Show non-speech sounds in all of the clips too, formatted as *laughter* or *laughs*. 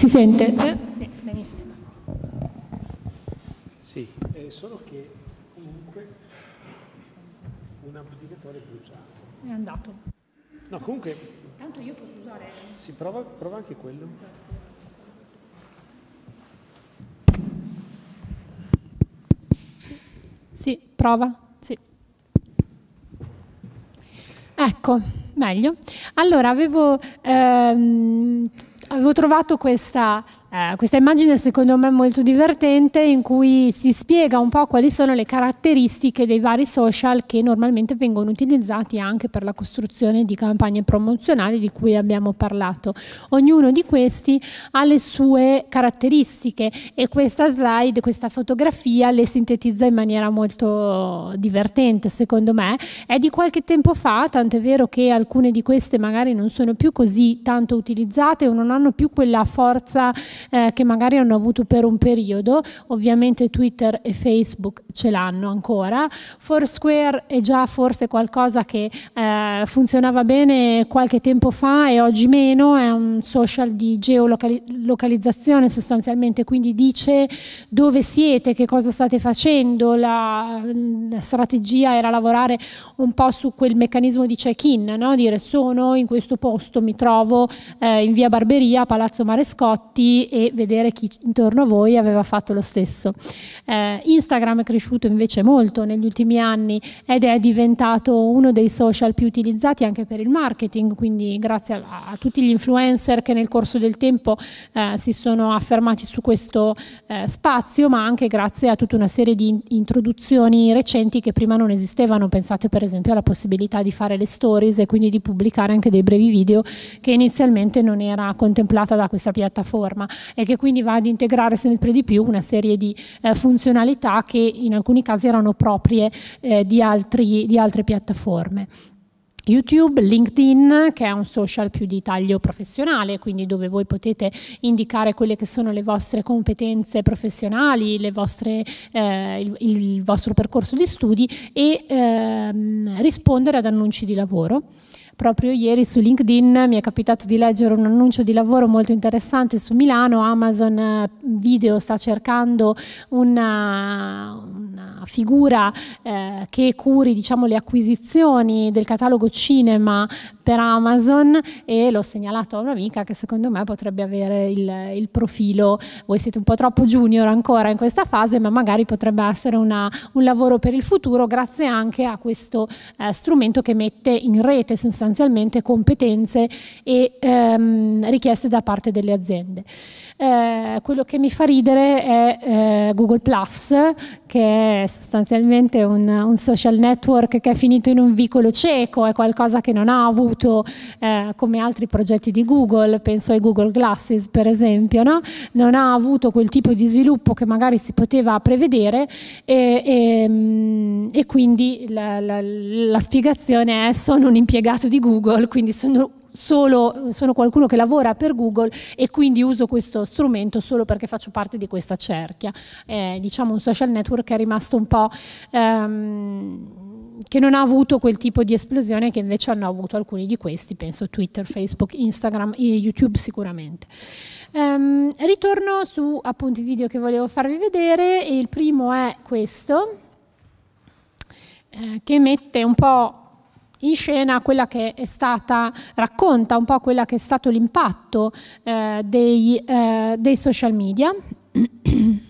Si sente? Eh? Sì, benissimo. Sì, eh, solo che comunque un amplificatore è bruciato. È andato. No, comunque... Tanto io posso usare... Si prova, prova anche quello. Sì, sì prova, sì. Ecco, meglio. Allora, avevo... Ehm, avevo trovato questa eh, questa immagine secondo me è molto divertente in cui si spiega un po' quali sono le caratteristiche dei vari social che normalmente vengono utilizzati anche per la costruzione di campagne promozionali di cui abbiamo parlato. Ognuno di questi ha le sue caratteristiche e questa slide, questa fotografia le sintetizza in maniera molto divertente secondo me. È di qualche tempo fa, tanto è vero che alcune di queste magari non sono più così tanto utilizzate o non hanno più quella forza eh, che magari hanno avuto per un periodo, ovviamente Twitter e Facebook ce l'hanno ancora, Foursquare è già forse qualcosa che eh, funzionava bene qualche tempo fa e oggi meno, è un social di geolocalizzazione sostanzialmente, quindi dice dove siete, che cosa state facendo, la, la mm, strategia era lavorare un po' su quel meccanismo di check-in, no? dire sono in questo posto, mi trovo eh, in via Barberia, Palazzo Marescotti e vedere chi intorno a voi aveva fatto lo stesso. Eh, Instagram è cresciuto invece molto negli ultimi anni ed è diventato uno dei social più utilizzati anche per il marketing, quindi grazie a, a tutti gli influencer che nel corso del tempo eh, si sono affermati su questo eh, spazio, ma anche grazie a tutta una serie di introduzioni recenti che prima non esistevano. Pensate per esempio alla possibilità di fare le stories e quindi di pubblicare anche dei brevi video che inizialmente non era contemplata da questa piattaforma e che quindi va ad integrare sempre di più una serie di eh, funzionalità che in alcuni casi erano proprie eh, di, altri, di altre piattaforme. YouTube, LinkedIn, che è un social più di taglio professionale, quindi dove voi potete indicare quelle che sono le vostre competenze professionali, vostre, eh, il, il, vostro percorso di studi e ehm, rispondere ad annunci di lavoro proprio ieri su LinkedIn mi è capitato di leggere un annuncio di lavoro molto interessante su Milano, Amazon eh, Video sta cercando una, una figura eh, che curi diciamo, le acquisizioni del catalogo cinema per Amazon e l'ho segnalato a un'amica che secondo me potrebbe avere il, il, profilo, voi siete un po' troppo junior ancora in questa fase, ma magari potrebbe essere una, un lavoro per il futuro grazie anche a questo eh, strumento che mette in rete sostanzialmente competenze e ehm, richieste da parte delle aziende. Eh, quello che mi fa ridere è eh, Google Plus, che è sostanzialmente un, un, social network che è finito in un vicolo cieco, è qualcosa che non ha avuto eh, come altri progetti di Google, penso ai Google Glasses per esempio, no? non ha avuto quel tipo di sviluppo che magari si poteva prevedere e, e, mm, e quindi la, la, la spiegazione è sono un impiegato di Google, quindi sono solo, sono qualcuno che lavora per Google e quindi uso questo strumento solo perché faccio parte di questa cerchia. Eh, diciamo un social network che è rimasto un po'... Ehm, che non ha avuto quel tipo di esplosione che invece hanno avuto alcuni di questi, penso Twitter, Facebook, Instagram e YouTube sicuramente. Ehm, ritorno su appunto i video che volevo farvi vedere e il primo è questo, eh, che mette un po' in scena quella che è stata, racconta un po' quello che è stato l'impatto eh, dei, eh, dei social media. *clears throat*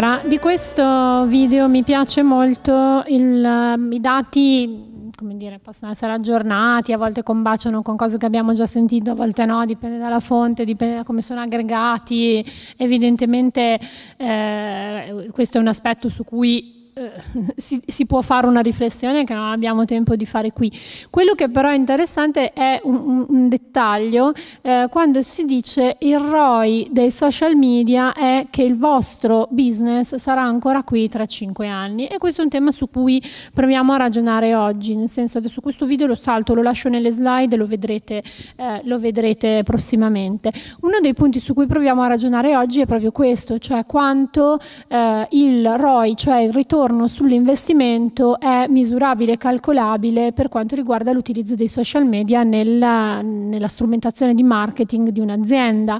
Allora, di questo video mi piace molto il, ehm, i dati, come dire, possono essere aggiornati, a volte combaciano con cose che abbiamo già sentito, a volte no, dipende dalla fonte, dipende da come sono aggregati. Evidentemente eh, questo è un aspetto su cui *laughs* si, si, può fare una riflessione che non abbiamo tempo di fare qui. Quello che però è interessante è un, un dettaglio eh, quando si dice il ROI dei social media è che il vostro business sarà ancora qui tra cinque anni e questo è un tema su cui proviamo a ragionare oggi, nel senso adesso questo video lo salto, lo lascio nelle slide e lo vedrete, eh, lo vedrete prossimamente. Uno dei punti su cui proviamo a ragionare oggi è proprio questo, cioè quanto eh, il ROI, cioè il ritorno sull'investimento è misurabile e calcolabile per quanto riguarda l'utilizzo dei social media nella, nella strumentazione di marketing di un'azienda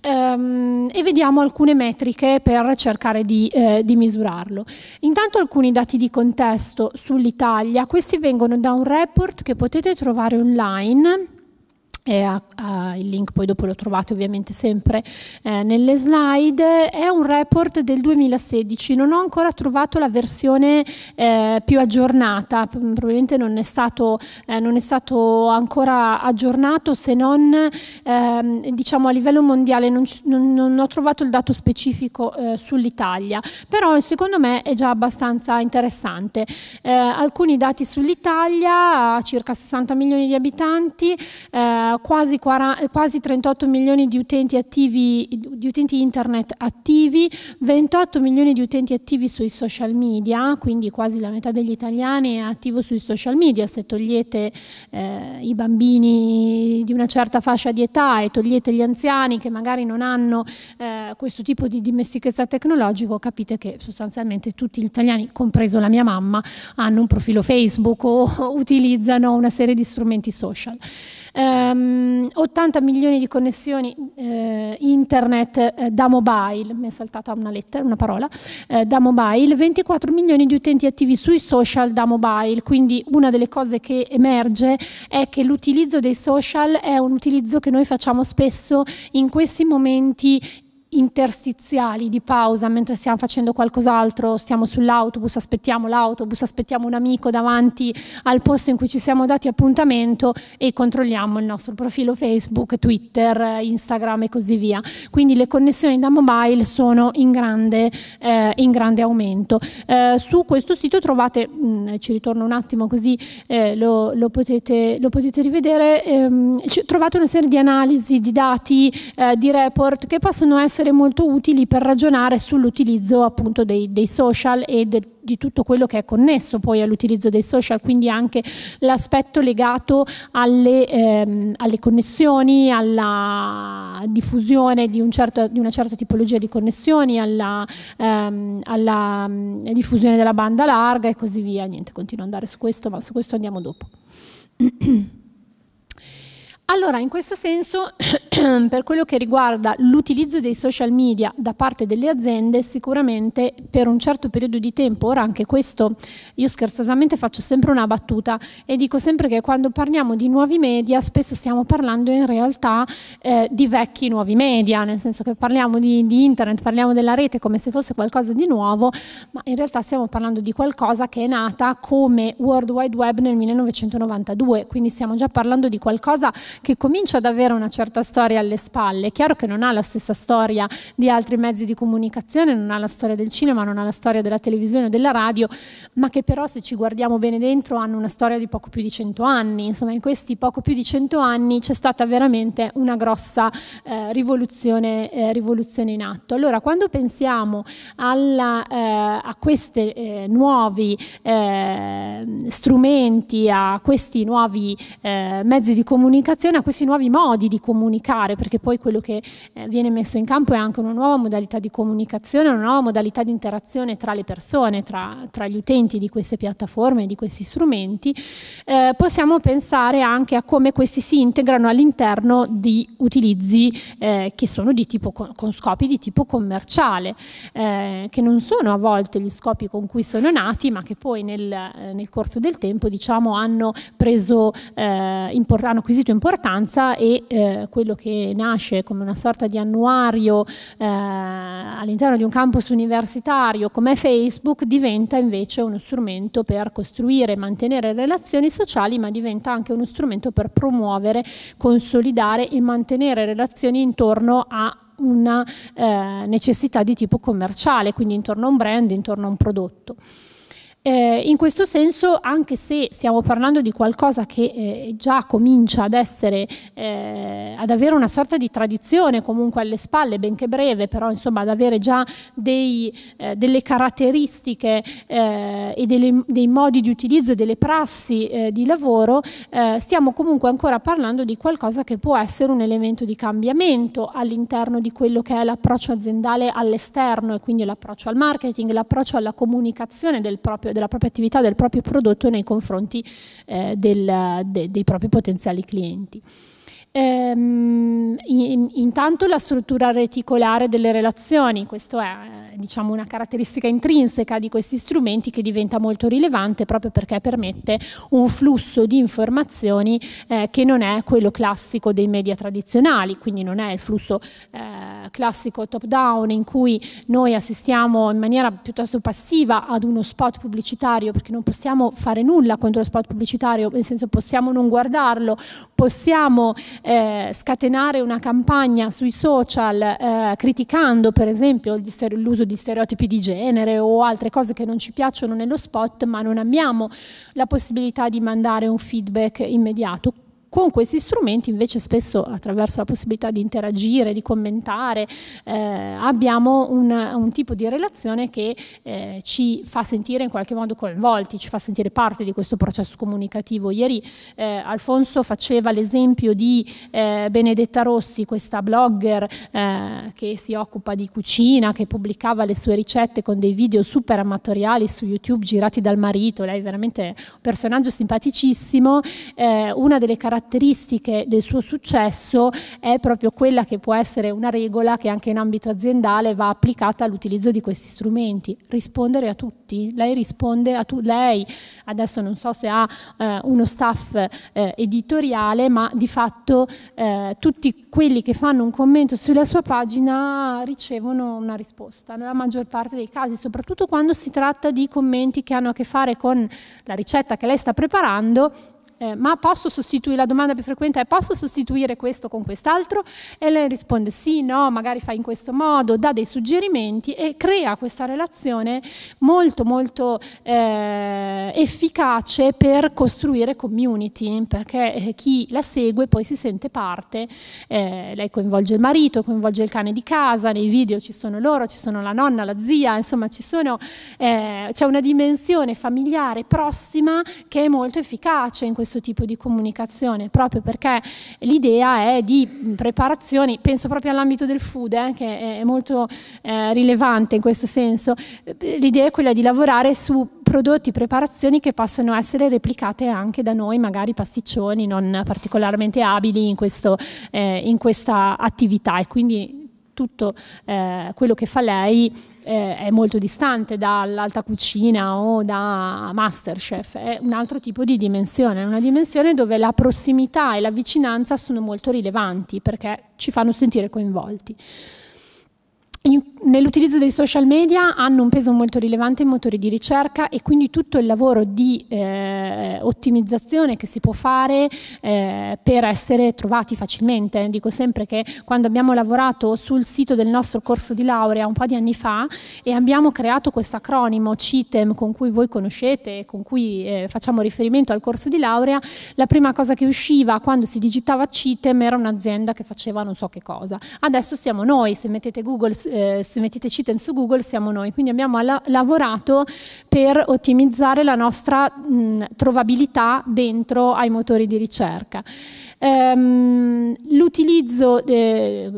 ehm, e vediamo alcune metriche per cercare di, eh, di, misurarlo. Intanto alcuni dati di contesto sull'Italia, questi vengono da un report che potete trovare online e a, a, il link poi dopo lo trovate ovviamente sempre eh, nelle slide, è un report del 2016, non ho ancora trovato la versione eh, più aggiornata, probabilmente non è stato, eh, non è stato ancora aggiornato se non ehm, diciamo a livello mondiale, non, non, non, ho trovato il dato specifico eh, sull'Italia, però secondo me è già abbastanza interessante. Eh, alcuni dati sull'Italia, circa 60 milioni di abitanti, eh, quasi, 40, quasi 38 milioni di utenti, attivi, di utenti internet attivi, 28 milioni di utenti attivi sui social media, quindi quasi la metà degli italiani è attivo sui social media, se togliete eh, i bambini di una certa fascia di età e togliete gli anziani che magari non hanno eh, questo tipo di dimestichezza tecnologica, capite che sostanzialmente tutti gli italiani, compreso la mia mamma, hanno un profilo Facebook o *laughs* utilizzano una serie di strumenti social. Eh, 80 ehm, milioni di connessioni eh, internet eh, da mobile, mi è saltata una lettera, una parola, eh, da mobile, 24 milioni di utenti attivi sui social da mobile, quindi una delle cose che emerge è che l'utilizzo dei social è un utilizzo che noi facciamo spesso in questi momenti interstiziali di pausa mentre stiamo facendo qualcos'altro, stiamo sull'autobus, aspettiamo l'autobus, aspettiamo un amico davanti al posto in cui ci siamo dati appuntamento e controlliamo il nostro profilo Facebook, Twitter, Instagram e così via. Quindi le connessioni da mobile sono in grande, eh, in grande aumento. Eh, su questo sito trovate, mh, mm, ci ritorno un attimo così eh, lo, lo, potete, lo, potete, rivedere, ehm, trovate una serie di analisi, di dati, eh, di report che possono essere essere molto utili per ragionare sull'utilizzo appunto dei, dei social e de, di tutto quello che è connesso poi all'utilizzo dei social, quindi anche l'aspetto legato alle, ehm, alle connessioni, alla diffusione di, un certo, di, una certa tipologia di connessioni, alla, ehm, alla mm, diffusione della banda larga e così via. Niente, continuo ad andare su questo, ma su questo andiamo dopo. *clears throat* Allora, in questo senso, *clears throat* per quello che riguarda l'utilizzo dei social media da parte delle aziende, sicuramente per un certo periodo di tempo, ora anche questo, io scherzosamente faccio sempre una battuta e dico sempre che quando parliamo di nuovi media, spesso stiamo parlando in realtà eh, di vecchi nuovi media, nel senso che parliamo di, di internet, parliamo della rete come se fosse qualcosa di nuovo, ma in realtà stiamo parlando di qualcosa che è nata come World Wide Web nel 1992, quindi stiamo già parlando di qualcosa che comincia ad avere una certa storia alle spalle. È chiaro che non ha la stessa storia di altri mezzi di comunicazione, non ha la storia del cinema, non ha la storia della televisione o della radio, ma che però se ci guardiamo bene dentro hanno una storia di poco più di cento anni. Insomma, in questi poco più di cento anni c'è stata veramente una grossa eh, rivoluzione, eh, rivoluzione, in atto. Allora, quando pensiamo alla, eh, a questi eh, nuovi eh, strumenti, a questi nuovi eh, mezzi di comunicazione, attenzione a questi nuovi modi di comunicare, perché poi quello che eh, viene messo in campo è anche una nuova modalità di comunicazione, una nuova modalità di interazione tra le persone, tra, tra gli utenti di queste piattaforme, di questi strumenti, eh, possiamo pensare anche a come questi si integrano all'interno di utilizzi eh, che sono di tipo, con scopi di tipo commerciale, eh, che non sono a volte gli scopi con cui sono nati, ma che poi nel, eh, nel corso del tempo diciamo, hanno, preso, hanno acquisito importanza importanza e eh, quello che nasce come una sorta di annuario eh, all'interno di un campus universitario come Facebook diventa invece uno strumento per costruire e mantenere relazioni sociali, ma diventa anche uno strumento per promuovere, consolidare e mantenere relazioni intorno a una eh, necessità di tipo commerciale, quindi intorno a un brand, intorno a un prodotto. Eh, in questo senso, anche se stiamo parlando di qualcosa che eh, già comincia ad essere, eh, ad avere una sorta di tradizione comunque alle spalle, benché breve, però insomma ad avere già dei, eh, delle caratteristiche eh, e delle, dei modi di utilizzo e delle prassi eh, di lavoro, stiamo comunque ancora parlando di qualcosa che può essere un elemento di cambiamento all'interno di quello che è l'approccio aziendale all'esterno e quindi l'approccio al marketing, l'approccio alla comunicazione del proprio proprio, della propria attività, del proprio prodotto nei confronti eh, del, de, dei propri potenziali clienti. Ehm, in, intanto la struttura reticolare delle relazioni, questa è eh, diciamo, una caratteristica intrinseca di questi strumenti che diventa molto rilevante proprio perché permette un flusso di informazioni eh, che non è quello classico dei media tradizionali, quindi non è il flusso eh, classico top down in cui noi assistiamo in maniera piuttosto passiva ad uno spot pubblicitario perché non possiamo fare nulla contro lo spot pubblicitario, nel senso possiamo non guardarlo, possiamo eh, scatenare una campagna sui social eh, criticando per esempio l'uso di stereotipi di genere o altre cose che non ci piacciono nello spot, ma non abbiamo la possibilità di mandare un feedback immediato con questi strumenti invece spesso attraverso la possibilità di interagire, di commentare, eh, abbiamo un, un, tipo di relazione che eh, ci fa sentire in qualche modo coinvolti, ci fa sentire parte di questo processo comunicativo. Ieri eh, Alfonso faceva l'esempio di eh, Benedetta Rossi, questa blogger eh, che si occupa di cucina, che pubblicava le sue ricette con dei video super amatoriali su YouTube girati dal marito, lei è veramente un personaggio simpaticissimo, eh, una delle caratteristiche caratteristiche del suo successo è proprio quella che può essere una regola che anche in ambito aziendale va applicata all'utilizzo di questi strumenti. Rispondere a tutti. Lei risponde a tutti. Lei adesso non so se ha eh, uno staff eh, editoriale, ma di fatto eh, tutti quelli che fanno un commento sulla sua pagina ricevono una risposta, nella maggior parte dei casi, soprattutto quando si tratta di commenti che hanno a che fare con la ricetta che lei sta preparando eh, ma posso sostituire, la domanda più frequente è posso sostituire questo con quest'altro? E lei risponde sì, no, magari fai in questo modo, dà dei suggerimenti e crea questa relazione molto molto eh, efficace per costruire community, perché eh, chi la segue poi si sente parte, eh, lei coinvolge il marito, coinvolge il cane di casa, nei video ci sono loro, ci sono la nonna, la zia, insomma sono, eh, c'è una dimensione familiare prossima che è molto efficace in questo questo tipo di comunicazione, proprio perché l'idea è di preparazioni, penso proprio all'ambito del food, eh, che è molto eh, rilevante in questo senso, eh, l'idea è quella di lavorare su prodotti, preparazioni che possono essere replicate anche da noi, magari pasticcioni non particolarmente abili in, questo, eh, in questa attività e quindi tutto eh, quello che fa lei eh, è molto distante dall'alta cucina o da Masterchef, è un altro tipo di dimensione, una dimensione dove la prossimità e la vicinanza sono molto rilevanti perché ci fanno sentire coinvolti. In Nell'utilizzo dei social media hanno un peso molto rilevante i motori di ricerca e quindi tutto il lavoro di eh, ottimizzazione che si può fare eh, per essere trovati facilmente. Dico sempre che quando abbiamo lavorato sul sito del nostro corso di laurea un po' di anni fa e abbiamo creato questo acronimo CITEM con cui voi conoscete, con cui eh, facciamo riferimento al corso di laurea, la prima cosa che usciva quando si digitava CITEM era un'azienda che faceva non so che cosa. Adesso siamo noi, se mettete Google eh, se mettete CITEM su Google siamo noi, quindi abbiamo la- lavorato per ottimizzare la nostra mh, trovabilità dentro ai motori di ricerca. Ehm, l'utilizzo, eh,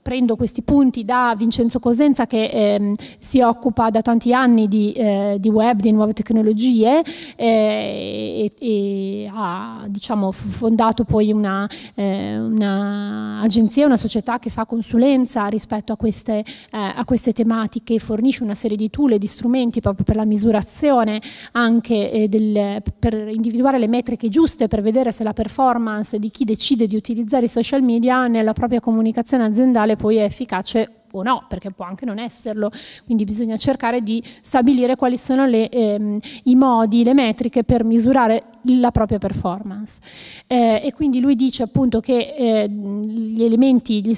prendo questi punti da Vincenzo Cosenza che ehm, si occupa da tanti anni di, eh, di web, di nuove tecnologie eh, e, e, ha diciamo, fondato poi una, eh, una, una società che fa consulenza rispetto a queste, eh, a queste tematiche, fornisce una serie di tool e di strumenti proprio per la misurazione anche eh, del, per individuare le metriche giuste per vedere se la performance di di chi decide di utilizzare i social media nella propria comunicazione aziendale poi è efficace o no, perché può anche non esserlo. Quindi bisogna cercare di stabilire quali sono le, ehm, i modi, le metriche per misurare la propria performance. Eh, e quindi lui dice appunto che eh, gli elementi, gli,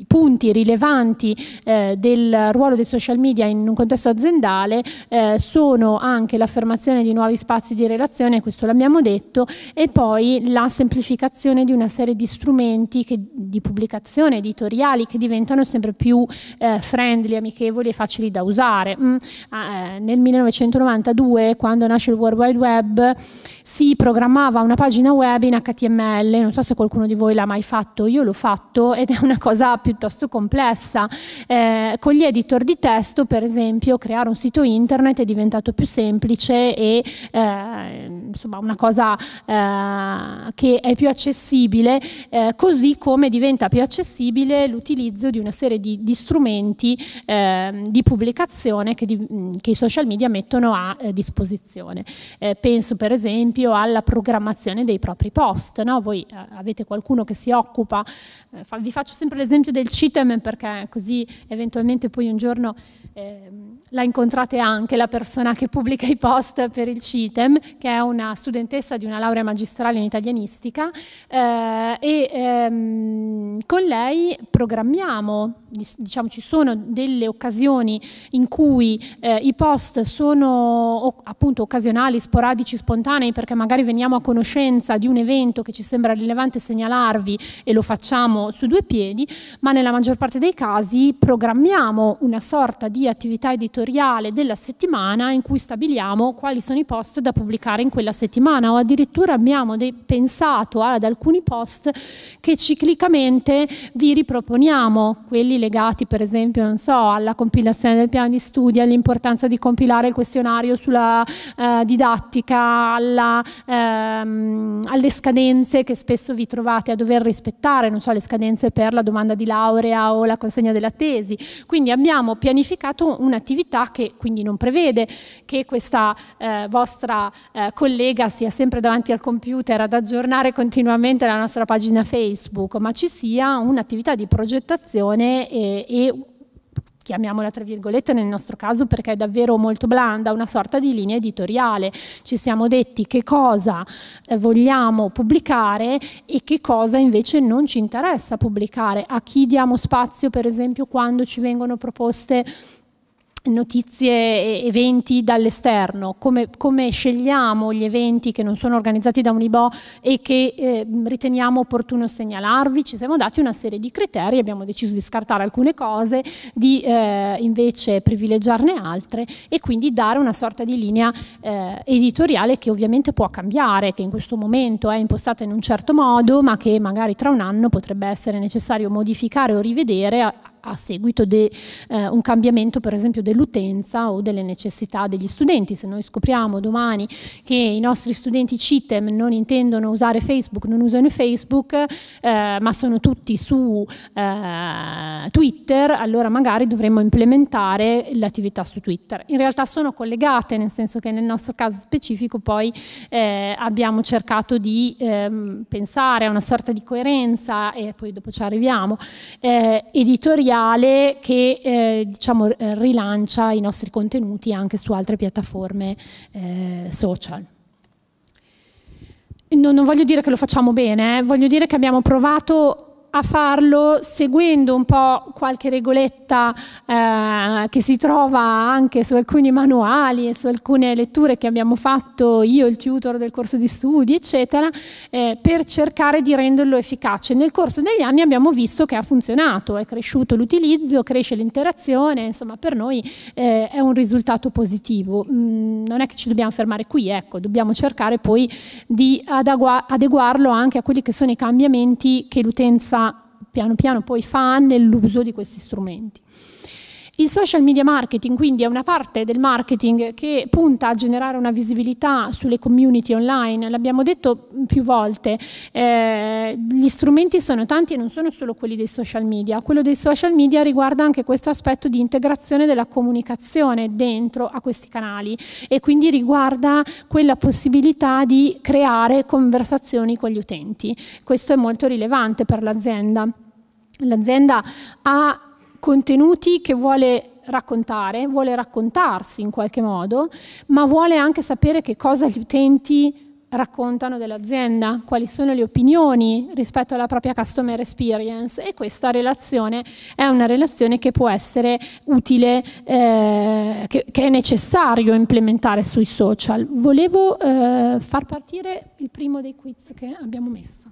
i punti rilevanti eh, del ruolo dei social media in un contesto aziendale eh, sono anche l'affermazione di nuovi spazi di relazione, questo l'abbiamo detto, e poi la semplificazione di una serie di strumenti che, di pubblicazione editoriali che diventano sempre più eh, friendly, amichevoli e facili da usare. Mm. Ah, eh, nel 1992, quando nasce il World Wide Web, si programmava una pagina web in HTML, non so se qualcuno di voi l'ha mai fatto, io l'ho fatto ed è una cosa piuttosto complessa. Eh, con gli editor di testo, per esempio, creare un sito internet è diventato più semplice e eh, insomma una cosa eh, che è più accessibile, eh, così come diventa più accessibile l'utilizzo di una serie di, di strumenti ehm, di pubblicazione che, di, che, i social media mettono a eh, disposizione. Eh, penso per esempio esempio alla programmazione dei propri post. No? Voi eh, avete qualcuno che si occupa, eh, fa, vi faccio sempre l'esempio del CITEM perché così eventualmente poi un giorno eh, la incontrate anche, la persona che pubblica i post per il CITEM, che è una studentessa di una laurea magistrale in italianistica eh, e ehm, con lei programmiamo diciamo, ci sono delle occasioni in cui eh, i post sono appunto occasionali, sporadici, spontanei, perché magari veniamo a conoscenza di un evento che ci sembra rilevante segnalarvi e lo facciamo su due piedi, ma nella maggior parte dei casi programmiamo una sorta di attività editoriale della settimana in cui stabiliamo quali sono i post da pubblicare in quella settimana o addirittura abbiamo pensato ad alcuni post che ciclicamente vi riproponiamo, quelli le legati per esempio non so, alla compilazione del piano di studi, all'importanza di compilare il questionario sulla eh, didattica, alla, ehm, alle scadenze che spesso vi trovate a dover rispettare, non so, le scadenze per la domanda di laurea o la consegna della tesi. Quindi abbiamo pianificato un'attività che quindi non prevede che questa eh, vostra eh, collega sia sempre davanti al computer ad aggiornare continuamente la nostra pagina Facebook, ma ci sia un'attività di progettazione e, e chiamiamola tra virgolette nel nostro caso perché è davvero molto blanda, una sorta di linea editoriale. Ci siamo detti che cosa eh, vogliamo pubblicare e che cosa invece non ci interessa pubblicare, a chi diamo spazio per esempio quando ci vengono proposte notizie, eventi dall'esterno, come, come, scegliamo gli eventi che non sono organizzati da Unibo e che eh, riteniamo opportuno segnalarvi, ci siamo dati una serie di criteri, abbiamo deciso di scartare alcune cose, di eh, invece privilegiarne altre e quindi dare una sorta di linea eh, editoriale che ovviamente può cambiare, che in questo momento è impostata in un certo modo, ma che magari tra un anno potrebbe essere necessario modificare o rivedere a seguito di eh, un cambiamento per esempio dell'utenza o delle necessità degli studenti. Se noi scopriamo domani che i nostri studenti CITEM non intendono usare Facebook, non usano Facebook, eh, ma sono tutti su eh, Twitter, allora magari dovremmo implementare l'attività su Twitter. In realtà sono collegate, nel senso che nel nostro caso specifico poi eh, abbiamo cercato di ehm, pensare a una sorta di coerenza e poi dopo ci arriviamo, eh, editoriale reale che eh, diciamo, eh, rilancia i nostri contenuti anche su altre piattaforme eh, social. Non, non voglio dire che lo facciamo bene, eh. voglio dire che abbiamo provato a farlo seguendo un po' qualche regoletta eh, che si trova anche su alcuni manuali e su alcune letture che abbiamo fatto io, il tutor del corso di studi, eccetera, eh, per cercare di renderlo efficace. Nel corso degli anni abbiamo visto che ha funzionato, è cresciuto l'utilizzo, cresce l'interazione, insomma per noi eh, è un risultato positivo. Mm, non è che ci dobbiamo fermare qui, ecco, dobbiamo cercare poi di adegu- adeguarlo anche a quelli che sono i cambiamenti che l'utenza piano piano poi fa nell'uso di questi strumenti. Il social media marketing quindi è una parte del marketing che punta a generare una visibilità sulle community online, l'abbiamo detto più volte, eh, gli strumenti sono tanti e non sono solo quelli dei social media, quello dei social media riguarda anche questo aspetto di integrazione della comunicazione dentro a questi canali e quindi riguarda quella possibilità di creare conversazioni con gli utenti, questo è molto rilevante per l'azienda. L'azienda ha contenuti che vuole raccontare, vuole raccontarsi in qualche modo, ma vuole anche sapere che cosa gli utenti raccontano dell'azienda, quali sono le opinioni rispetto alla propria customer experience e questa relazione è una relazione che può essere utile, eh, che, che, è necessario implementare sui social. Volevo eh, far partire il primo dei quiz che abbiamo messo.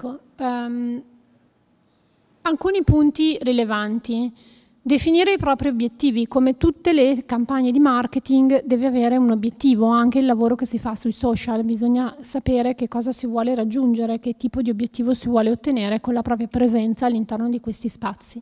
Ecco, um, alcuni punti rilevanti. Definire i propri obiettivi, come tutte le campagne di marketing deve avere un obiettivo, anche il lavoro che si fa sui social, bisogna sapere che cosa si vuole raggiungere, che tipo di obiettivo si vuole ottenere con la propria presenza all'interno di questi spazi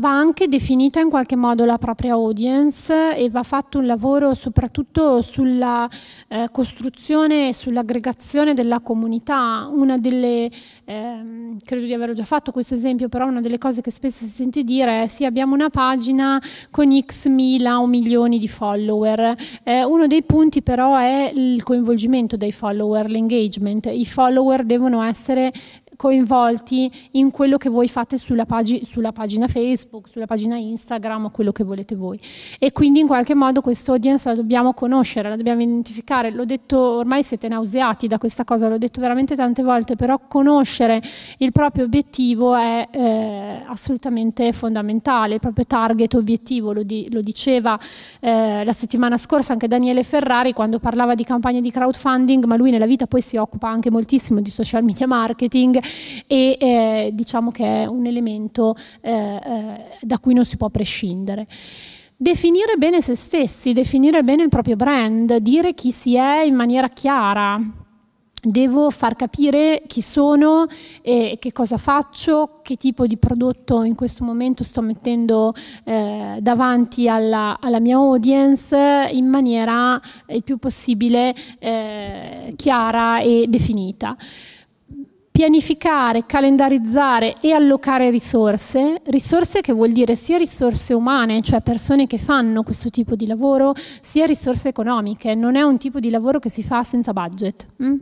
va anche definita in qualche modo la propria audience e va fatto un lavoro soprattutto sulla eh, costruzione e sull'aggregazione della comunità. Una delle, ehm, credo di averlo già fatto questo esempio, però una delle cose che spesso si sente dire è sì abbiamo una pagina con x mila o milioni di follower. Eh, uno dei punti però è il coinvolgimento dei follower, l'engagement. I follower devono essere coinvolti in quello che voi fate sulla, pag- sulla pagina Facebook, sulla pagina Instagram o quello che volete voi. E quindi in qualche modo questa audience la dobbiamo conoscere, la dobbiamo identificare. L'ho detto, ormai siete nauseati da questa cosa, l'ho detto veramente tante volte, però conoscere il proprio obiettivo è eh, assolutamente fondamentale, il proprio target obiettivo, lo, di- lo diceva eh, la settimana scorsa anche Daniele Ferrari quando parlava di campagne di crowdfunding, ma lui nella vita poi si occupa anche moltissimo di social media marketing e eh, diciamo che è un elemento eh, eh, da cui non si può prescindere. Definire bene se stessi, definire bene il proprio brand, dire chi si è in maniera chiara, devo far capire chi sono, e che cosa faccio, che tipo di prodotto in questo momento sto mettendo eh, davanti alla, alla, mia audience in maniera il più possibile eh, chiara e definita pianificare, calendarizzare e allocare risorse, risorse che vuol dire sia risorse umane, cioè persone che fanno questo tipo di lavoro, sia risorse economiche, non è un tipo di lavoro che si fa senza budget. Mm?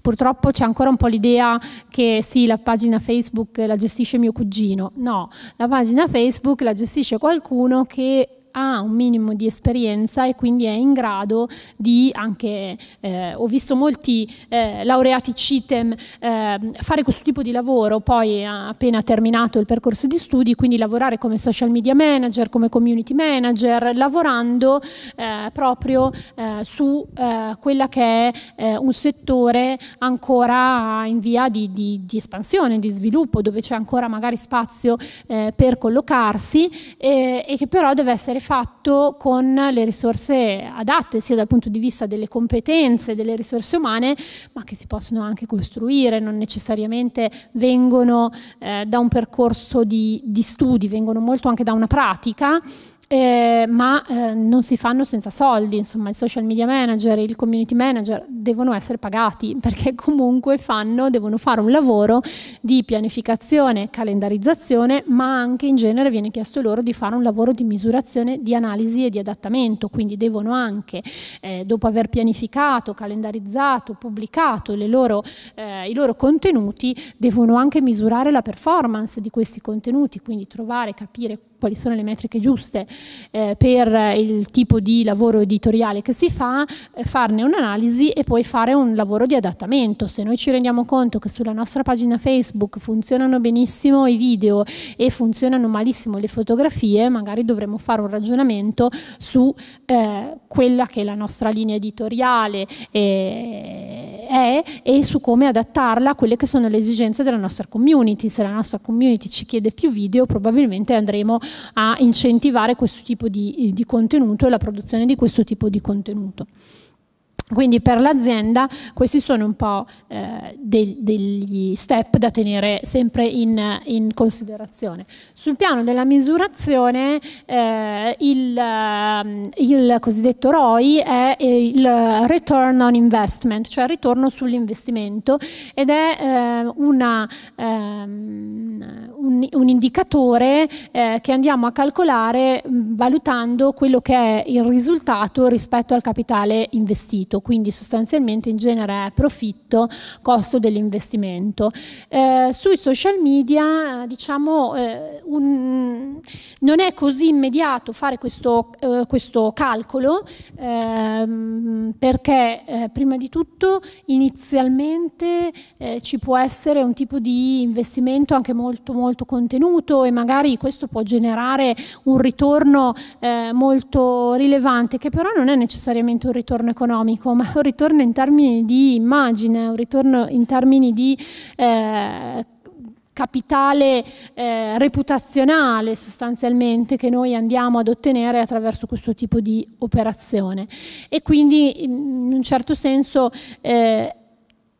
Purtroppo c'è ancora un po' l'idea che sì, la pagina Facebook la gestisce mio cugino, no, la pagina Facebook la gestisce qualcuno che ha un minimo di esperienza e quindi è in grado di anche, eh, ho visto molti eh, laureati CITEM eh, fare questo tipo di lavoro, poi appena terminato il percorso di studi, quindi lavorare come social media manager, come community manager, lavorando eh, proprio eh, su eh, quella che è un settore ancora in via di, di, di, espansione, di sviluppo, dove c'è ancora magari spazio per collocarsi e che però deve essere fatto con le risorse adatte, sia dal punto di vista delle competenze, delle risorse umane, ma che si possono anche costruire, non necessariamente vengono eh, da un percorso di, di studi, vengono molto anche da una pratica eh, ma eh, non si fanno senza soldi, insomma il social media manager, il community manager devono essere pagati *laughs* perché comunque fanno, devono fare un lavoro di pianificazione, calendarizzazione, ma anche in genere viene chiesto loro di fare un lavoro di misurazione, di analisi e di adattamento, quindi devono anche, eh, dopo aver pianificato, calendarizzato, pubblicato loro, eh, i loro contenuti, devono anche misurare la performance di questi contenuti, quindi trovare, capire quali sono le metriche giuste eh, per il tipo di lavoro editoriale che si fa, eh, farne un'analisi e poi fare un lavoro di adattamento. Se noi ci rendiamo conto che sulla nostra pagina Facebook funzionano benissimo i video e funzionano malissimo le fotografie, magari dovremmo fare un ragionamento su eh, quella che la nostra linea editoriale eh, è e su come adattarla a quelle che sono le esigenze della nostra community. Se la nostra community ci chiede più video, probabilmente andremo a a incentivare questo tipo di, di contenuto e la produzione di questo tipo di contenuto. Quindi per l'azienda questi sono un po' eh, de degli step da tenere sempre in, in considerazione. Sul piano della misurazione eh, il, ehm, il, cosiddetto ROI è eh, il return on investment, cioè ritorno sull'investimento ed è eh, una, um, un, un, indicatore eh, che andiamo a calcolare valutando quello che è il risultato rispetto al capitale investito profitto, quindi sostanzialmente in genere è profitto costo dell'investimento. Eh, sui social media diciamo eh, un, non è così immediato fare questo, eh, questo calcolo ehm, perché eh, prima di tutto inizialmente eh, ci può essere un tipo di investimento anche molto molto contenuto e magari questo può generare un ritorno eh, molto rilevante che però non è necessariamente un ritorno economico tecnico, ma un ritorno in termini di immagine, un ritorno in termini di eh, capitale eh, reputazionale sostanzialmente che noi andiamo ad ottenere attraverso questo tipo di operazione. E quindi in un certo senso eh,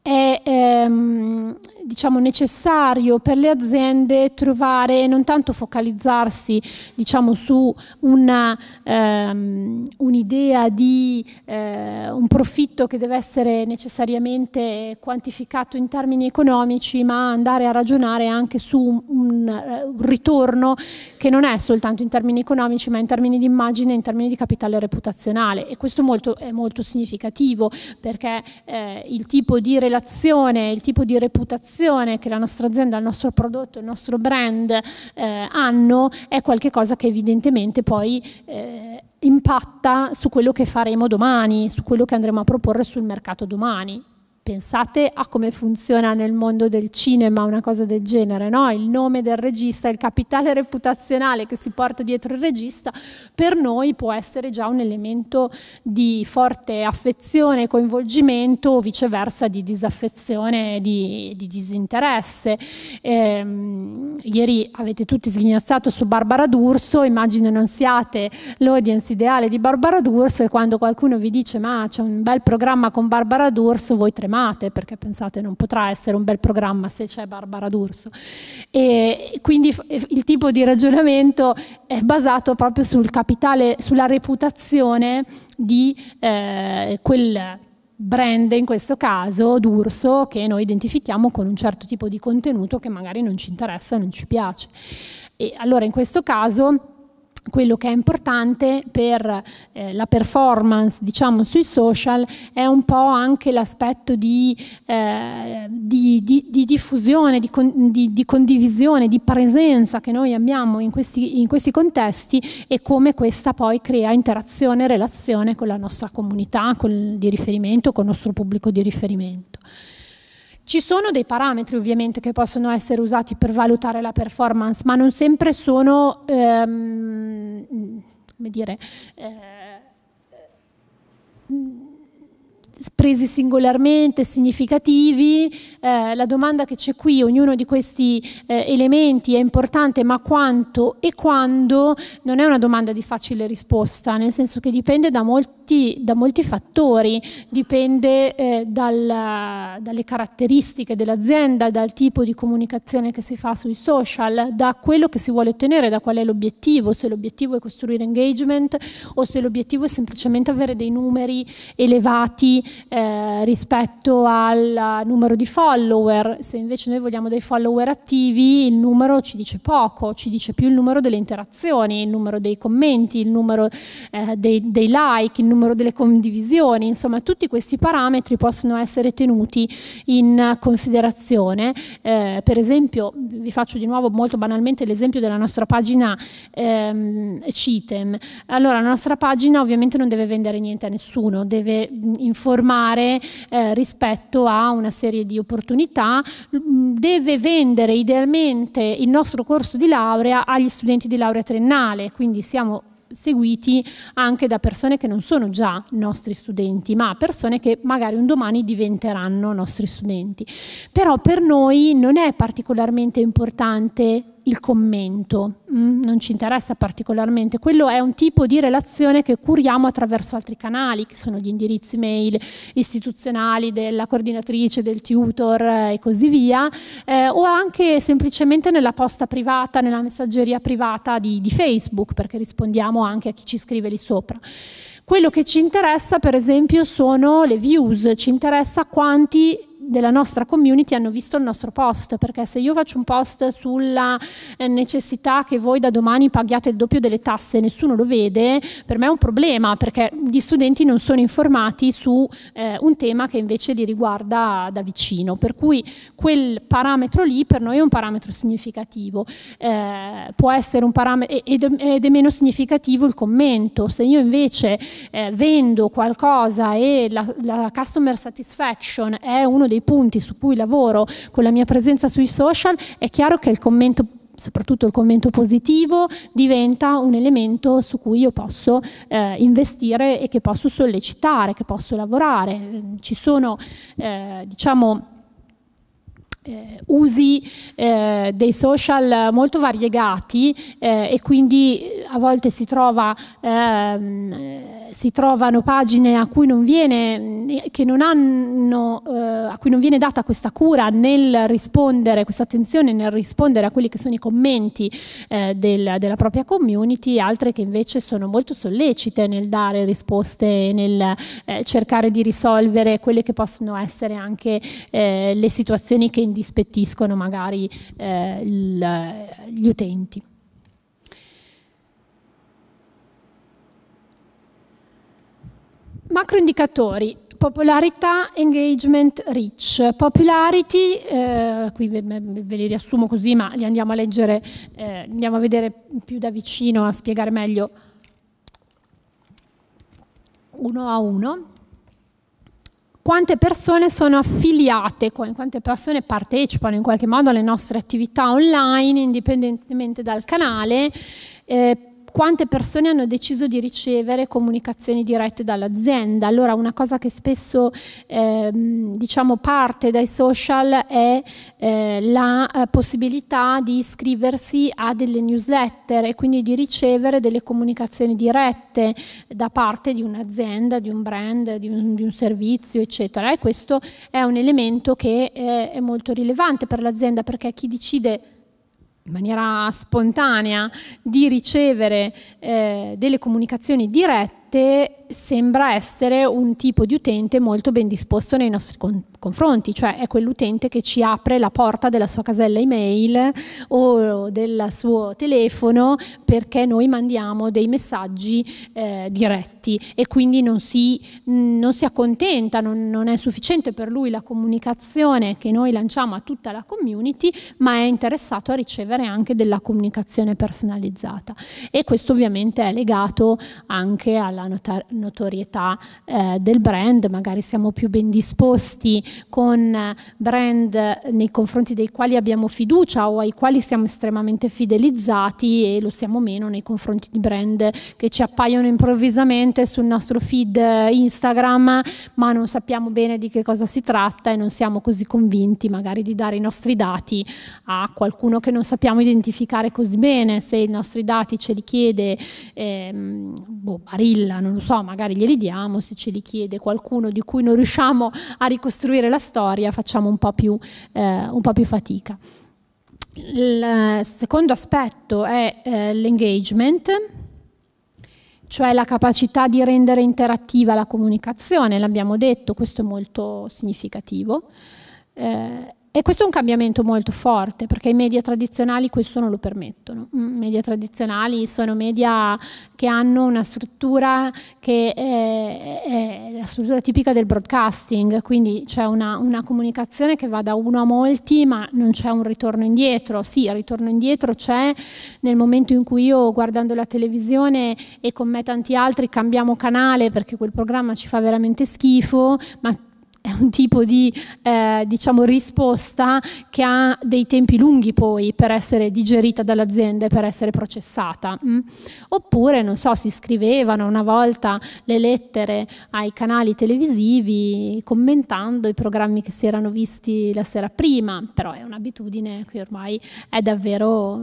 è, ehm, diciamo, necessario per le aziende trovare, non tanto focalizzarsi diciamo, su una, ehm, un'idea di eh, un profitto che deve essere necessariamente quantificato in termini economici, ma andare a ragionare anche su un, eh, un, ritorno che non è soltanto in termini economici, ma in termini di immagine, in termini di capitale reputazionale. E questo molto, è molto significativo perché eh, il tipo di relazione, il tipo di reputazione percezione che la nostra azienda, il nostro prodotto, il nostro brand eh, hanno è qualcosa che evidentemente poi eh, impatta su quello che faremo domani, su quello che andremo a proporre sul mercato domani. Pensate a come funziona nel mondo del cinema una cosa del genere, no? il nome del regista, il capitale reputazionale che si porta dietro il regista, per noi può essere già un elemento di forte affezione, coinvolgimento o viceversa di disaffezione, di, di disinteresse. Ehm, ieri avete tutti sghignazzato su Barbara D'Urso, immagino non siate l'audience ideale di Barbara D'Urso e quando qualcuno vi dice ma c'è un bel programma con Barbara D'Urso voi tremate chiamate perché pensate non potrà essere un bel programma se c'è Barbara D'Urso. E quindi il tipo di ragionamento è basato proprio sul capitale, sulla reputazione di eh, quel brand in questo caso d'Urso che noi identifichiamo con un certo tipo di contenuto che magari non ci interessa, non ci piace. E allora in questo caso quello che è importante per eh, la performance diciamo, sui social è un po' anche l'aspetto di, eh, di, di, di diffusione, con, di, condivisione, di presenza che noi abbiamo in questi, in questi, contesti e come questa poi crea interazione e relazione con la nostra comunità con, di riferimento, con il nostro pubblico di riferimento. Ci sono dei parametri ovviamente che possono essere usati per valutare la performance, ma non sempre sono, ehm, come dire, eh, presi singolarmente, significativi. Eh, la domanda che c'è qui, ognuno di questi eh, elementi è importante, ma quanto e quando non è una domanda di facile risposta, nel senso che dipende da molti, da molti fattori, dipende eh, dal, dalle caratteristiche dell'azienda, dal tipo di comunicazione che si fa sui social, da quello che si vuole ottenere, da qual è l'obiettivo, se l'obiettivo è costruire engagement o se l'obiettivo è semplicemente avere dei numeri elevati eh, rispetto al numero di follower. Se invece noi vogliamo dei follower attivi, il numero ci dice poco, ci dice più il numero delle interazioni, il numero dei commenti, il numero eh, dei, dei like, il numero delle condivisioni, insomma tutti questi parametri possono essere tenuti in considerazione. Eh, per esempio, vi faccio di nuovo molto banalmente l'esempio della nostra pagina ehm, CITEM. Allora, la nostra pagina ovviamente non deve vendere niente a nessuno, deve mm, informare formare eh, rispetto a una serie di opportunità, mm, deve vendere idealmente il nostro corso di laurea agli studenti di laurea triennale, quindi siamo seguiti anche da persone che non sono già nostri studenti, ma persone che magari un domani diventeranno nostri studenti. Però per noi non è particolarmente importante il commento, mm, non ci interessa particolarmente, quello è un tipo di relazione che curiamo attraverso altri canali, che sono gli indirizzi mail istituzionali della coordinatrice, del tutor eh, e così via, eh, o anche semplicemente nella posta privata, nella messaggeria privata di, di Facebook, perché rispondiamo anche a chi ci scrive lì sopra. Quello che ci interessa, per esempio, sono le views, ci interessa quanti della nostra community hanno visto il nostro post, perché se io faccio un post sulla eh, necessità che voi da domani paghiate il doppio delle tasse e nessuno lo vede, per me è un problema, perché gli studenti non sono informati su eh, un tema che invece li riguarda da vicino. Per cui quel parametro lì per noi è un parametro significativo. Eh, può essere un parametro ed, è meno significativo il commento. Se io invece eh, vendo qualcosa e la, la customer satisfaction è uno dei dei punti su cui lavoro con la mia presenza sui social, è chiaro che il commento soprattutto il commento positivo, diventa un elemento su cui io posso eh, investire e che posso sollecitare, che posso lavorare. Ci sono, eh, diciamo, eh, usi eh, dei social molto variegati eh, e quindi eh, a volte si, trova, ehm, eh, si, trovano pagine a cui non viene, eh, che non hanno, a cui non viene data questa cura nel rispondere, questa attenzione nel rispondere a quelli che sono i commenti del, della propria community, altre che invece sono molto sollecite nel dare risposte, nel cercare di risolvere quelle che possono essere anche le situazioni che indispettiscono magari eh, il, gli utenti. Macroindicatori, popolarità, engagement, reach. Popularity, eh, qui ve, ve, li riassumo così, ma li andiamo a leggere, eh, andiamo a vedere più da vicino, a spiegare meglio uno a uno quante persone sono affiliate, quante persone partecipano in qualche modo alle nostre attività online, indipendentemente dal canale, eh, quante persone hanno deciso di ricevere comunicazioni dirette dall'azienda. Allora una cosa che spesso eh, diciamo parte dai social è eh, la eh, possibilità di iscriversi a delle newsletter e quindi di ricevere delle comunicazioni dirette da parte di un'azienda, di un brand, di un, di un servizio, eccetera. E questo è un elemento che eh, è molto rilevante per l'azienda perché chi decide in maniera spontanea di ricevere eh, delle comunicazioni dirette utente sembra essere un tipo di utente molto ben disposto nei nostri confronti, cioè è quell'utente che ci apre la porta della sua casella email o del suo telefono perché noi mandiamo dei messaggi eh, diretti e quindi non si, non si accontenta, non, non è sufficiente per lui la comunicazione che noi lanciamo a tutta la community, ma è interessato a ricevere anche della comunicazione personalizzata. E questo ovviamente è legato anche alla alla notar- notorietà eh, del brand, magari siamo più ben disposti con brand nei confronti dei quali abbiamo fiducia o ai quali siamo estremamente fidelizzati e lo siamo meno nei confronti di brand che ci appaiono improvvisamente sul nostro feed Instagram, ma non sappiamo bene di che cosa si tratta e non siamo così convinti magari di dare i nostri dati a qualcuno che non sappiamo identificare così bene, se i nostri dati ce li chiede ehm, boh, Barilla 2000, non lo so, magari glieli diamo, se ce li chiede qualcuno di cui non riusciamo a ricostruire la storia facciamo un po' più, eh, un po più fatica. Il secondo aspetto è eh, l'engagement, cioè la capacità di rendere interattiva la comunicazione, l'abbiamo detto, questo è molto significativo. Eh, e questo è un cambiamento molto forte, perché i media tradizionali questo non lo permettono. Mm, I media tradizionali sono media che hanno una struttura che è, è la struttura tipica del broadcasting, quindi c'è una, una, comunicazione che va da uno a molti, ma non c'è un ritorno indietro. Sì, il ritorno indietro c'è nel momento in cui io, guardando la televisione e con me tanti altri, cambiamo canale perché quel programma ci fa veramente schifo, ma è un tipo di eh, diciamo, risposta che ha dei tempi lunghi poi per essere digerita dall'azienda e per essere processata. Mm? Oppure, non so, si scrivevano una volta le lettere ai canali televisivi commentando i programmi che si erano visti la sera prima, però è un'abitudine che ormai è davvero,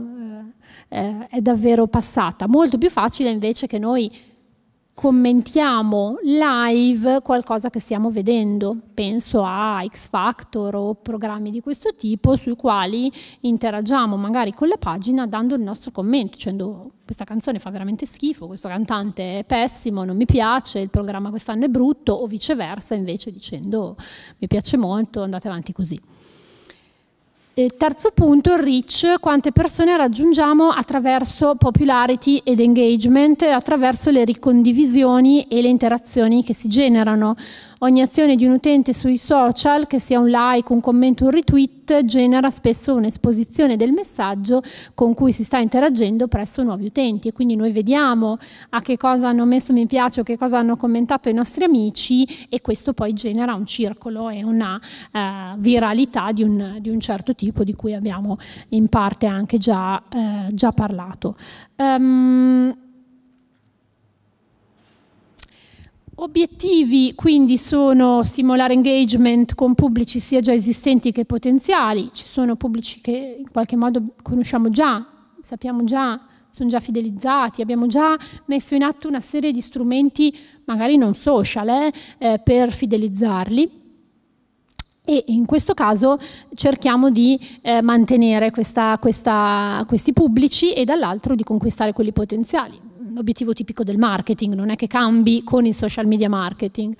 eh, eh è davvero passata. Molto più facile invece che noi commentiamo live qualcosa che stiamo vedendo, penso a X Factor o programmi di questo tipo sui quali interagiamo magari con la pagina dando il nostro commento, dicendo questa canzone fa veramente schifo, questo cantante è pessimo, non mi piace, il programma quest'anno è brutto o viceversa invece dicendo mi piace molto, andate avanti così. E terzo punto, reach, quante persone raggiungiamo attraverso popularity ed engagement, attraverso le ricondivisioni e le interazioni che si generano. Ogni azione di un utente sui social, che sia un like, un commento, un retweet, genera spesso un'esposizione del messaggio con cui si sta interagendo presso nuovi utenti e quindi noi vediamo a che cosa hanno messo mi piace o che cosa hanno commentato i nostri amici e questo poi genera un circolo e una eh, viralità di un, di un, certo tipo di cui abbiamo in parte anche già, eh, già parlato. Um, Obiettivi quindi sono stimolare engagement con pubblici sia già esistenti che potenziali, ci sono pubblici che in qualche modo conosciamo già, sappiamo già, sono già fidelizzati, abbiamo già messo in atto una serie di strumenti magari non social eh, eh, per fidelizzarli e in questo caso cerchiamo di eh, mantenere questa, questa, questi pubblici e dall'altro di conquistare quelli potenziali obiettivo tipico del marketing, non è che cambi con il social media marketing.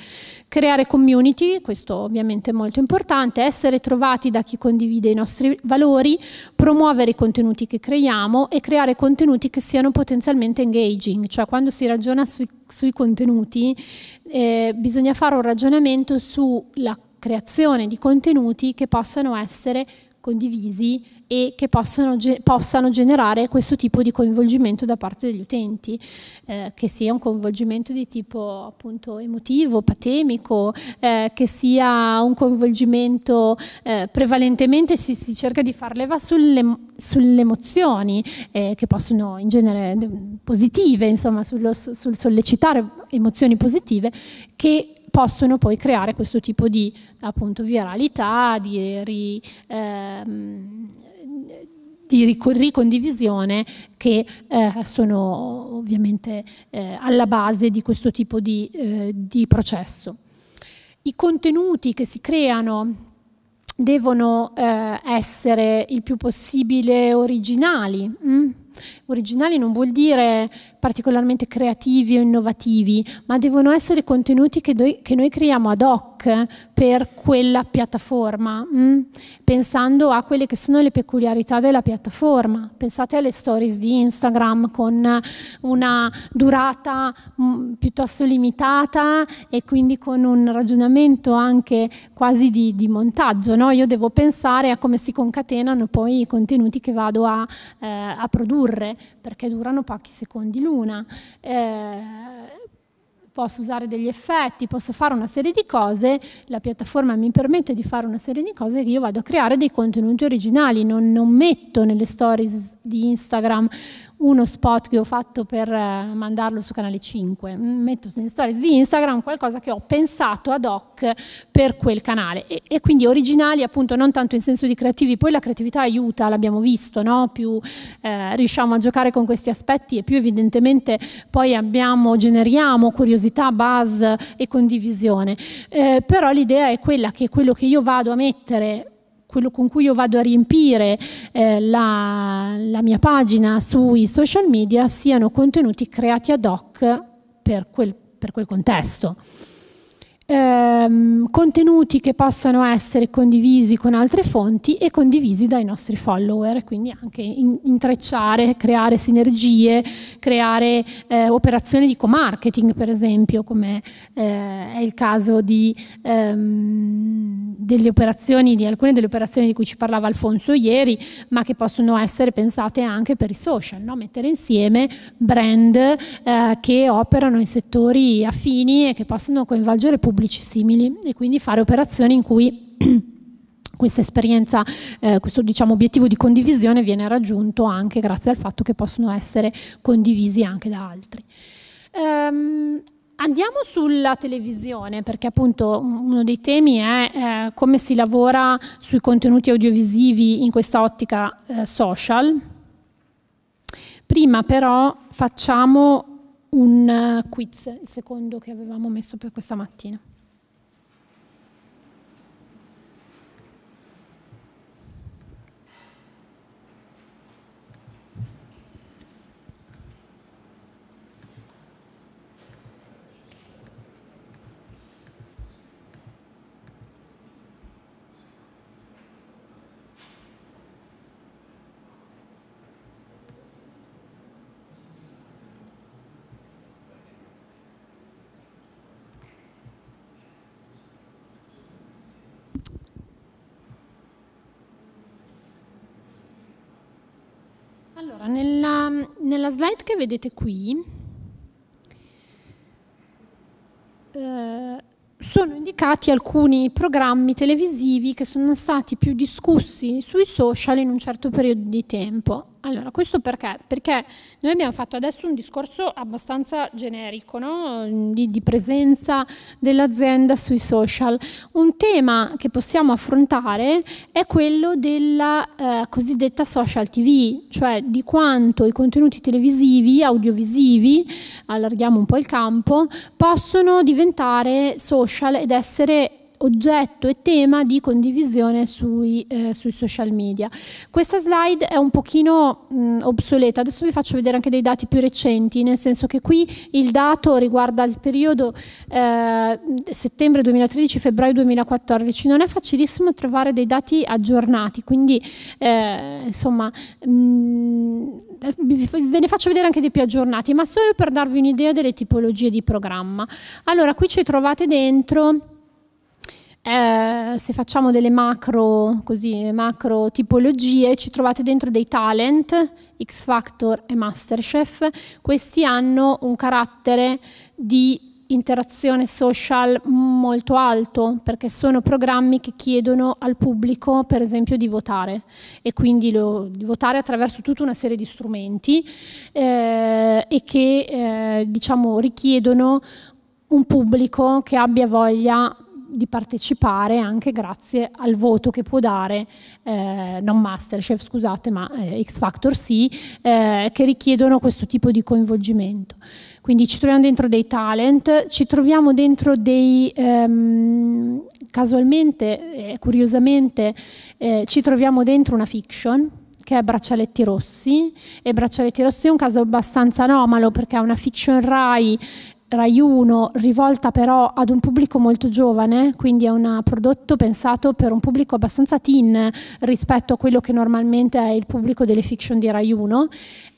Creare community, questo ovviamente è molto importante, essere trovati da chi condivide i nostri valori, promuovere i contenuti che creiamo e creare contenuti che siano potenzialmente engaging, cioè quando si ragiona sui, sui contenuti eh, bisogna fare un ragionamento sulla creazione di contenuti che possano essere condivisi e che possano, possano generare questo tipo di coinvolgimento da parte degli utenti, eh, che sia un coinvolgimento di tipo appunto emotivo, patemico, eh, che sia un coinvolgimento eh, prevalentemente si, si, cerca di far leva sulle, sulle emozioni eh, che possono in genere positive, insomma sullo, sul sollecitare emozioni positive che possono poi creare questo tipo di appunto, viralità, di, ri, ehm, di ricondivisione che eh, sono ovviamente eh, alla base di questo tipo di, eh, di processo. I contenuti che si creano devono eh, essere il più possibile originali. Mh? Mm? Originali non vuol dire particolarmente creativi o innovativi, ma devono essere contenuti che noi, che noi creiamo ad hoc per quella piattaforma, mh? Mm? pensando a quelle che sono le peculiarità della piattaforma. Pensate alle stories di Instagram con una durata mm, piuttosto limitata e quindi con un ragionamento anche quasi di, di montaggio. No? Io devo pensare a come si concatenano poi i contenuti che vado a, eh, a produrre ridurre perché durano pochi secondi l'una. Eh, posso usare degli effetti, posso fare una serie di cose, la piattaforma mi permette di fare una serie di cose che io vado a creare dei contenuti originali, non, non metto nelle stories di Instagram uno spot che ho fatto per eh, mandarlo su canale 5, mm, metto nelle stories di Instagram qualcosa che ho pensato ad hoc per quel canale e, e quindi originali appunto non tanto in senso di creativi, poi la creatività aiuta, l'abbiamo visto, no? più eh, riusciamo a giocare con questi aspetti e più evidentemente poi abbiamo, generiamo curiosità, buzz e condivisione, eh, però l'idea è quella che quello che io vado a mettere quello con cui io vado a riempire eh, la, la mia pagina sui social media siano contenuti creati ad hoc per quel, per quel contesto ehm, contenuti che possano essere condivisi con altre fonti e condivisi dai nostri follower, quindi anche in, intrecciare, creare sinergie, creare eh, operazioni di co-marketing per esempio, come eh, è il caso di, ehm, di, alcune delle operazioni di cui ci parlava Alfonso ieri, ma che possono essere pensate anche per i social, no? mettere insieme brand eh, che operano in settori affini e che possono coinvolgere pubblico pubblici simili e quindi fare operazioni in cui *clears throat* questa esperienza, eh, questo diciamo, obiettivo di condivisione viene raggiunto anche grazie al fatto che possono essere condivisi anche da altri. Um, Andiamo sulla televisione perché appunto uno dei temi è eh, come si lavora sui contenuti audiovisivi in questa ottica eh, social. Prima però facciamo un eh, quiz, il secondo che avevamo messo per questa mattina. Allora, nella, nella slide che vedete qui eh, sono indicati alcuni programmi televisivi che sono stati più discussi sui social in un certo periodo di tempo allora, questo perché? Perché noi abbiamo fatto adesso un discorso abbastanza generico, no? Mm, di, di presenza dell'azienda sui social. Un tema che possiamo affrontare è quello della eh, cosiddetta social TV, cioè di quanto i contenuti televisivi, audiovisivi, allarghiamo un po' il campo, possono diventare social ed essere oggetto e tema di condivisione sui, eh, sui social media. Questa slide è un pochino mh, obsoleta, adesso vi faccio vedere anche dei dati più recenti, nel senso che qui il dato riguarda il periodo eh, settembre 2013-febbraio 2014, non è facilissimo trovare dei dati aggiornati, quindi eh, insomma mh, ve ne faccio vedere anche dei più aggiornati, ma solo per darvi un'idea delle tipologie di programma. Allora qui ci trovate dentro eh, se facciamo delle macro, così, macro, tipologie, ci trovate dentro dei talent, X Factor e Masterchef. Questi hanno un carattere di interazione social molto alto perché sono programmi che chiedono al pubblico per esempio di votare e quindi lo, di votare attraverso tutta una serie di strumenti eh, e che eh, diciamo richiedono un pubblico che abbia voglia di partecipare anche grazie al voto che può dare, eh, non Masterchef scusate, ma eh, X Factor sì, eh, che richiedono questo tipo di coinvolgimento. Quindi ci troviamo dentro dei talent, ci troviamo dentro dei, ehm, casualmente, eh, curiosamente, eh, ci troviamo dentro una fiction, che è Braccialetti Rossi e Braccialetti Rossi è un caso abbastanza anomalo perché è una fiction Rai Rai 1, rivolta però ad un pubblico molto giovane, quindi è un prodotto pensato per un pubblico abbastanza teen rispetto a quello che normalmente è il pubblico delle fiction di Rai 1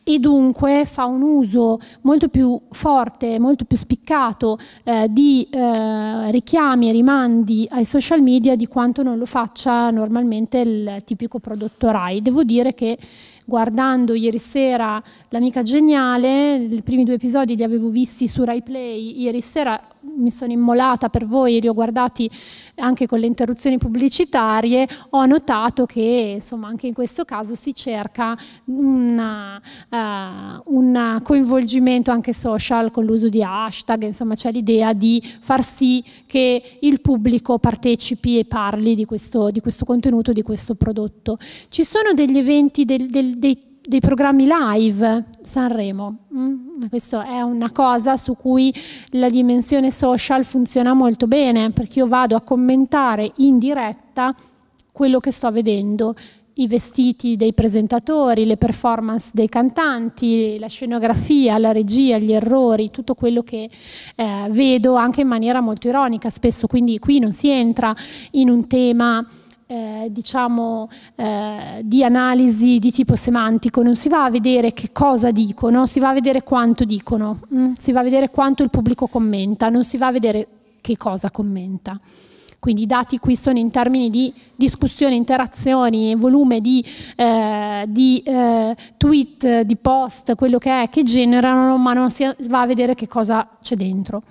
e dunque fa un uso molto più forte, molto più spiccato eh, di eh, richiami e rimandi ai social media di quanto non lo faccia normalmente il tipico prodotto RAI. Devo dire che guardando ieri sera L'amica geniale, i primi due episodi li avevo visti su RaiPlay ieri sera, mi sono immolata per voi e li ho guardati anche con le interruzioni pubblicitarie, ho notato che insomma, anche in questo caso si cerca una, uh, un coinvolgimento anche social con l'uso di hashtag, insomma c'è l'idea di far sì che il pubblico partecipi e parli di questo, di questo contenuto, di questo prodotto. Ci sono degli eventi, del, del, dei dei programmi live Sanremo. Mm? Questa è una cosa su cui la dimensione social funziona molto bene, perché io vado a commentare in diretta quello che sto vedendo, i vestiti dei presentatori, le performance dei cantanti, la scenografia, la regia, gli errori, tutto quello che eh, vedo anche in maniera molto ironica spesso, quindi qui non si entra in un tema eh, diciamo, eh, di analisi di tipo semantico, non si va a vedere che cosa dicono, si va a vedere quanto dicono, mh? Mm? si va a vedere quanto il pubblico commenta, non si va a vedere che cosa commenta. Quindi i dati qui sono in termini di discussione, interazioni, volume di, eh, di eh, tweet, di post, quello che è, che generano, ma non si va a vedere che cosa c'è dentro.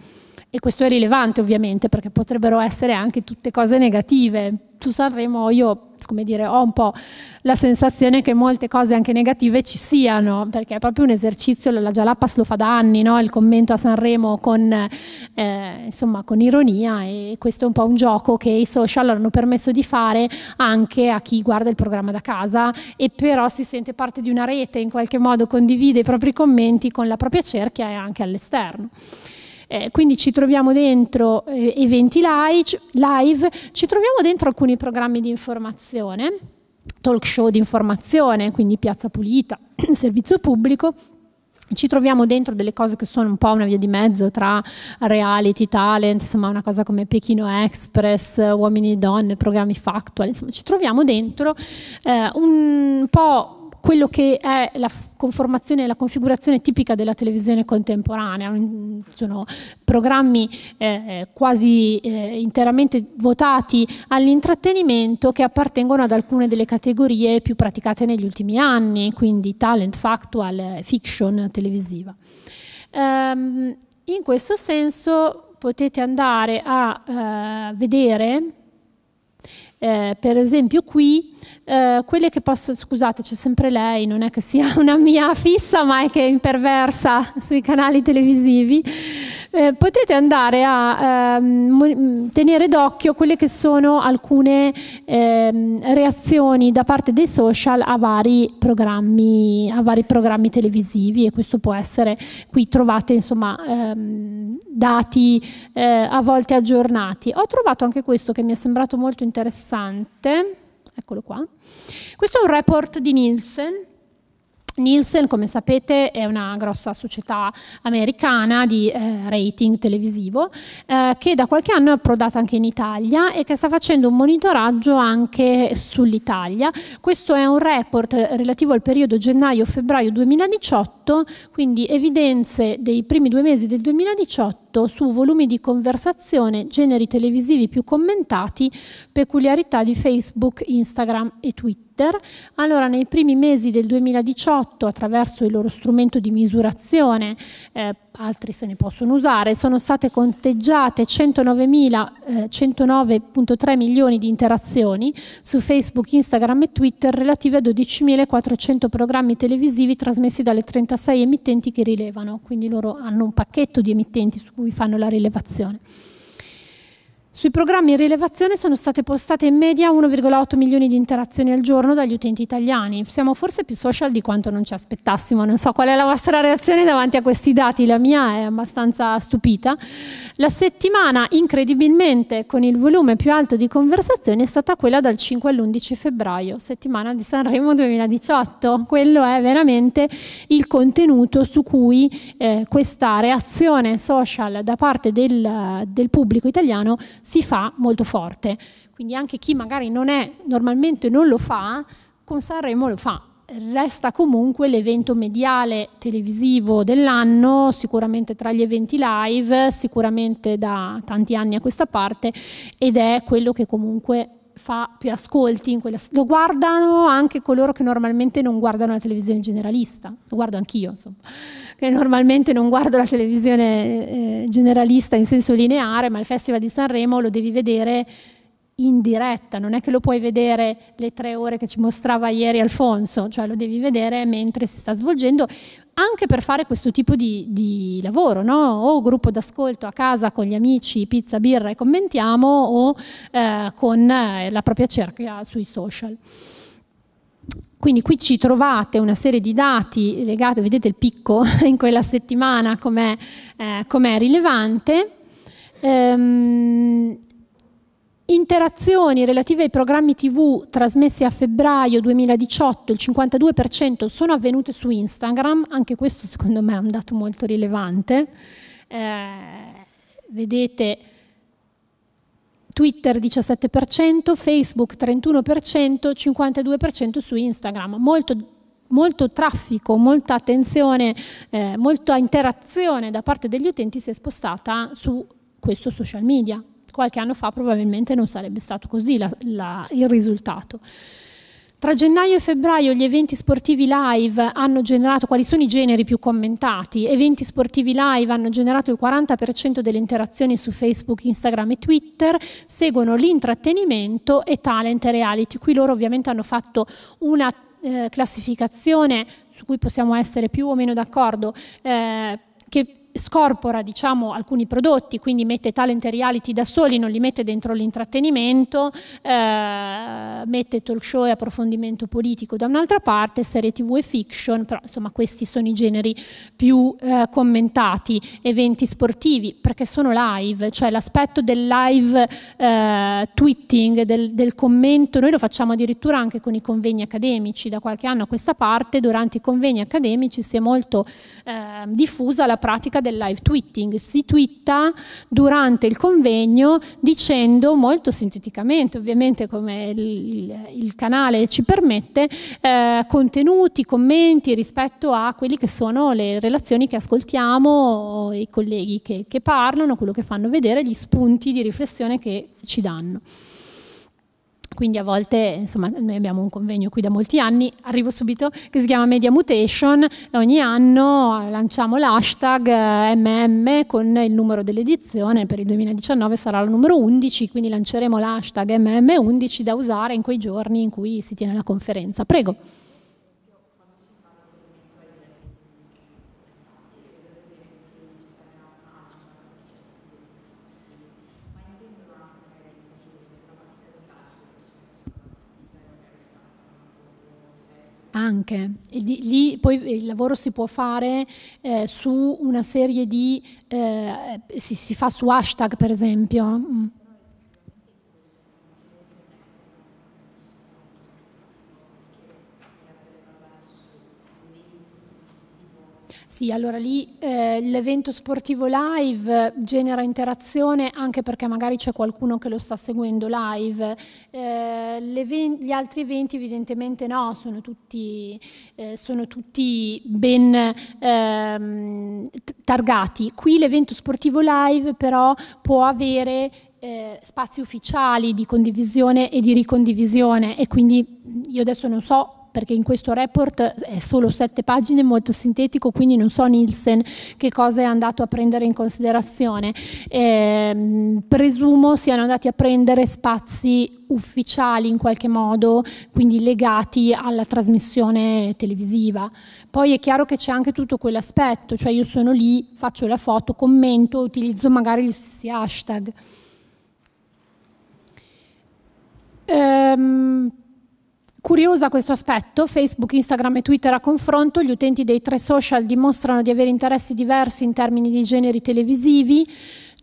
E questo è rilevante ovviamente perché potrebbero essere anche tutte cose negative. Su Sanremo io, come dire, ho un po' la sensazione che molte cose anche negative ci siano, perché è proprio un esercizio, la Gialappas lo fa da anni, no? il commento a Sanremo con, eh, insomma, con ironia e questo è un po' un gioco che i social hanno permesso di fare anche a chi guarda il programma da casa e però si sente parte di una rete, in qualche modo condivide i propri commenti con la propria cerchia e anche all'esterno. Eh, quindi ci troviamo dentro eh, eventi live, live, ci troviamo dentro alcuni programmi di informazione, talk show di informazione, quindi Piazza Pulita, *clears throat* servizio pubblico, ci troviamo dentro delle cose che sono un po' una via di mezzo tra reality, talent, insomma una cosa come Pechino Express, Uomini e Donne, programmi factual, insomma ci troviamo dentro eh, un po' quello che è la conformazione e la configurazione tipica della televisione contemporanea. Mm, sono programmi eh, eh, quasi eh, interamente votati all'intrattenimento che appartengono ad alcune delle categorie più praticate negli ultimi anni, quindi talent, factual, fiction televisiva. Um, in questo senso potete andare a uh, vedere, eh, per esempio qui, eh, quelle che posso, scusate c'è sempre lei, non è che sia *laughs* una mia fissa ma è che è imperversa sui canali televisivi, eh, potete andare a ehm, mm, tenere d'occhio quelle che sono alcune ehm, reazioni da parte dei social a vari programmi, a vari programmi televisivi e questo può essere, qui trovate insomma ehm, dati eh, a volte aggiornati. Ho trovato anche questo che mi è sembrato molto interessante eccolo qua. Questo è un report di Nielsen, Nielsen, come sapete, è una grossa società americana di eh, rating televisivo eh, che da qualche anno è approdata anche in Italia e che sta facendo un monitoraggio anche sull'Italia. Questo è un report relativo al periodo gennaio-febbraio 2018 2018, quindi evidenze dei primi due mesi del 2018 su volumi di conversazione, generi televisivi più commentati, peculiarità di Facebook, Instagram e Twitter. Allora, nei primi mesi del 2018, attraverso il loro strumento di misurazione, eh, altri se ne possono usare, sono state conteggiate 109.3 eh, milioni di interazioni su Facebook, Instagram e Twitter relative a 12.400 programmi televisivi trasmessi dalle 36 emittenti che rilevano, quindi loro hanno un pacchetto di emittenti su cui fanno la rilevazione. Sui programmi in rilevazione sono state postate in media 1,8 milioni di interazioni al giorno dagli utenti italiani. Siamo forse più social di quanto non ci aspettassimo. Non so qual è la vostra reazione davanti a questi dati, la mia è abbastanza stupita. La settimana, incredibilmente, con il volume più alto di conversazioni è stata quella dal 5 all'11 febbraio, settimana di Sanremo 2018. Quello è veramente il contenuto su cui eh, questa reazione social da parte del, del pubblico italiano si fa molto forte. Quindi anche chi magari non è, normalmente non lo fa, con Sanremo lo fa. Resta comunque l'evento mediale televisivo dell'anno, sicuramente tra gli eventi live, sicuramente da tanti anni a questa parte, ed è quello che comunque fa più ascolti, quella... lo guardano anche coloro che normalmente non guardano la televisione generalista, lo guardo anch'io insomma, *laughs* che normalmente non guardo la televisione eh, generalista in senso lineare, ma il Festival di Sanremo lo devi vedere in diretta, non è che lo puoi vedere le tre ore che ci mostrava ieri Alfonso, cioè lo devi vedere mentre si sta svolgendo anche per fare questo tipo di, di lavoro, no? o gruppo d'ascolto a casa con gli amici, pizza, birra e commentiamo, o eh, con eh, la propria cerchia sui social. Quindi qui ci trovate una serie di dati legati, vedete il picco *laughs* in quella settimana com'è, eh, com'è rilevante. Ehm, Interazioni relative ai programmi TV trasmessi a febbraio 2018, il 52% sono avvenute su Instagram, anche questo secondo me è un dato molto rilevante. Eh, vedete Twitter 17%, Facebook 31%, 52% su Instagram. Molto, molto traffico, molta attenzione, eh, molta interazione da parte degli utenti si è spostata su questo social media, Qualche anno fa probabilmente non sarebbe stato così la, la, il risultato. Tra gennaio e febbraio gli eventi sportivi live hanno generato, quali sono i generi più commentati? Eventi sportivi live hanno generato il 40% delle interazioni su Facebook, Instagram e Twitter, seguono l'intrattenimento e talent e reality. Qui loro ovviamente hanno fatto una eh, classificazione su cui possiamo essere più o meno d'accordo, eh, che scorpora diciamo, alcuni prodotti, quindi mette talent e reality da soli, non li mette dentro l'intrattenimento, eh, mette talk show e approfondimento politico da un'altra parte, serie tv e fiction, però insomma questi sono i generi più eh, commentati, eventi sportivi, perché sono live, cioè l'aspetto del live eh, tweeting, del, del commento, noi lo facciamo addirittura anche con i convegni accademici, da qualche anno a questa parte durante i convegni accademici si è molto ehm, diffusa la pratica del live tweeting, si twitta durante il convegno dicendo molto sinteticamente, ovviamente come il, il canale ci permette, eh, contenuti, commenti rispetto a quelle che sono le relazioni che ascoltiamo, i colleghi che, che parlano, quello che fanno vedere, gli spunti di riflessione che ci danno quindi a volte, insomma, noi abbiamo un convegno qui da molti anni, arrivo subito, che si chiama Media Mutation, ogni anno lanciamo l'hashtag MM con il numero dell'edizione, per il 2019 sarà la numero 11, quindi lanceremo l'hashtag MM11 da usare in quei giorni in cui si tiene la conferenza. Prego. anche. Lì poi il lavoro si può fare eh, su una serie di, eh, si, si, fa su hashtag per esempio. Mm. Sì, allora lì eh, l'evento sportivo live genera interazione anche perché magari c'è qualcuno che lo sta seguendo live. Eh, gli altri eventi evidentemente no, sono tutti, eh, sono tutti ben ehm, targati. Qui l'evento sportivo live però può avere eh, spazi ufficiali di condivisione e di ricondivisione e quindi io adesso non so perché in questo report eh, è solo sette pagine, molto sintetico, quindi non so Nielsen che cosa è andato a prendere in considerazione. Eh, presumo siano andati a prendere spazi ufficiali in qualche modo, quindi legati alla trasmissione televisiva. Poi è chiaro che c'è anche tutto quell'aspetto, cioè io sono lì, faccio la foto, commento, utilizzo magari gli stessi hashtag. Ehm, Curiosa questo aspetto, Facebook, Instagram e Twitter a confronto, gli utenti dei tre social dimostrano di avere interessi diversi in termini di generi televisivi,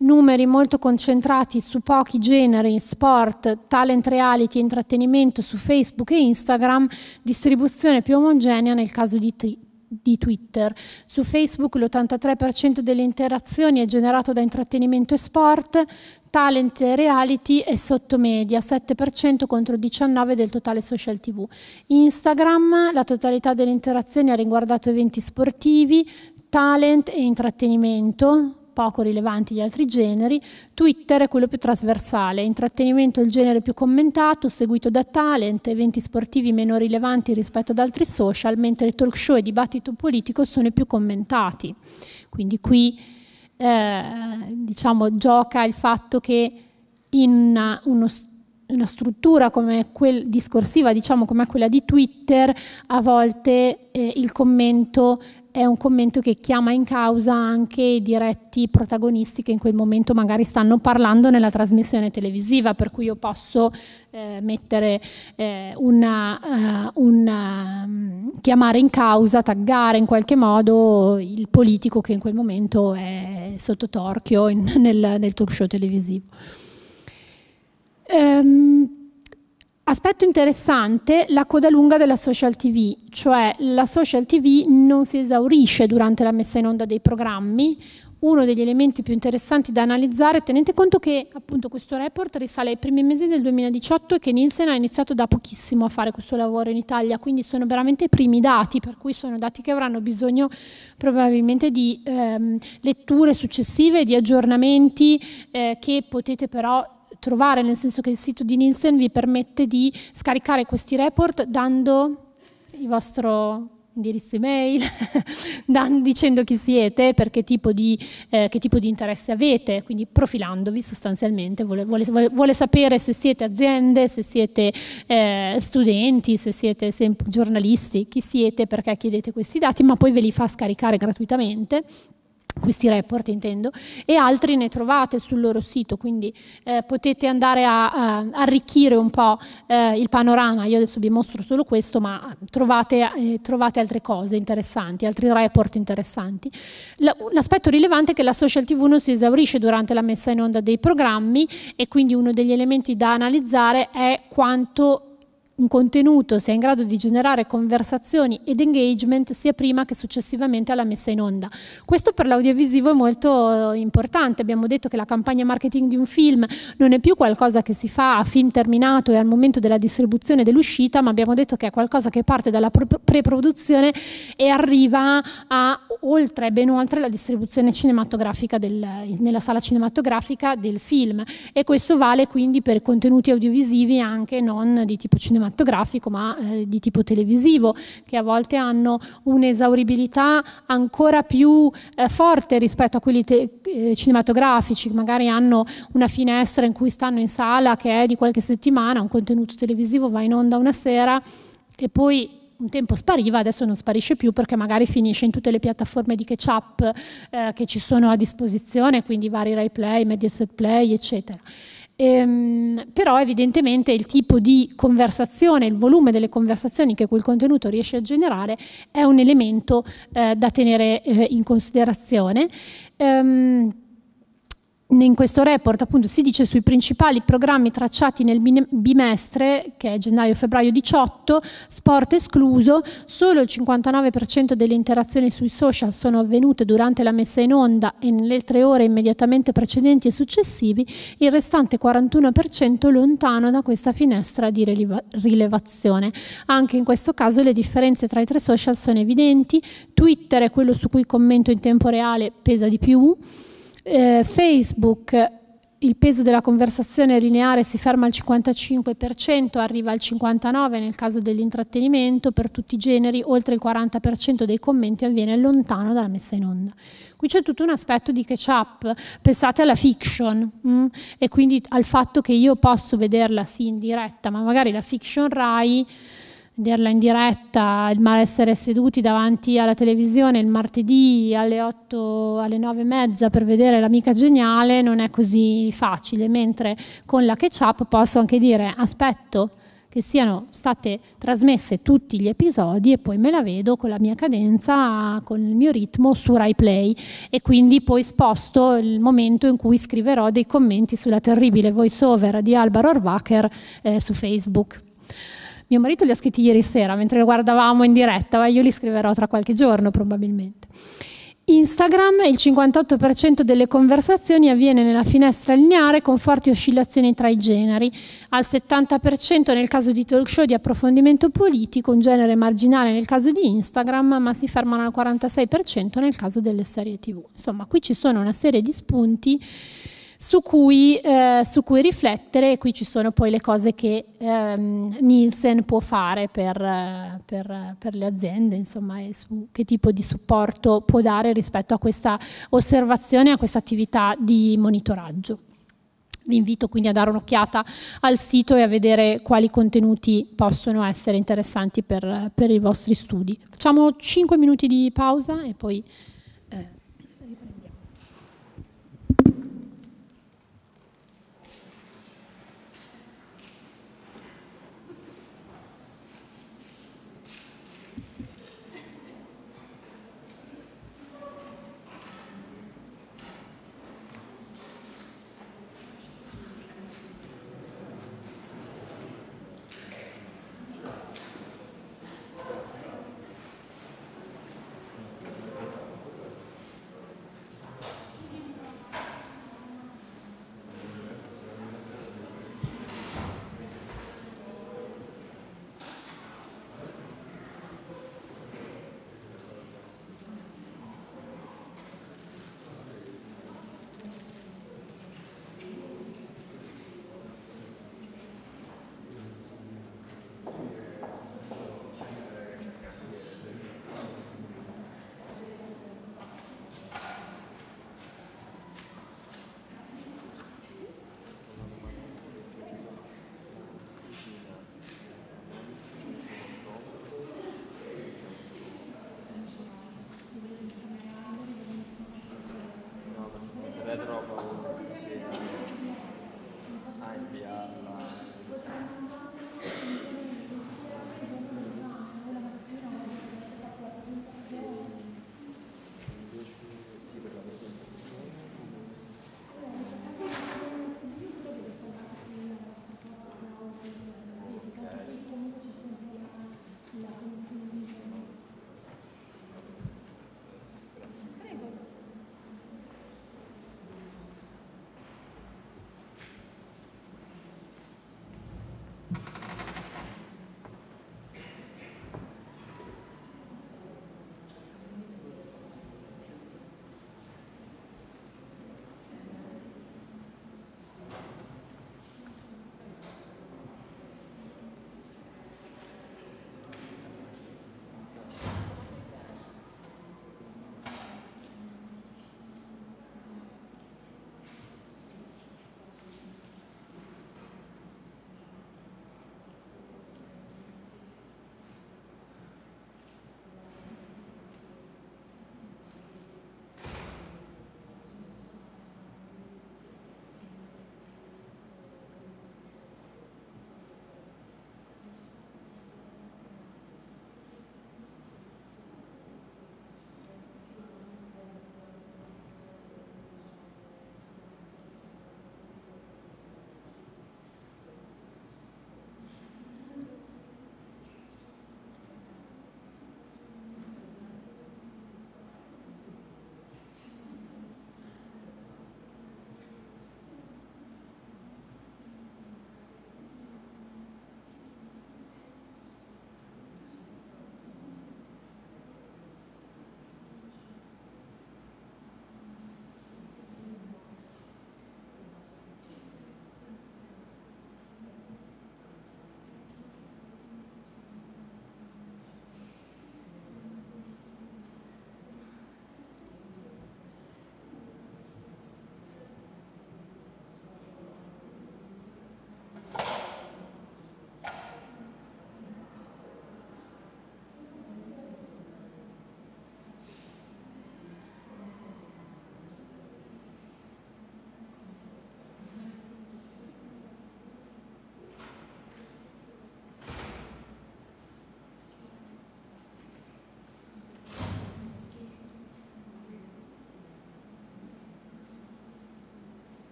numeri molto concentrati su pochi generi, sport, talent reality e intrattenimento su Facebook e Instagram, distribuzione più omogenea nel caso di di Twitter. Su Facebook l'83% delle interazioni è generato da intrattenimento e sport, talent e reality e sottomedia, 7% contro 19% del totale social TV. Instagram, la totalità delle interazioni ha riguardato eventi sportivi, talent e intrattenimento, poco rilevanti gli altri generi, Twitter è quello più trasversale, intrattenimento è il genere più commentato, seguito da talent, eventi sportivi meno rilevanti rispetto ad altri social, mentre talk show e dibattito politico sono i più commentati. Quindi qui eh, diciamo, gioca il fatto che in una, uno una struttura come quel, discorsiva, diciamo come quella di Twitter, a volte eh, il commento è un commento che chiama in causa anche i diretti protagonisti che in quel momento magari stanno parlando nella trasmissione televisiva, per cui io posso eh, mettere eh, una, uh, eh, una, ehm, chiamare in causa, taggare in qualche modo il politico che in quel momento è sotto torchio in, nel, nel, talk show televisivo. Um, Aspetto interessante, la coda lunga della social TV, cioè la social TV non si esaurisce durante la messa in onda dei programmi, uno degli elementi più interessanti da analizzare, tenete conto che appunto questo report risale ai primi mesi del 2018 e che Nielsen ha iniziato da pochissimo a fare questo lavoro in Italia, quindi sono veramente i primi dati, per cui sono dati che avranno bisogno probabilmente di ehm, letture successive, di aggiornamenti eh, che potete però trovare, nel senso che il sito di Nielsen vi permette di scaricare questi report dando il vostro indirizzo email, *laughs* dicendo chi siete, perché tipo di, eh, che tipo di interesse avete, quindi profilandovi sostanzialmente, vuole, vuole, vuole sapere se siete aziende, se siete eh, studenti, se siete giornalisti, chi siete, perché chiedete questi dati, ma poi ve li fa scaricare gratuitamente questi report intendo, e altri ne trovate sul loro sito, quindi eh, potete andare a, a, arricchire un po' eh, il panorama, io adesso vi mostro solo questo, ma trovate, eh, trovate altre cose interessanti, altri report interessanti. l'aspetto rilevante è che la social TV non si esaurisce durante la messa in onda dei programmi e quindi uno degli elementi da analizzare è quanto un contenuto sia in grado di generare conversazioni ed engagement sia prima che successivamente alla messa in onda. Questo per l'audiovisivo è molto importante, abbiamo detto che la campagna marketing di un film non è più qualcosa che si fa a film terminato e al momento della distribuzione dell'uscita, ma abbiamo detto che è qualcosa che parte dalla pre-produzione e arriva a oltre, ben oltre la distribuzione cinematografica del, nella sala cinematografica del film e questo vale quindi per contenuti audiovisivi anche non di tipo cinematografico cinematografico ma eh, di tipo televisivo, che a volte hanno un'esauribilità ancora più eh, forte rispetto a quelli te- eh, cinematografici, magari hanno una finestra in cui stanno in sala che è di qualche settimana, un contenuto televisivo va in onda una sera e poi un tempo spariva, adesso non sparisce più perché magari finisce in tutte le piattaforme di catch up eh, che ci sono a disposizione, quindi vari Rai Play, Mediaset Play, eccetera. Ehm, però evidentemente il tipo di conversazione, il volume delle conversazioni che quel contenuto riesce a generare è un elemento eh, da tenere eh, in considerazione. Ehm, in questo report appunto si dice sui principali programmi tracciati nel bimestre, che è gennaio-febbraio 18, sport escluso, solo il 59% delle interazioni sui social sono avvenute durante la messa in onda e nelle tre ore immediatamente precedenti e successivi, il restante 41% lontano da questa finestra di rilevazione. Anche in questo caso le differenze tra i tre social sono evidenti, Twitter è quello su cui commento in tempo reale pesa di più, eh, Facebook il peso della conversazione lineare si ferma al 55%, arriva al 59% nel caso dell'intrattenimento, per tutti i generi oltre il 40% dei commenti avviene lontano dalla messa in onda. Qui c'è tutto un aspetto di catch-up, pensate alla fiction mh? Mm? e quindi al fatto che io posso vederla sì in diretta, ma magari la fiction RAI vederla in diretta, il malessere seduti davanti alla televisione il martedì alle 8, alle 9 e mezza per vedere l'amica geniale non è così facile, mentre con la ketchup posso anche dire aspetto che siano state trasmesse tutti gli episodi e poi me la vedo con la mia cadenza, con il mio ritmo su Rai Play e quindi poi sposto il momento in cui scriverò dei commenti sulla terribile voiceover di Alvaro Orvacher eh, su Facebook. Mio marito li ha scritti ieri sera mentre lo guardavamo in diretta, ma io li scriverò tra qualche giorno probabilmente. Instagram, il 58% delle conversazioni avviene nella finestra lineare con forti oscillazioni tra i generi, al 70% nel caso di talk show di approfondimento politico, un genere marginale nel caso di Instagram, ma si fermano al 46% nel caso delle serie tv. Insomma, qui ci sono una serie di spunti su cui, eh, su cui riflettere e qui ci sono poi le cose che ehm, Nielsen può fare per, eh, per, per le aziende, insomma, e su che tipo di supporto può dare rispetto a questa osservazione, a questa attività di monitoraggio. Vi invito quindi a dare un'occhiata al sito e a vedere quali contenuti possono essere interessanti per, per i vostri studi. Facciamo 5 minuti di pausa e poi...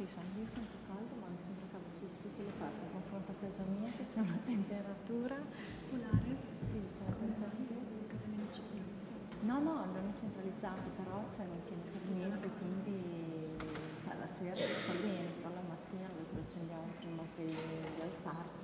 Sì, sono io sento caldo, ma mi sembra che su tutte le parti, a confronto a casa mia, che c'è una temperatura polare. Sì, c'è una temperatura. Scaldamento centralizzato. No, no, non è centralizzato, però c'è cioè, anche niente, quindi cioè, la sera si sta bene, però la mattina lo accendiamo prima che di alzarci.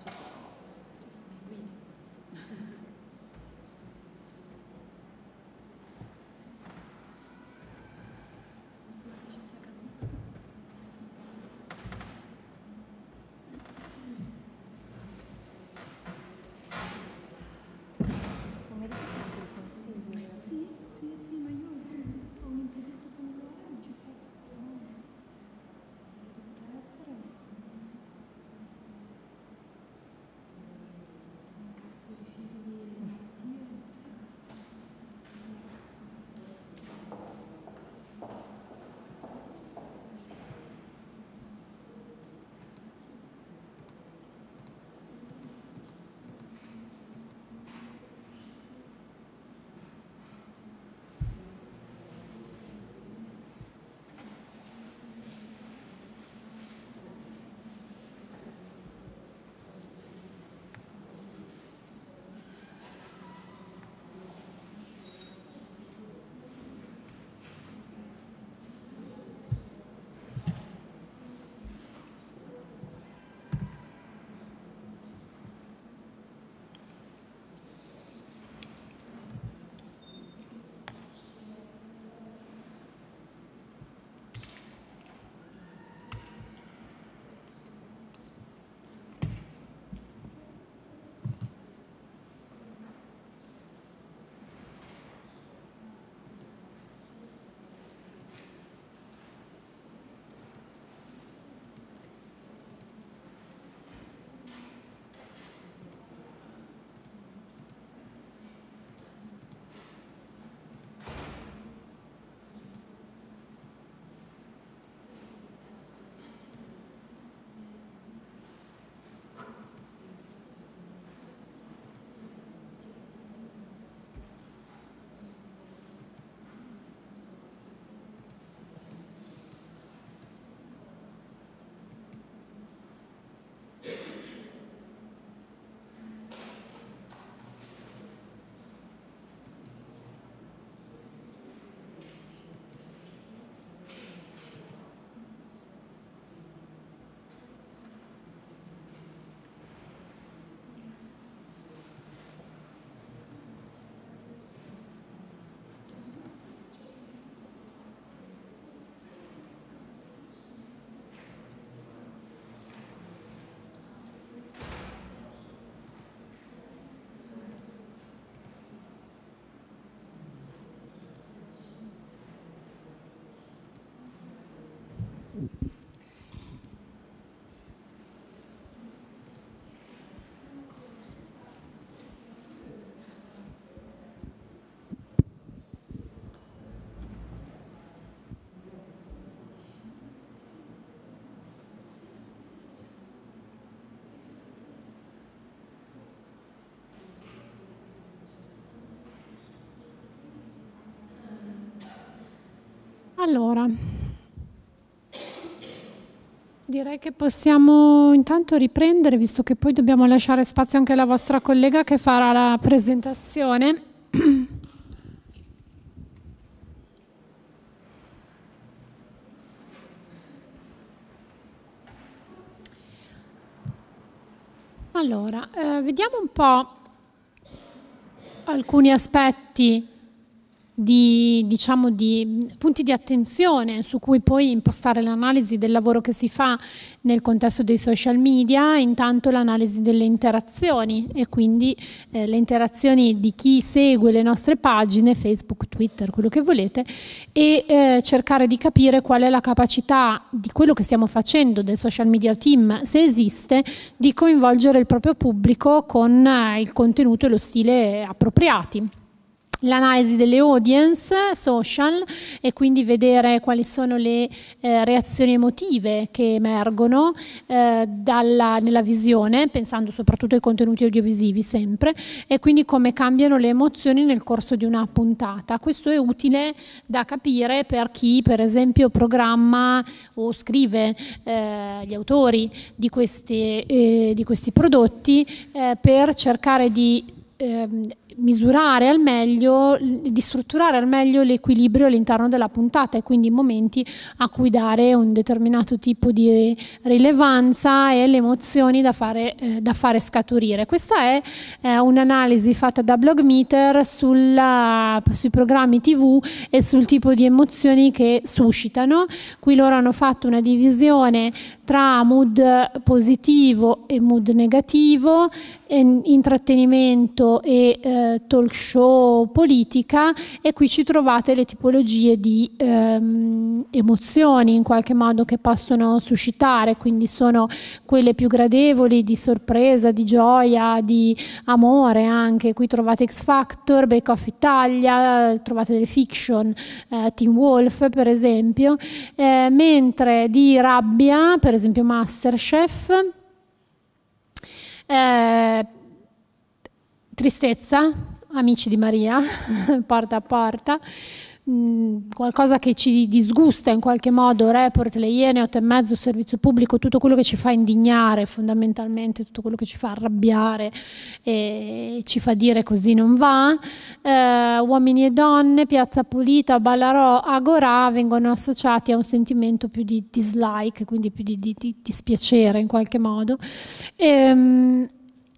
Allora, direi che possiamo intanto riprendere, visto che poi dobbiamo lasciare spazio anche alla vostra collega che farà la presentazione. Allora, eh, vediamo un po' alcuni aspetti di, diciamo, di punti di attenzione su cui poi impostare l'analisi del lavoro che si fa nel contesto dei social media, intanto l'analisi delle interazioni e quindi eh, le interazioni di chi segue le nostre pagine, Facebook, Twitter, quello che volete, e eh, cercare di capire qual è la capacità di quello che stiamo facendo, del social media team, se esiste, di coinvolgere il proprio pubblico con eh, il contenuto e lo stile appropriati l'analisi delle audience social e quindi vedere quali sono le eh, reazioni emotive che emergono eh, dalla, nella visione, pensando soprattutto ai contenuti audiovisivi sempre, e quindi come cambiano le emozioni nel corso di una puntata. Questo è utile da capire per chi per esempio programma o scrive eh, gli autori di questi, eh, di questi prodotti eh, per cercare di ehm, misurare al meglio, di strutturare al meglio l'equilibrio all'interno della puntata e quindi i momenti a cui dare un determinato tipo di rilevanza e le emozioni da fare, eh, da fare scaturire. Questa è eh, un'analisi fatta da Blogmeter sulla, sui programmi TV e sul tipo di emozioni che suscitano. Qui loro hanno fatto una divisione tra mood positivo e mood negativo, intrattenimento e eh, eh, talk show politica e qui ci trovate le tipologie di ehm, emozioni in qualche modo che possono suscitare, quindi sono quelle più gradevoli di sorpresa, di gioia, di amore anche. Qui trovate X Factor, Bake Off Italia, trovate delle fiction, eh, Teen Wolf per esempio, eh, mentre di rabbia, per esempio Masterchef, eh, tristezza, amici di Maria, *laughs* porta a porta, mm, qualcosa che ci disgusta in qualche modo, report, le iene, 8 e mezzo, servizio pubblico, tutto quello che ci fa indignare fondamentalmente, tutto quello che ci fa arrabbiare e ci fa dire così non va, eh, uomini e donne, piazza pulita, Ballarò, Agora vengono associati a un sentimento più di dislike, quindi più di, dispiacere in qualche modo. E, ehm,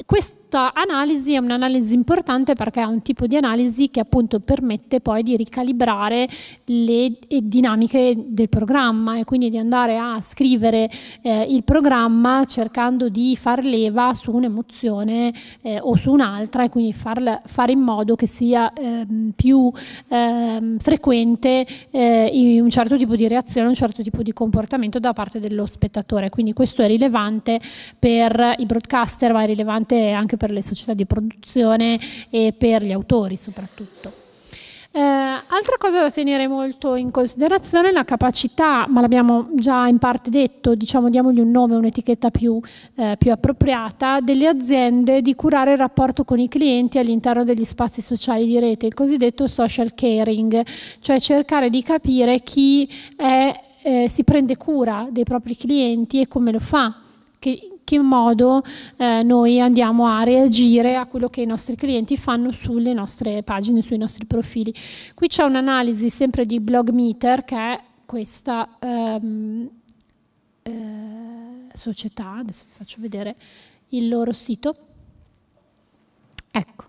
questa analisi è un'analisi importante perché è un tipo di analisi che appunto permette poi di ricalibrare le eh, dinamiche del programma e quindi di andare a scrivere eh, il programma cercando di far leva su un'emozione eh, o su un'altra e quindi far, fare in modo che sia ehm, ehm, eh, più frequente un certo tipo di reazione, un certo tipo di comportamento da parte dello spettatore. Quindi questo è rilevante per i broadcaster, ma è rilevante importante anche per le società di produzione e per gli autori soprattutto. Eh, altra cosa da tenere molto in considerazione è la capacità, ma l'abbiamo già in parte detto, diciamo diamogli un nome, un'etichetta più, eh, più, appropriata, delle aziende di curare il rapporto con i clienti all'interno degli spazi sociali di rete, il cosiddetto social caring, cioè cercare di capire chi è, eh, si prende cura dei propri clienti e come lo fa. Che, che modo eh, noi andiamo a reagire a quello che i nostri clienti fanno sulle nostre pagine, sui nostri profili. Qui c'è un'analisi sempre di Blog Meter che è questa ehm, eh, società, adesso vi faccio vedere il loro sito. Ecco.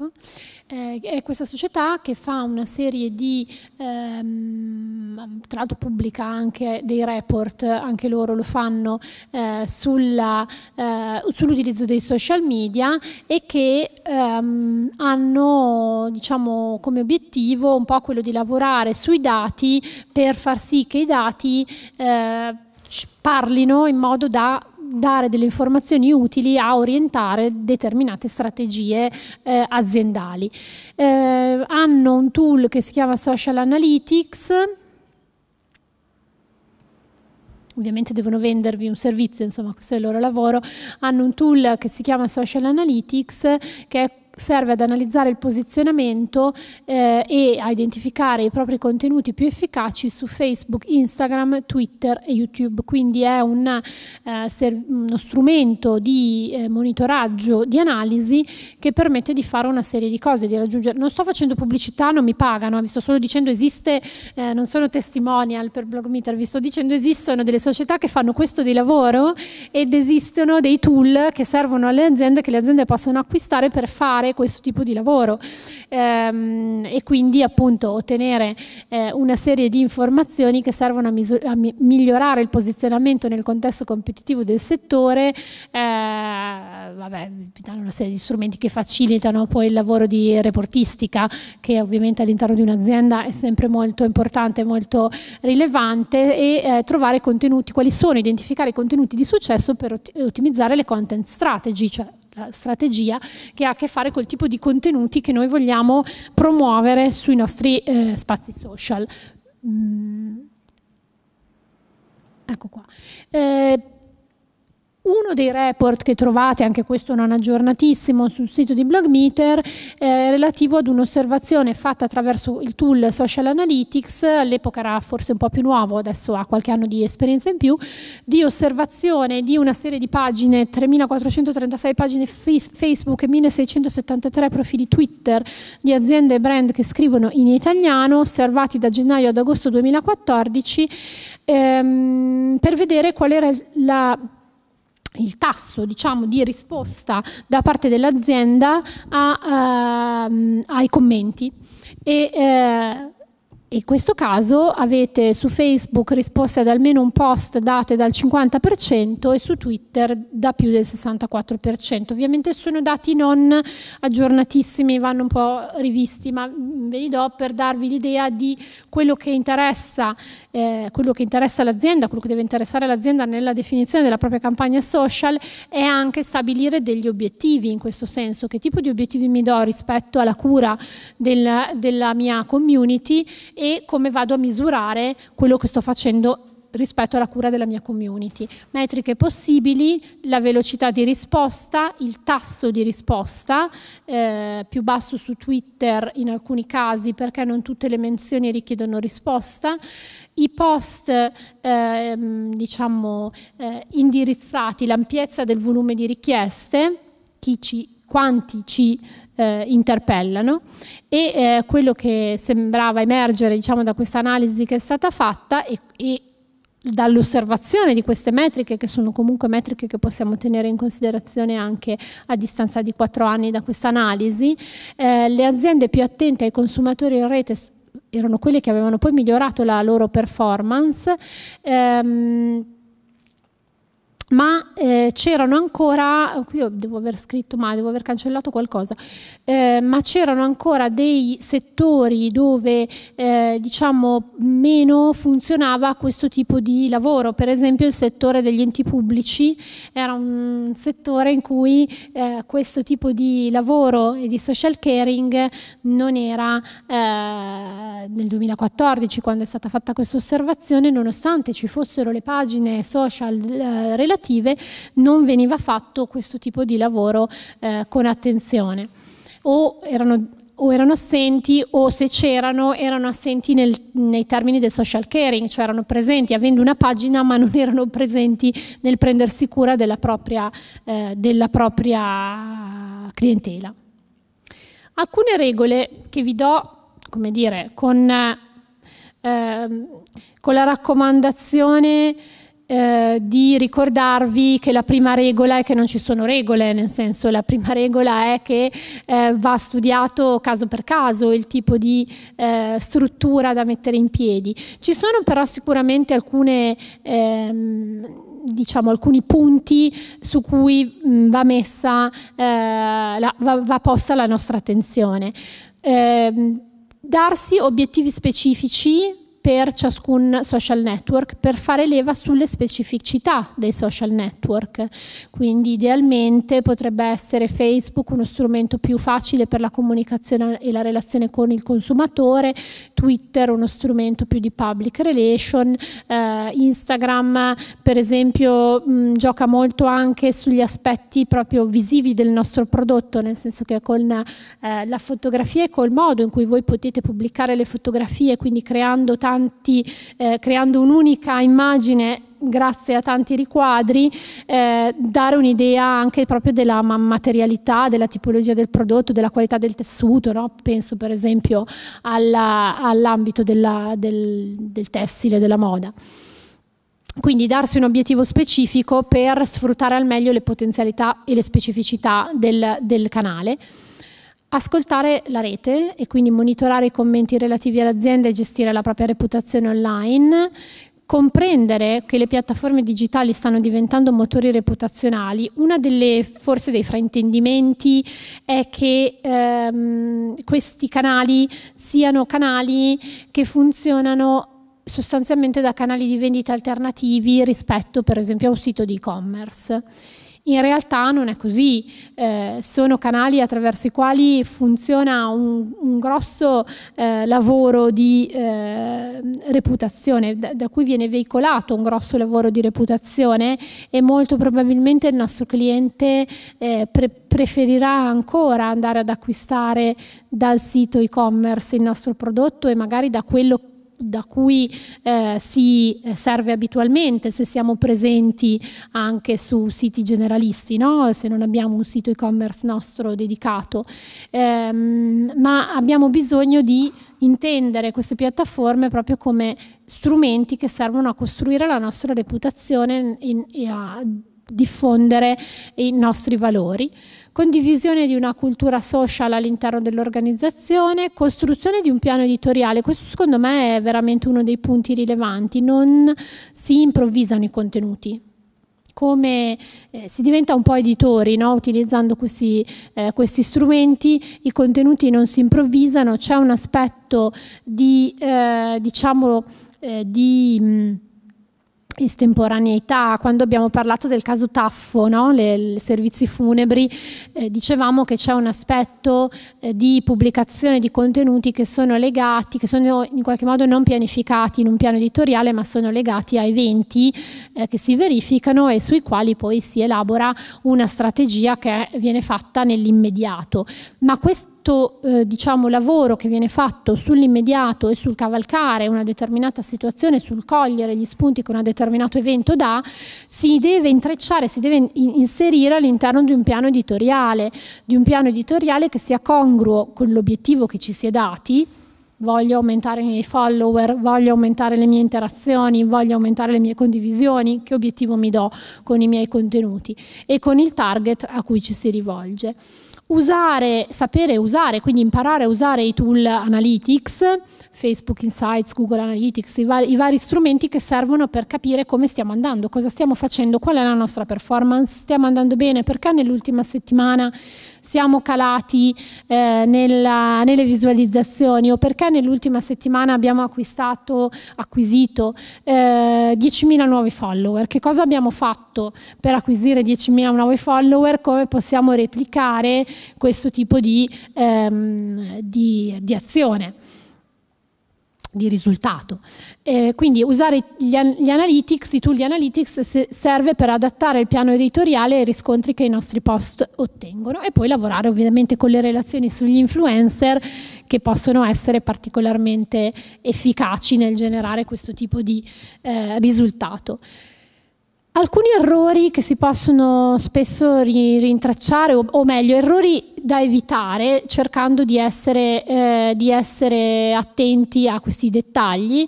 Ecco eh, è questa società che fa una serie di, ehm, tra l'altro pubblica anche dei report, anche loro lo fanno, eh, sulla, eh, sull'utilizzo dei social media e che ehm, hanno diciamo, come obiettivo un po' quello di lavorare sui dati per far sì che i dati eh, parlino in modo da dare delle informazioni utili a orientare determinate strategie eh, aziendali. Eh, hanno un tool che si chiama Social Analytics, ovviamente devono vendervi un servizio, insomma questo è il loro lavoro, hanno un tool che si chiama Social Analytics che è serve ad analizzare il posizionamento eh, e a identificare i propri contenuti più efficaci su Facebook, Instagram, Twitter e YouTube. Quindi è una, eh, uno strumento di eh, monitoraggio, di analisi che permette di fare una serie di cose, di raggiungere. Non sto facendo pubblicità, non mi pagano, eh, vi sto solo dicendo esiste, eh, non sono testimonial per Blogmeter, vi sto dicendo esistono delle società che fanno questo di lavoro ed esistono dei tool che servono alle aziende che le aziende possono acquistare per fare fare questo tipo di lavoro ehm, e quindi appunto ottenere eh, una serie di informazioni che servono a, misur- a migliorare il posizionamento nel contesto competitivo del settore, eh, vabbè, vi danno una serie di strumenti che facilitano poi il lavoro di reportistica che ovviamente all'interno di un'azienda è sempre molto importante, molto rilevante e eh, trovare contenuti, quali sono, identificare i contenuti di successo per ottimizzare le content strategy, cioè eh, strategia che ha a che fare col tipo di contenuti che noi vogliamo promuovere sui nostri eh, spazi social. Mm. Ecco qua. Eh, uno dei report che trovate, anche questo non aggiornatissimo, sul sito di Blogmeter, eh, relativo ad un'osservazione fatta attraverso il tool Social Analytics, all'epoca era forse un po' più nuovo, adesso ha qualche anno di esperienza in più, di osservazione di una serie di pagine, 3436 pagine Facebook e 1673 profili Twitter di aziende e brand che scrivono in italiano, osservati da gennaio ad agosto 2014, ehm, per vedere qual era la il tasso diciamo, di risposta da parte dell'azienda a, a, ehm, ai commenti. E, eh, in questo caso avete su Facebook risposte ad almeno un post date dal 50% e su Twitter da più del 64%. Ovviamente sono dati non aggiornatissimi, vanno un po' rivisti, ma ve li do per darvi l'idea di quello che interessa, eh, quello che interessa l'azienda, quello che deve interessare l'azienda nella definizione della propria campagna social è anche stabilire degli obiettivi in questo senso, che tipo di obiettivi mi do rispetto alla cura del, della mia community e come vado a misurare quello che sto facendo rispetto alla cura della mia community. Metriche possibili, la velocità di risposta, il tasso di risposta, eh, più basso su Twitter in alcuni casi perché non tutte le menzioni richiedono risposta, i post eh, diciamo eh, indirizzati, l'ampiezza del volume di richieste, chi ci quanti ci eh, interpellano e eh, quello che sembrava emergere diciamo, da questa analisi che è stata fatta e, e dall'osservazione di queste metriche, che sono comunque metriche che possiamo tenere in considerazione anche a distanza di quattro anni da questa analisi, eh, le aziende più attente ai consumatori in rete erano quelle che avevano poi migliorato la loro performance. Ehm, ma eh, c'erano ancora, qui devo aver scritto male, devo aver cancellato qualcosa, eh, ma c'erano ancora dei settori dove eh, diciamo meno funzionava questo tipo di lavoro, per esempio il settore degli enti pubblici era un settore in cui eh, questo tipo di lavoro e di social caring non era eh, nel 2014 quando è stata fatta questa osservazione, nonostante ci fossero le pagine social relative eh, relative non veniva fatto questo tipo di lavoro eh, con attenzione. O erano o erano assenti o se c'erano erano assenti nel, nei termini del social caring, cioè erano presenti avendo una pagina ma non erano presenti nel prendersi cura della propria, eh, della propria clientela. Alcune regole che vi do, come dire, con, eh, con la raccomandazione eh, di ricordarvi che la prima regola è che non ci sono regole, nel senso la prima regola è che eh, va studiato caso per caso il tipo di eh, struttura da mettere in piedi. Ci sono però sicuramente alcune... Ehm, diciamo, alcuni punti su cui mh, mm, va, messa, eh, la, va, va, posta la nostra attenzione. Ehm, darsi obiettivi specifici per ciascun social network per fare leva sulle specificità dei social network. Quindi idealmente potrebbe essere Facebook uno strumento più facile per la comunicazione e la relazione con il consumatore, Twitter uno strumento più di public relation, eh, Instagram per esempio mh, gioca molto anche sugli aspetti proprio visivi del nostro prodotto, nel senso che con eh, la fotografia e col modo in cui voi potete pubblicare le fotografie, quindi creando tanti tanti, eh, creando un'unica immagine grazie a tanti riquadri, eh, dare un'idea anche proprio della materialità, della tipologia del prodotto, della qualità del tessuto. No? Penso per esempio alla, all'ambito della, del, del tessile, della moda. Quindi darsi un obiettivo specifico per sfruttare al meglio le potenzialità e le specificità del, del canale. Ascoltare la rete e quindi monitorare i commenti relativi all'azienda e gestire la propria reputazione online, comprendere che le piattaforme digitali stanno diventando motori reputazionali, una delle forse dei fraintendimenti è che ehm, questi canali siano canali che funzionano sostanzialmente da canali di vendita alternativi rispetto per esempio a un sito di e-commerce. In realtà non è così, eh, sono canali attraverso i quali funziona un, un grosso eh, lavoro di eh, reputazione, da, da, cui viene veicolato un grosso lavoro di reputazione e molto probabilmente il nostro cliente eh, pre- preferirà ancora andare ad acquistare dal sito e-commerce il nostro prodotto e magari da quello da cui eh, si eh, serve abitualmente se siamo presenti anche su siti generalisti, no? se non abbiamo un sito e-commerce nostro dedicato, ehm, ma abbiamo bisogno di intendere queste piattaforme proprio come strumenti che servono a costruire la nostra reputazione e a diffondere i nostri valori condivisione di una cultura social all'interno dell'organizzazione, costruzione di un piano editoriale. Questo secondo me è veramente uno dei punti rilevanti, non si improvvisano i contenuti, come eh, si diventa un po' editori no? utilizzando questi, eh, questi, strumenti, i contenuti non si improvvisano, c'è un aspetto di, eh, diciamo, eh, di mh, mm, estemporaneità, quando abbiamo parlato del caso Taffo, no? Le, servizi funebri, eh, dicevamo che c'è un aspetto eh, di pubblicazione di contenuti che sono legati, che sono in qualche modo non pianificati in un piano editoriale, ma sono legati a eventi eh, che si verificano e sui quali poi si elabora una strategia che viene fatta nell'immediato. Ma questo tanto eh, diciamo, lavoro che viene fatto sull'immediato e sul cavalcare una determinata situazione, sul cogliere gli spunti che un determinato evento dà, si deve intrecciare, si deve inserire all'interno di un piano editoriale, di un piano editoriale che sia congruo con l'obiettivo che ci si è dati, voglio aumentare i miei follower, voglio aumentare le mie interazioni, voglio aumentare le mie condivisioni, che obiettivo mi do con i miei contenuti e con il target a cui ci si rivolge usare, sapere usare, quindi imparare a usare i tool analytics, Facebook Insights, Google Analytics, i vari, i vari, strumenti che servono per capire come stiamo andando, cosa stiamo facendo, qual è la nostra performance, stiamo andando bene, perché nell'ultima settimana siamo calati eh, nella, nelle visualizzazioni o perché nell'ultima settimana abbiamo acquistato, acquisito eh, 10.000 nuovi follower. Che cosa abbiamo fatto per acquisire 10.000 nuovi follower? Come possiamo replicare questo tipo di, ehm, di, di azione? di risultato. Eh, quindi usare gli, gli, analytics, i tool di analytics se- serve per adattare il piano editoriale ai riscontri che i nostri post ottengono e poi lavorare ovviamente con le relazioni sugli influencer che possono essere particolarmente efficaci nel generare questo tipo di eh, risultato. Alcuni errori che si possono spesso rintracciare, o, meglio, errori da evitare cercando di essere, eh, di essere attenti a questi dettagli.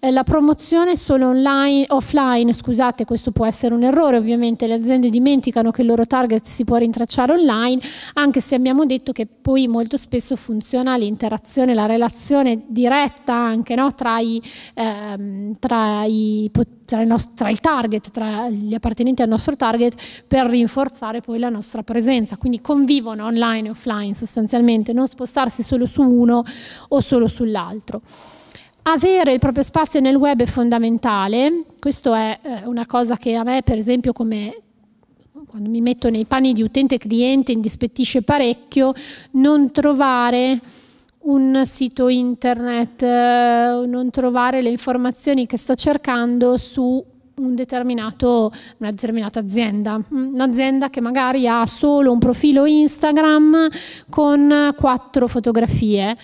Eh, la promozione solo online, offline, scusate, questo può essere un errore, ovviamente le aziende dimenticano che il loro target si può rintracciare online, anche se abbiamo detto che poi molto spesso funziona l'interazione, la relazione diretta anche no, tra, i, ehm, tra, i, tra, il nostro, tra il target, tra gli appartenenti al nostro target per rinforzare poi la nostra presenza. Quindi convivono online online e offline sostanzialmente, non spostarsi solo su uno o solo sull'altro. Avere il proprio spazio nel web è fondamentale, questo è eh, una cosa che a me per esempio come quando mi metto nei panni di utente cliente indispettisce parecchio non trovare un sito internet, eh, non trovare le informazioni che sto cercando su un una determinata azienda, mm, un'azienda che magari ha solo un profilo Instagram con quattro fotografie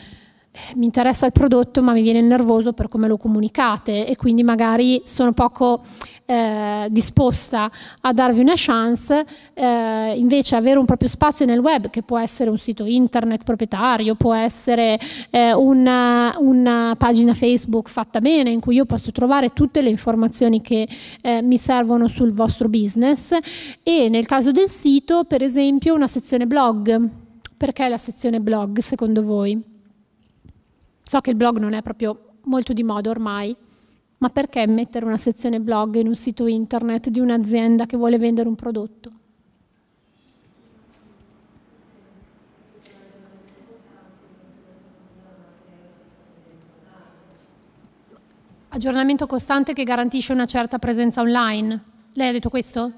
mi interessa il prodotto ma mi viene nervoso per come lo comunicate e quindi magari sono poco eh, disposta a darvi una chance, eh, invece avere un proprio spazio nel web che può essere un sito internet proprietario, può essere eh, una, una, pagina Facebook fatta bene in cui io posso trovare tutte le informazioni che eh, mi servono sul vostro business e nel caso del sito per esempio una sezione blog. Perché la sezione blog secondo voi? So che il blog non è proprio molto di moda ormai, ma perché mettere una sezione blog in un sito internet di un'azienda che vuole vendere un prodotto? Aggiornamento costante che garantisce una certa presenza online. Lei ha detto questo?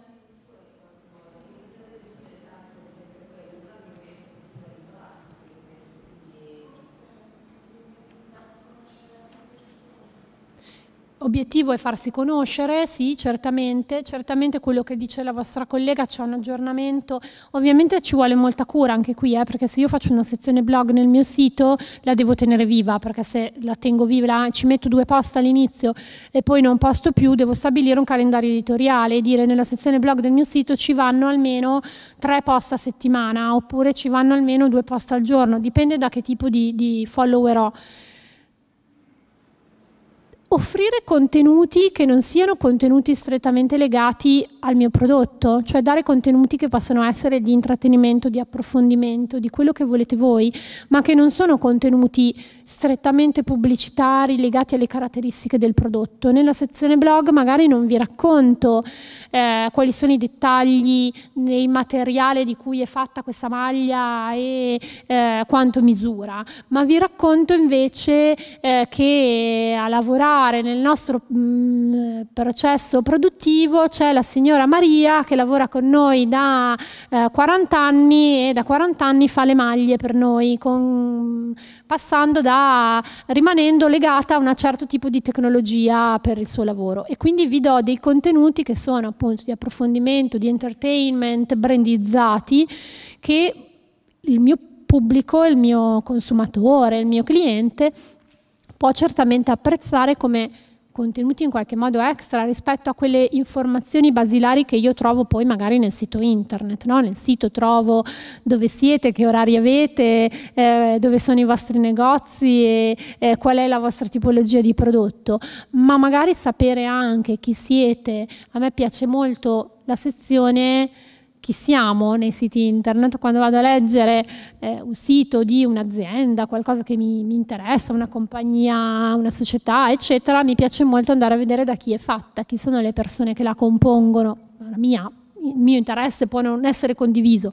Obiettivo è farsi conoscere, sì, certamente, certamente quello che dice la vostra collega c'è un aggiornamento, ovviamente ci vuole molta cura anche qui, eh, perché se io faccio una sezione blog nel mio sito la devo tenere viva, perché se la tengo viva, ci metto due post all'inizio e poi non posto più, devo stabilire un calendario editoriale e dire nella sezione blog del mio sito ci vanno almeno tre post a settimana oppure ci vanno almeno due post al giorno, dipende da che tipo di, di follower ho offrire contenuti che non siano contenuti strettamente legati al mio prodotto, cioè dare contenuti che possono essere di intrattenimento, di approfondimento, di quello che volete voi, ma che non sono contenuti strettamente pubblicitari legati alle caratteristiche del prodotto. Nella sezione blog magari non vi racconto eh, quali sono i dettagli nel materiale di cui è fatta questa maglia e eh, quanto misura, ma vi racconto invece eh, che a lavorare particolare nel nostro mh, mm, processo produttivo c'è la signora Maria che lavora con noi da eh, 40 anni e da 40 anni fa le maglie per noi, con, passando da rimanendo legata a un certo tipo di tecnologia per il suo lavoro. E quindi vi do dei contenuti che sono appunto di approfondimento, di entertainment, brandizzati, che il mio pubblico, il mio consumatore, il mio cliente può certamente apprezzare come contenuti in qualche modo extra rispetto a quelle informazioni basilari che io trovo poi magari nel sito internet, no? nel sito trovo dove siete, che orari avete, eh, dove sono i vostri negozi e eh, qual è la vostra tipologia di prodotto, ma magari sapere anche chi siete, a me piace molto la sezione chi siamo nei siti internet, quando vado a leggere eh, un sito di un'azienda, qualcosa che mi, mi interessa, una compagnia, una società, eccetera, mi piace molto andare a vedere da chi è fatta, chi sono le persone che la compongono, la mia il mio interesse può non essere condiviso.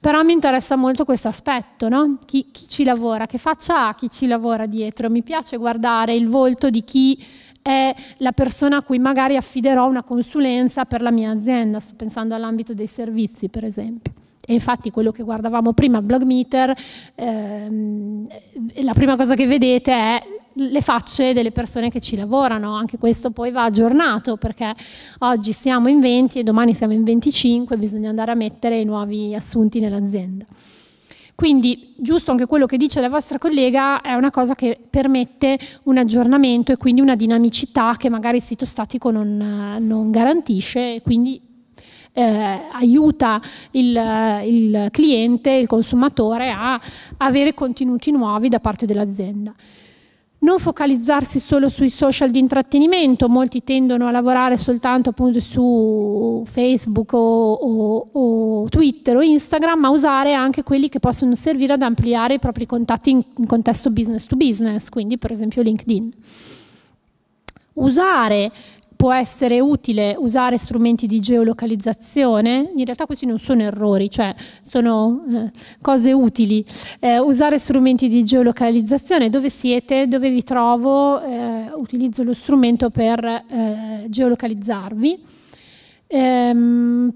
Però mi interessa molto questo aspetto, no? chi, chi, ci lavora, che faccia ha chi ci lavora dietro. Mi piace guardare il volto di chi è la persona a cui magari affiderò una consulenza per la mia azienda, sto pensando all'ambito dei servizi per esempio. E infatti quello che guardavamo prima, Blog Meter, ehm, la prima cosa che vedete è le facce delle persone che ci lavorano, anche questo poi va aggiornato perché oggi siamo in 20 e domani siamo in 25, bisogna andare a mettere i nuovi assunti nell'azienda. Quindi, giusto anche quello che dice la vostra collega, è una cosa che permette un aggiornamento e quindi una dinamicità che magari il sito statico non, eh, non garantisce e quindi eh, aiuta il, eh, il cliente, il consumatore a avere contenuti nuovi da parte dell'azienda non focalizzarsi solo sui social di intrattenimento, molti tendono a lavorare soltanto appunto su Facebook o, o, o Twitter o Instagram, ma usare anche quelli che possono servire ad ampliare i propri contatti in, in contesto business to business, quindi per esempio LinkedIn usare può essere utile usare strumenti di geolocalizzazione, in realtà questi non sono errori, cioè sono eh, cose utili, eh, usare strumenti di geolocalizzazione, dove siete, dove vi trovo, eh, utilizzo lo strumento per eh, geolocalizzarvi. Ehm,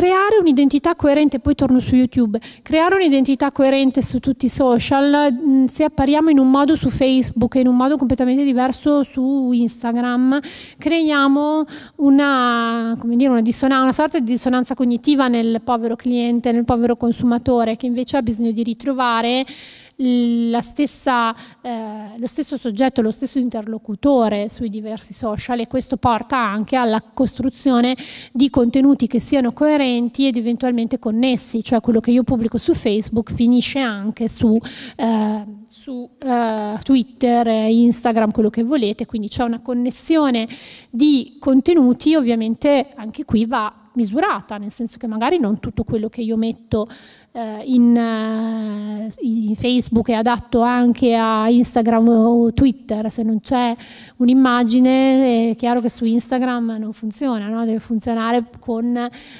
creare un'identità coerente, poi torno su YouTube, creare un'identità coerente su tutti i social, mm, se appariamo in un modo su Facebook e in un modo completamente diverso su Instagram, creiamo una, dire, una, disson- una sorta di dissonanza cognitiva nel povero cliente, nel povero consumatore che invece ha bisogno di ritrovare stessa, eh, lo stesso soggetto, lo stesso interlocutore sui diversi social e questo porta anche alla costruzione di contenuti che siano coerenti ed eventualmente connessi, cioè quello che io pubblico su Facebook finisce anche su, eh, su eh, Twitter, Instagram, quello che volete, quindi c'è una connessione di contenuti, ovviamente anche qui va misurata, nel senso che magari non tutto quello che io metto eh, in, eh, in, Facebook è adatto anche a Instagram o Twitter, se non c'è un'immagine è chiaro che su Instagram non funziona, no? deve funzionare con,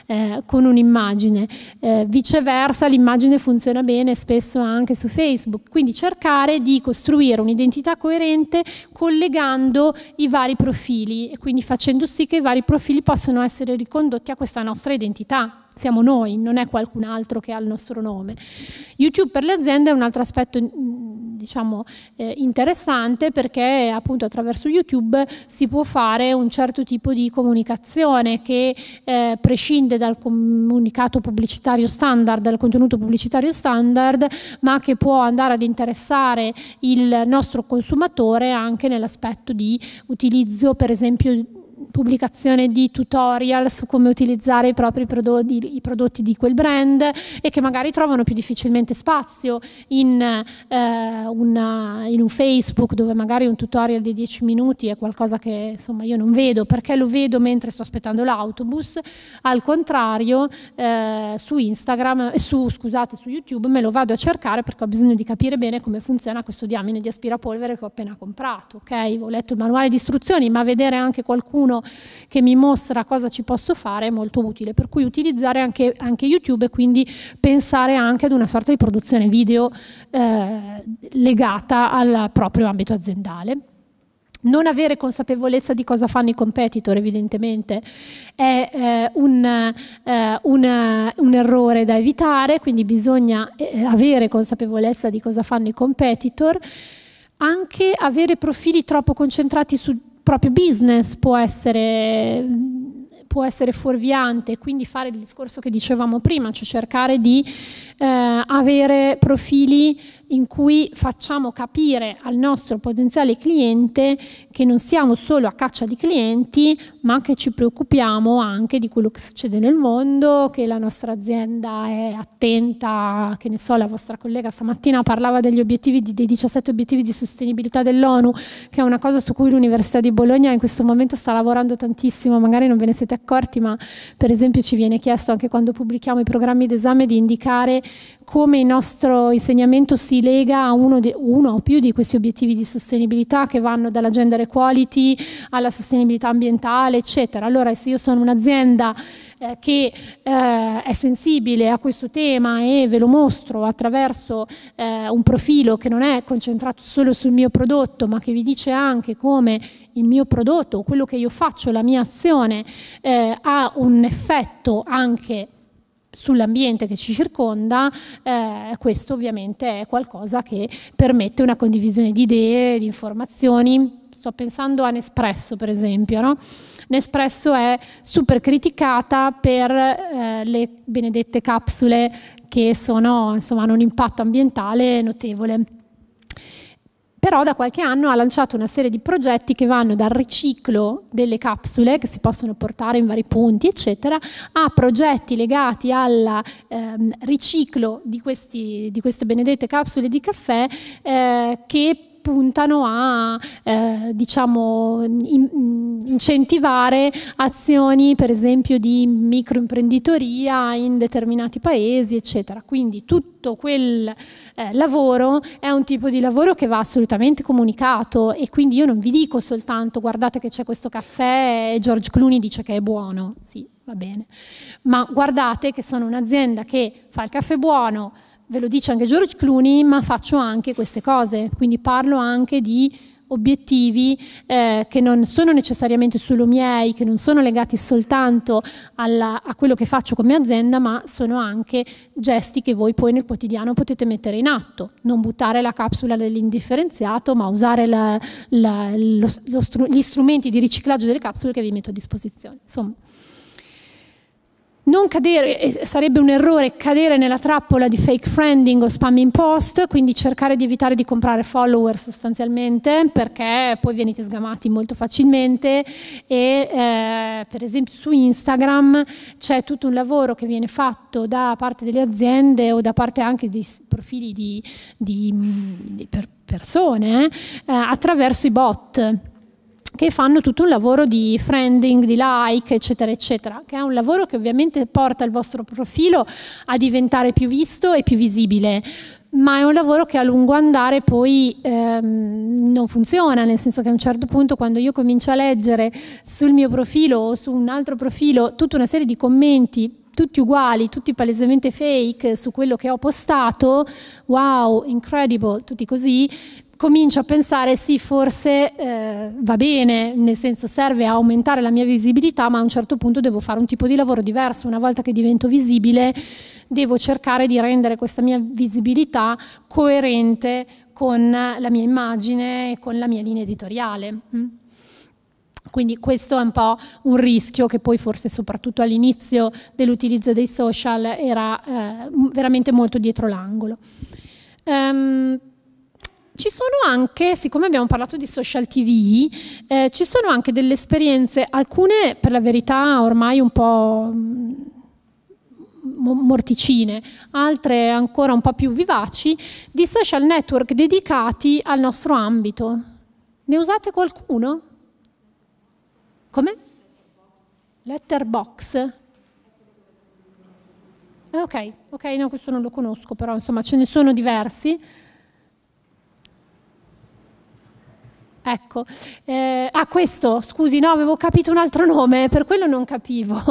eh, con un'immagine. Eh, viceversa l'immagine funziona bene spesso anche su Facebook, quindi cercare di costruire un'identità coerente collegando i vari profili e quindi facendo sì che i vari profili possano essere ricondotti a questa nostra identità siamo noi, non è qualcun altro che ha il nostro nome. YouTube per le aziende è un altro aspetto mm, diciamo, eh, interessante perché appunto attraverso YouTube si può fare un certo tipo di comunicazione che eh, prescinde dal comunicato pubblicitario standard, dal contenuto pubblicitario standard, ma che può andare ad interessare il nostro consumatore anche nell'aspetto di utilizzo per esempio pubblicazione di tutorial su come utilizzare i propri prodotti, i prodotti di quel brand e che magari trovano più difficilmente spazio in, eh, una, in un Facebook dove magari un tutorial di 10 minuti è qualcosa che insomma io non vedo perché lo vedo mentre sto aspettando l'autobus, al contrario eh, su Instagram, eh, su, scusate, su YouTube me lo vado a cercare perché ho bisogno di capire bene come funziona questo diamine di aspirapolvere che ho appena comprato. Okay? Ho letto il manuale di istruzioni, ma vedere anche qualcuno che mi mostra cosa ci posso fare è molto utile, per cui utilizzare anche, anche YouTube e quindi pensare anche ad una sorta di produzione video eh, legata al proprio ambito aziendale. Non avere consapevolezza di cosa fanno i competitor, evidentemente, è eh, un, eh, un, eh, un, errore da evitare, quindi bisogna eh, avere consapevolezza di cosa fanno i competitor. Anche avere profili troppo concentrati su proprio business può essere, può essere fuorviante, quindi fare il discorso che dicevamo prima, cioè cercare di eh, avere profili in cui facciamo capire al nostro potenziale cliente che non siamo solo a caccia di clienti, ma che ci preoccupiamo anche di quello che succede nel mondo, che la nostra azienda è attenta, che ne so, la vostra collega stamattina parlava degli obiettivi, dei 17 obiettivi di sostenibilità dell'ONU, che è una cosa su cui l'Università di Bologna in questo momento sta lavorando tantissimo, magari non ve ne siete accorti, ma per esempio ci viene chiesto anche quando pubblichiamo i programmi d'esame di indicare come il nostro insegnamento si si lega a uno, di, uno, o più di questi obiettivi di sostenibilità che vanno dalla gender equality alla sostenibilità ambientale, eccetera. Allora, se io sono un'azienda eh, che eh, è sensibile a questo tema e ve lo mostro attraverso eh, un profilo che non è concentrato solo sul mio prodotto, ma che vi dice anche come il mio prodotto, quello che io faccio, la mia azione, eh, ha un effetto anche sull'ambiente che ci circonda, eh, questo ovviamente è qualcosa che permette una condivisione di idee, di informazioni. Sto pensando a Nespresso, per esempio. No? Nespresso è super criticata per eh, le benedette capsule che sono, insomma, hanno un impatto ambientale notevole però da qualche anno ha lanciato una serie di progetti che vanno dal riciclo delle capsule che si possono portare in vari punti, eccetera, a progetti legati al ehm, riciclo di, questi, di, queste benedette capsule di caffè eh, che puntano a eh, diciamo, in, incentivare azioni per esempio di microimprenditoria in determinati paesi, eccetera. Quindi tutto quel eh, lavoro è un tipo di lavoro che va assolutamente comunicato e quindi io non vi dico soltanto guardate che c'è questo caffè e George Clooney dice che è buono, sì, va bene, ma guardate che sono un'azienda che fa il caffè buono, ve lo dice anche George Clooney, ma faccio anche queste cose, quindi parlo anche di obiettivi eh, che non sono necessariamente solo miei, che non sono legati soltanto alla, a quello che faccio come azienda, ma sono anche gesti che voi poi nel quotidiano potete mettere in atto. Non buttare la capsula dell'indifferenziato, ma usare la, la, lo, lo, gli strumenti di riciclaggio delle capsule che vi metto a disposizione. Insomma, non cadere, eh, sarebbe un errore cadere nella trappola di fake friending o spamming post, quindi cercare di evitare di comprare follower sostanzialmente perché poi venite sgamati molto facilmente e eh, per esempio su Instagram c'è tutto un lavoro che viene fatto da parte delle aziende o da parte anche dei profili di, di, di per persone eh, attraverso i bot che fanno tutto un lavoro di friending, di like, eccetera, eccetera, che è un lavoro che ovviamente porta il vostro profilo a diventare più visto e più visibile, ma è un lavoro che a lungo andare poi ehm, non funziona, nel senso che a un certo punto quando io comincio a leggere sul mio profilo o su un altro profilo tutta una serie di commenti tutti uguali, tutti palesemente fake su quello che ho postato, wow, incredible, tutti così, comincio a pensare sì, forse eh, va bene, nel senso serve a aumentare la mia visibilità, ma a un certo punto devo fare un tipo di lavoro diverso. Una volta che divento visibile, devo cercare di rendere questa mia visibilità coerente con la mia immagine e con la mia linea editoriale. Mm. Quindi questo è un po' un rischio che poi forse soprattutto all'inizio dell'utilizzo dei social era eh, veramente molto dietro l'angolo. Um, ci sono anche, siccome abbiamo parlato di social TV, eh, ci sono anche delle esperienze, alcune per la verità ormai un po' mm, morticine, altre ancora un po' più vivaci, di social network dedicati al nostro ambito. Ne usate qualcuno? Come? Letterbox. Eh, ok, ok, no, questo non lo conosco, però insomma ce ne sono diversi. Ecco, eh, ah questo, scusi, no, avevo capito un altro nome, per quello non capivo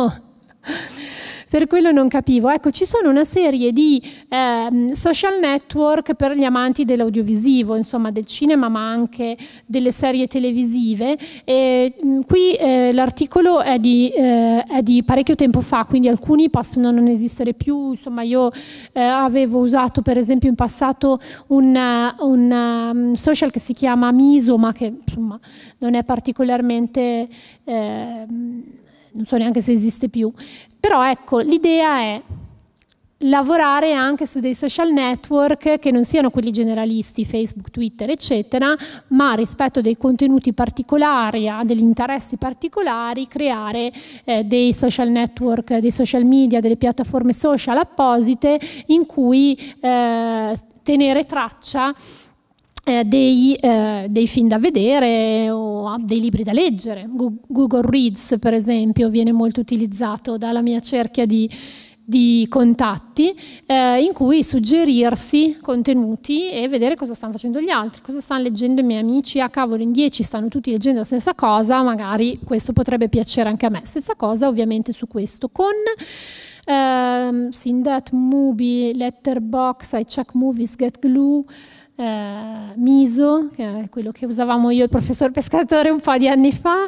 per quello non capivo. Ecco, ci sono una serie di eh, social network per gli amanti dell'audiovisivo, insomma del cinema, ma anche delle serie televisive. E, mm, qui eh, l'articolo è di, eh, è di, parecchio tempo fa, quindi alcuni possono non esistere più. Insomma, io eh, avevo usato per esempio in passato un, eh, un mm, social che si chiama Miso, ma che insomma non è particolarmente ehm, non so neanche se esiste più. Però ecco, l'idea è lavorare anche su dei social network che non siano quelli generalisti, Facebook, Twitter, eccetera, ma rispetto a dei contenuti particolari, a degli interessi particolari, creare eh, dei social network, dei social media, delle piattaforme social apposite in cui eh, tenere traccia eh, dei, eh, dei, film da vedere o dei libri da leggere. Google Reads, per esempio, viene molto utilizzato dalla mia cerchia di, di contatti eh, in cui suggerirsi contenuti e vedere cosa stanno facendo gli altri, cosa stanno leggendo i miei amici, a cavolo in dieci stanno tutti leggendo la stessa cosa, magari questo potrebbe piacere anche a me, stessa cosa ovviamente su questo con ehm, Sindat Movie, Letterboxd, I Check Movies, Get Glue, eh, miso, che è quello che usavamo io e il professor Pescatore un po' di anni fa,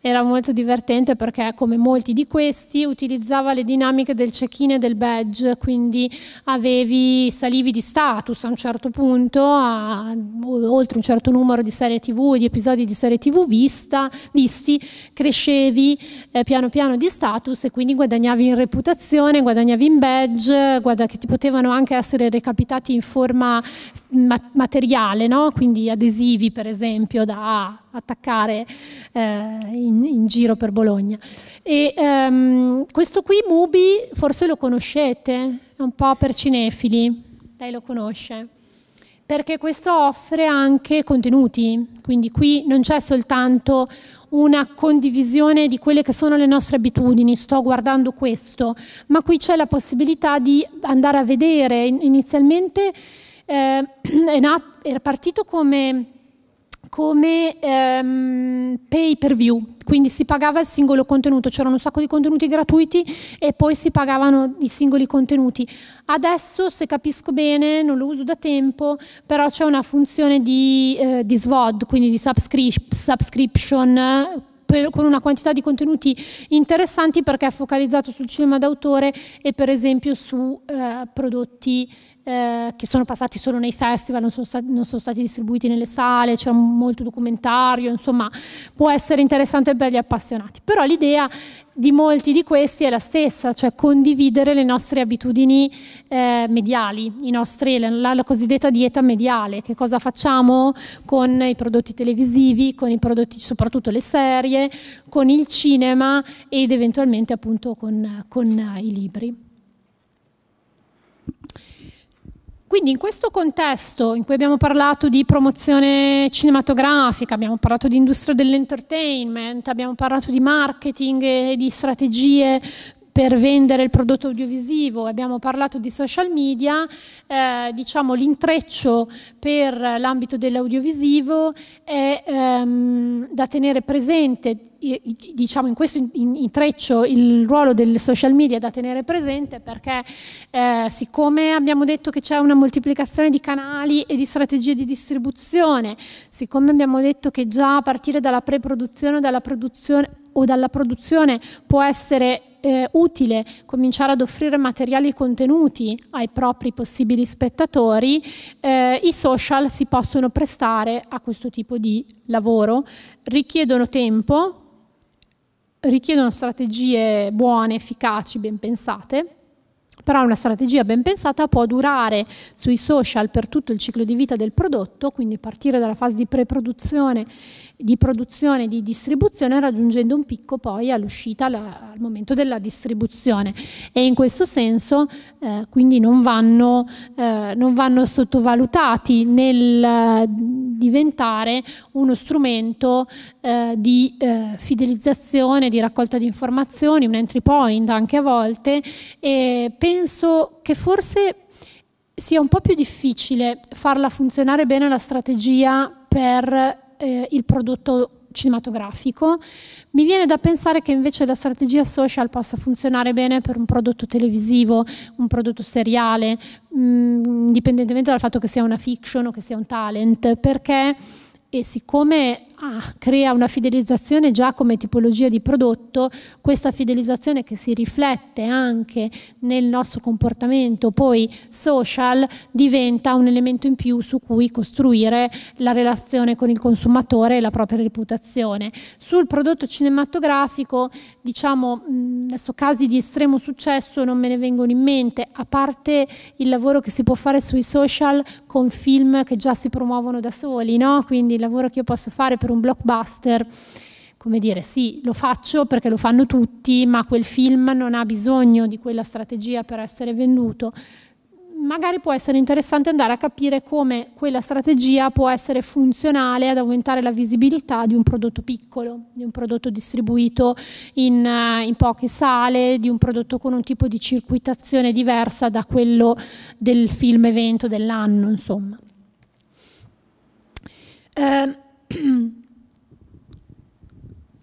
era molto divertente perché come molti di questi utilizzava le dinamiche del check-in e del badge, quindi avevi, salivi di status a un certo punto, a, oltre un certo numero di serie tv, di episodi di serie tv vista, visti, crescevi eh, piano piano di status e quindi guadagnavi in reputazione, guadagnavi in badge, guadagn- che ti potevano anche essere recapitati in forma materiale, no? quindi adesivi per esempio da attaccare eh, in, in, giro per Bologna. E, ehm, questo qui Mubi forse lo conoscete, è un po' per cinefili, lei lo conosce perché questo offre anche contenuti, quindi qui non c'è soltanto una condivisione di quelle che sono le nostre abitudini, sto guardando questo, ma qui c'è la possibilità di andare a vedere inizialmente eh, *clears throat* nato, era partito come, come ehm, pay per view, quindi si pagava il singolo contenuto, c'erano un sacco di contenuti gratuiti e poi si pagavano i singoli contenuti. Adesso, se capisco bene, non lo uso da tempo, però c'è una funzione di, eh, di SVOD, quindi di subscription, per, con una quantità di contenuti interessanti perché è focalizzato sul cinema d'autore e per esempio su eh, prodotti eh, che sono passati solo nei festival, non sono, stati, non sono stati distribuiti nelle sale, c'è molto documentario, insomma può essere interessante per gli appassionati. Però l'idea di molti di questi è la stessa, cioè condividere le nostre abitudini eh, mediali, nostri, la, la, cosiddetta dieta mediale, che cosa facciamo con i prodotti televisivi, con i prodotti, soprattutto le serie, con il cinema ed eventualmente appunto con, con i libri. Quindi in questo contesto in cui abbiamo parlato di promozione cinematografica, abbiamo parlato di industria dell'entertainment, abbiamo parlato di marketing e di strategie per vendere il prodotto audiovisivo, abbiamo parlato di social media, eh, diciamo l'intreccio per l'ambito dell'audiovisivo è ehm, da tenere presente, diciamo in questo intreccio il ruolo del social media è da tenere presente perché eh, siccome abbiamo detto che c'è una moltiplicazione di canali e di strategie di distribuzione, siccome abbiamo detto che già a partire dalla pre-produzione o dalla produzione o dalla produzione può essere eh, utile cominciare ad offrire materiali e contenuti ai propri possibili spettatori, eh, i social si possono prestare a questo tipo di lavoro. Richiedono tempo, richiedono strategie buone, efficaci, ben pensate però una strategia ben pensata può durare sui social per tutto il ciclo di vita del prodotto, quindi partire dalla fase di preproduzione di produzione e di distribuzione raggiungendo un picco poi all'uscita la, al momento della distribuzione e in questo senso eh, quindi non vanno, eh, non vanno, sottovalutati nel eh, diventare uno strumento eh, di eh, fidelizzazione, di raccolta di informazioni, un entry point anche a volte e penso che forse sia un po' più difficile farla funzionare bene la strategia per eh, il prodotto cinematografico. Mi viene da pensare che invece la strategia social possa funzionare bene per un prodotto televisivo, un prodotto seriale, mm, indipendentemente dal fatto che sia una fiction o che sia un talent, perché e siccome ah, crea una fidelizzazione già come tipologia di prodotto, questa fidelizzazione che si riflette anche nel nostro comportamento poi social diventa un elemento in più su cui costruire la relazione con il consumatore e la propria reputazione. Sul prodotto cinematografico, diciamo, adesso casi di estremo successo non me ne vengono in mente, a parte il lavoro che si può fare sui social con film che già si promuovono da soli, no? quindi il lavoro che io posso fare per per un blockbuster, come dire, sì, lo faccio perché lo fanno tutti, ma quel film non ha bisogno di quella strategia per essere venduto. Magari può essere interessante andare a capire come quella strategia può essere funzionale ad aumentare la visibilità di un prodotto piccolo, di un prodotto distribuito in, eh, in poche sale, di un prodotto con un tipo di circuitazione diversa da quello del film evento dell'anno, insomma. Eh, *clears throat*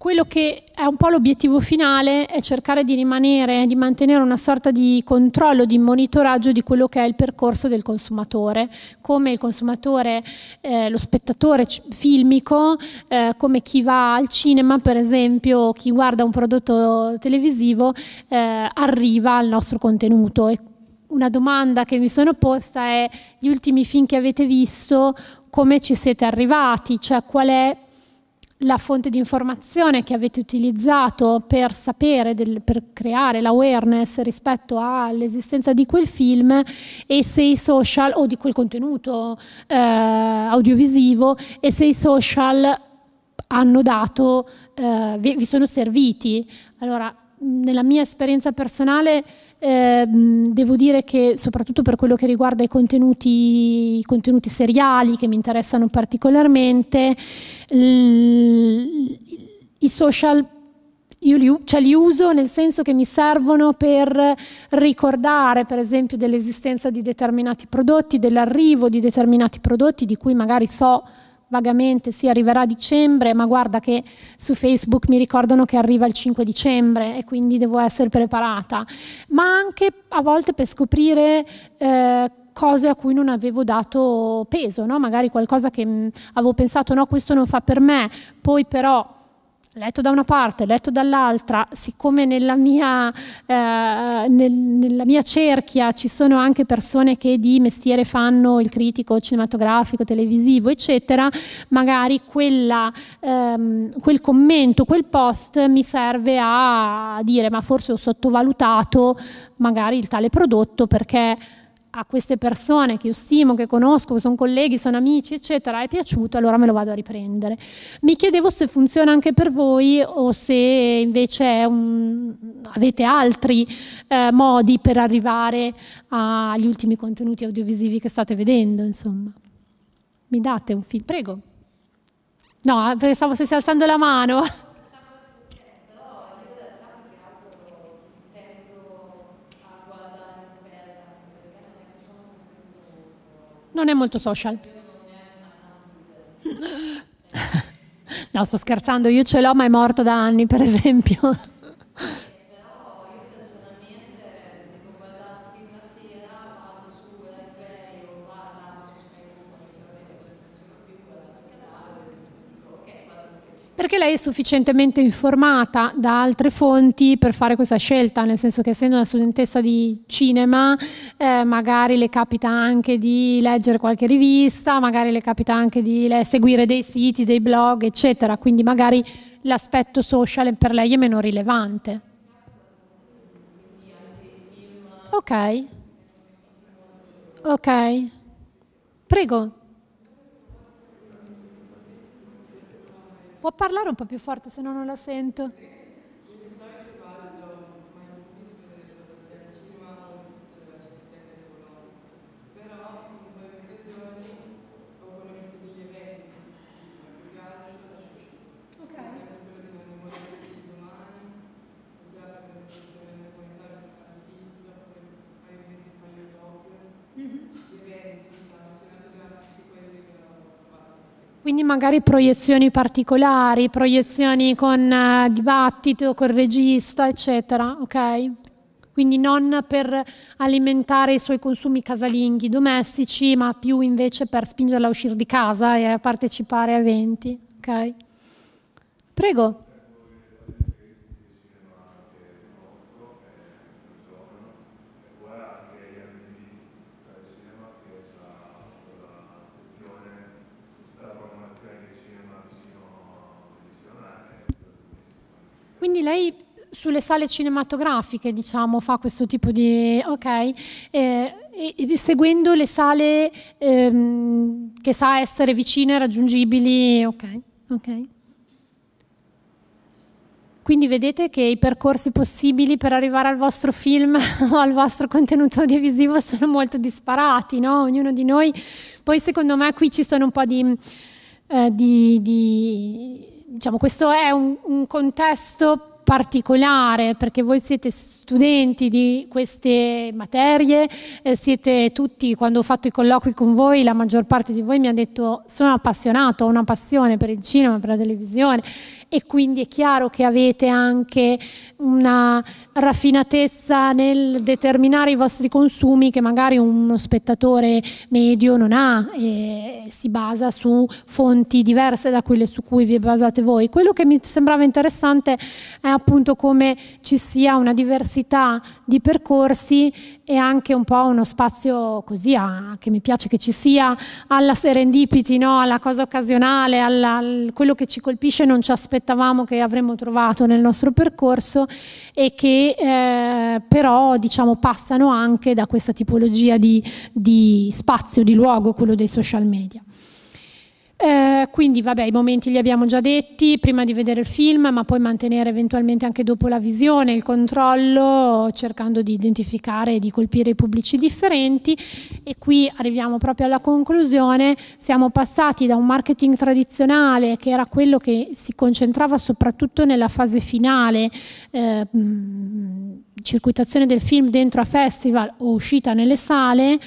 quello che è un po' l'obiettivo finale è cercare di rimanere, di mantenere una sorta di controllo, di monitoraggio di quello che è il percorso del consumatore, come il consumatore, eh, lo spettatore filmico, eh, come chi va al cinema per esempio, chi guarda un prodotto televisivo, eh, arriva al nostro contenuto. E una domanda che mi sono posta è gli ultimi film che avete visto, come ci siete arrivati, cioè qual è la fonte di informazione che avete utilizzato per sapere, del, per creare l'awareness rispetto all'esistenza di quel film e se i social o di quel contenuto eh, audiovisivo e se i social hanno dato, eh, vi, vi sono serviti. Allora, nella mia esperienza personale Ehm, devo dire che soprattutto per quello che riguarda i contenuti, i contenuti seriali che mi interessano particolarmente, l- i social io li, cioè li, uso nel senso che mi servono per ricordare, per esempio, dell'esistenza di determinati prodotti, dell'arrivo di determinati prodotti di cui magari so vagamente, sì arriverà a dicembre, ma guarda che su Facebook mi ricordano che arriva il 5 dicembre e quindi devo essere preparata, ma anche a volte per scoprire eh, cose a cui non avevo dato peso, no? magari qualcosa che mh, mm, avevo pensato no, questo non fa per me, poi però letto da una parte, letto dall'altra, siccome nella mia, eh, nel, nella mia, cerchia ci sono anche persone che di mestiere fanno il critico cinematografico, televisivo, eccetera, magari quella, ehm, quel commento, quel post mi serve a dire ma forse ho sottovalutato magari il tale prodotto perché a queste persone che io stimo, che conosco, che sono colleghi, sono amici, eccetera, è piaciuto, allora me lo vado a riprendere. Mi chiedevo se funziona anche per voi o se invece un, avete altri eh, modi per arrivare agli ultimi contenuti audiovisivi che state vedendo, insomma. Mi date un film? Prego. No, eh, pensavo stessi alzando la mano. non è molto social. *laughs* No, sto scherzando, io ce l'ho ma è morto da anni, per esempio. perché lei è sufficientemente informata da altre fonti per fare questa scelta, nel senso che essendo una studentessa di cinema eh, magari le capita anche di leggere qualche rivista, magari le capita anche di le, seguire dei siti, dei blog, eccetera, quindi magari l'aspetto social per lei è meno rilevante. Ok. Ok. Prego. Può parlare un po' più forte se no non la sento? Quindi magari proiezioni particolari, proiezioni con eh, dibattito, col regista, eccetera, ok? Quindi non per alimentare i suoi consumi casalinghi domestici, ma più invece per spingerla a uscire di casa e a partecipare a eventi, ok? Prego. Quindi lei sulle sale cinematografiche, diciamo, fa questo tipo di... ok, eh, e, seguendo le sale ehm, che sa essere vicine, raggiungibili, ok, ok. Quindi vedete che i percorsi possibili per arrivare al vostro film *laughs* o al vostro contenuto audiovisivo sono molto disparati, no? Ognuno di noi... Poi secondo me qui ci sono un po' di, eh, di, di diciamo, questo è un, un contesto particolare perché voi siete studenti di queste materie, eh, siete tutti, quando ho fatto i colloqui con voi, la maggior parte di voi mi ha detto sono appassionato, ho una passione per il cinema, per la televisione e quindi è chiaro che avete anche una raffinatezza nel determinare i vostri consumi che magari uno spettatore medio non ha e si basa su fonti diverse da quelle su cui vi basate voi. Quello che mi sembrava interessante è appunto come ci sia una diversità di percorsi e anche un po' uno spazio così a, ah, che mi piace che ci sia alla serendipity, no? alla cosa occasionale, alla, quello che ci colpisce non ci aspettavamo che avremmo trovato nel nostro percorso e che eh, però diciamo passano anche da questa tipologia di, di spazio, di luogo, quello dei social media. Eh, quindi vabbè, i momenti li abbiamo già detti prima di vedere il film, ma poi mantenere eventualmente anche dopo la visione il controllo, cercando di identificare e di colpire i pubblici differenti. E qui arriviamo proprio alla conclusione, siamo passati da un marketing tradizionale che era quello che si concentrava soprattutto nella fase finale, eh, mm, circuitazione del film dentro a festival o uscita nelle sale,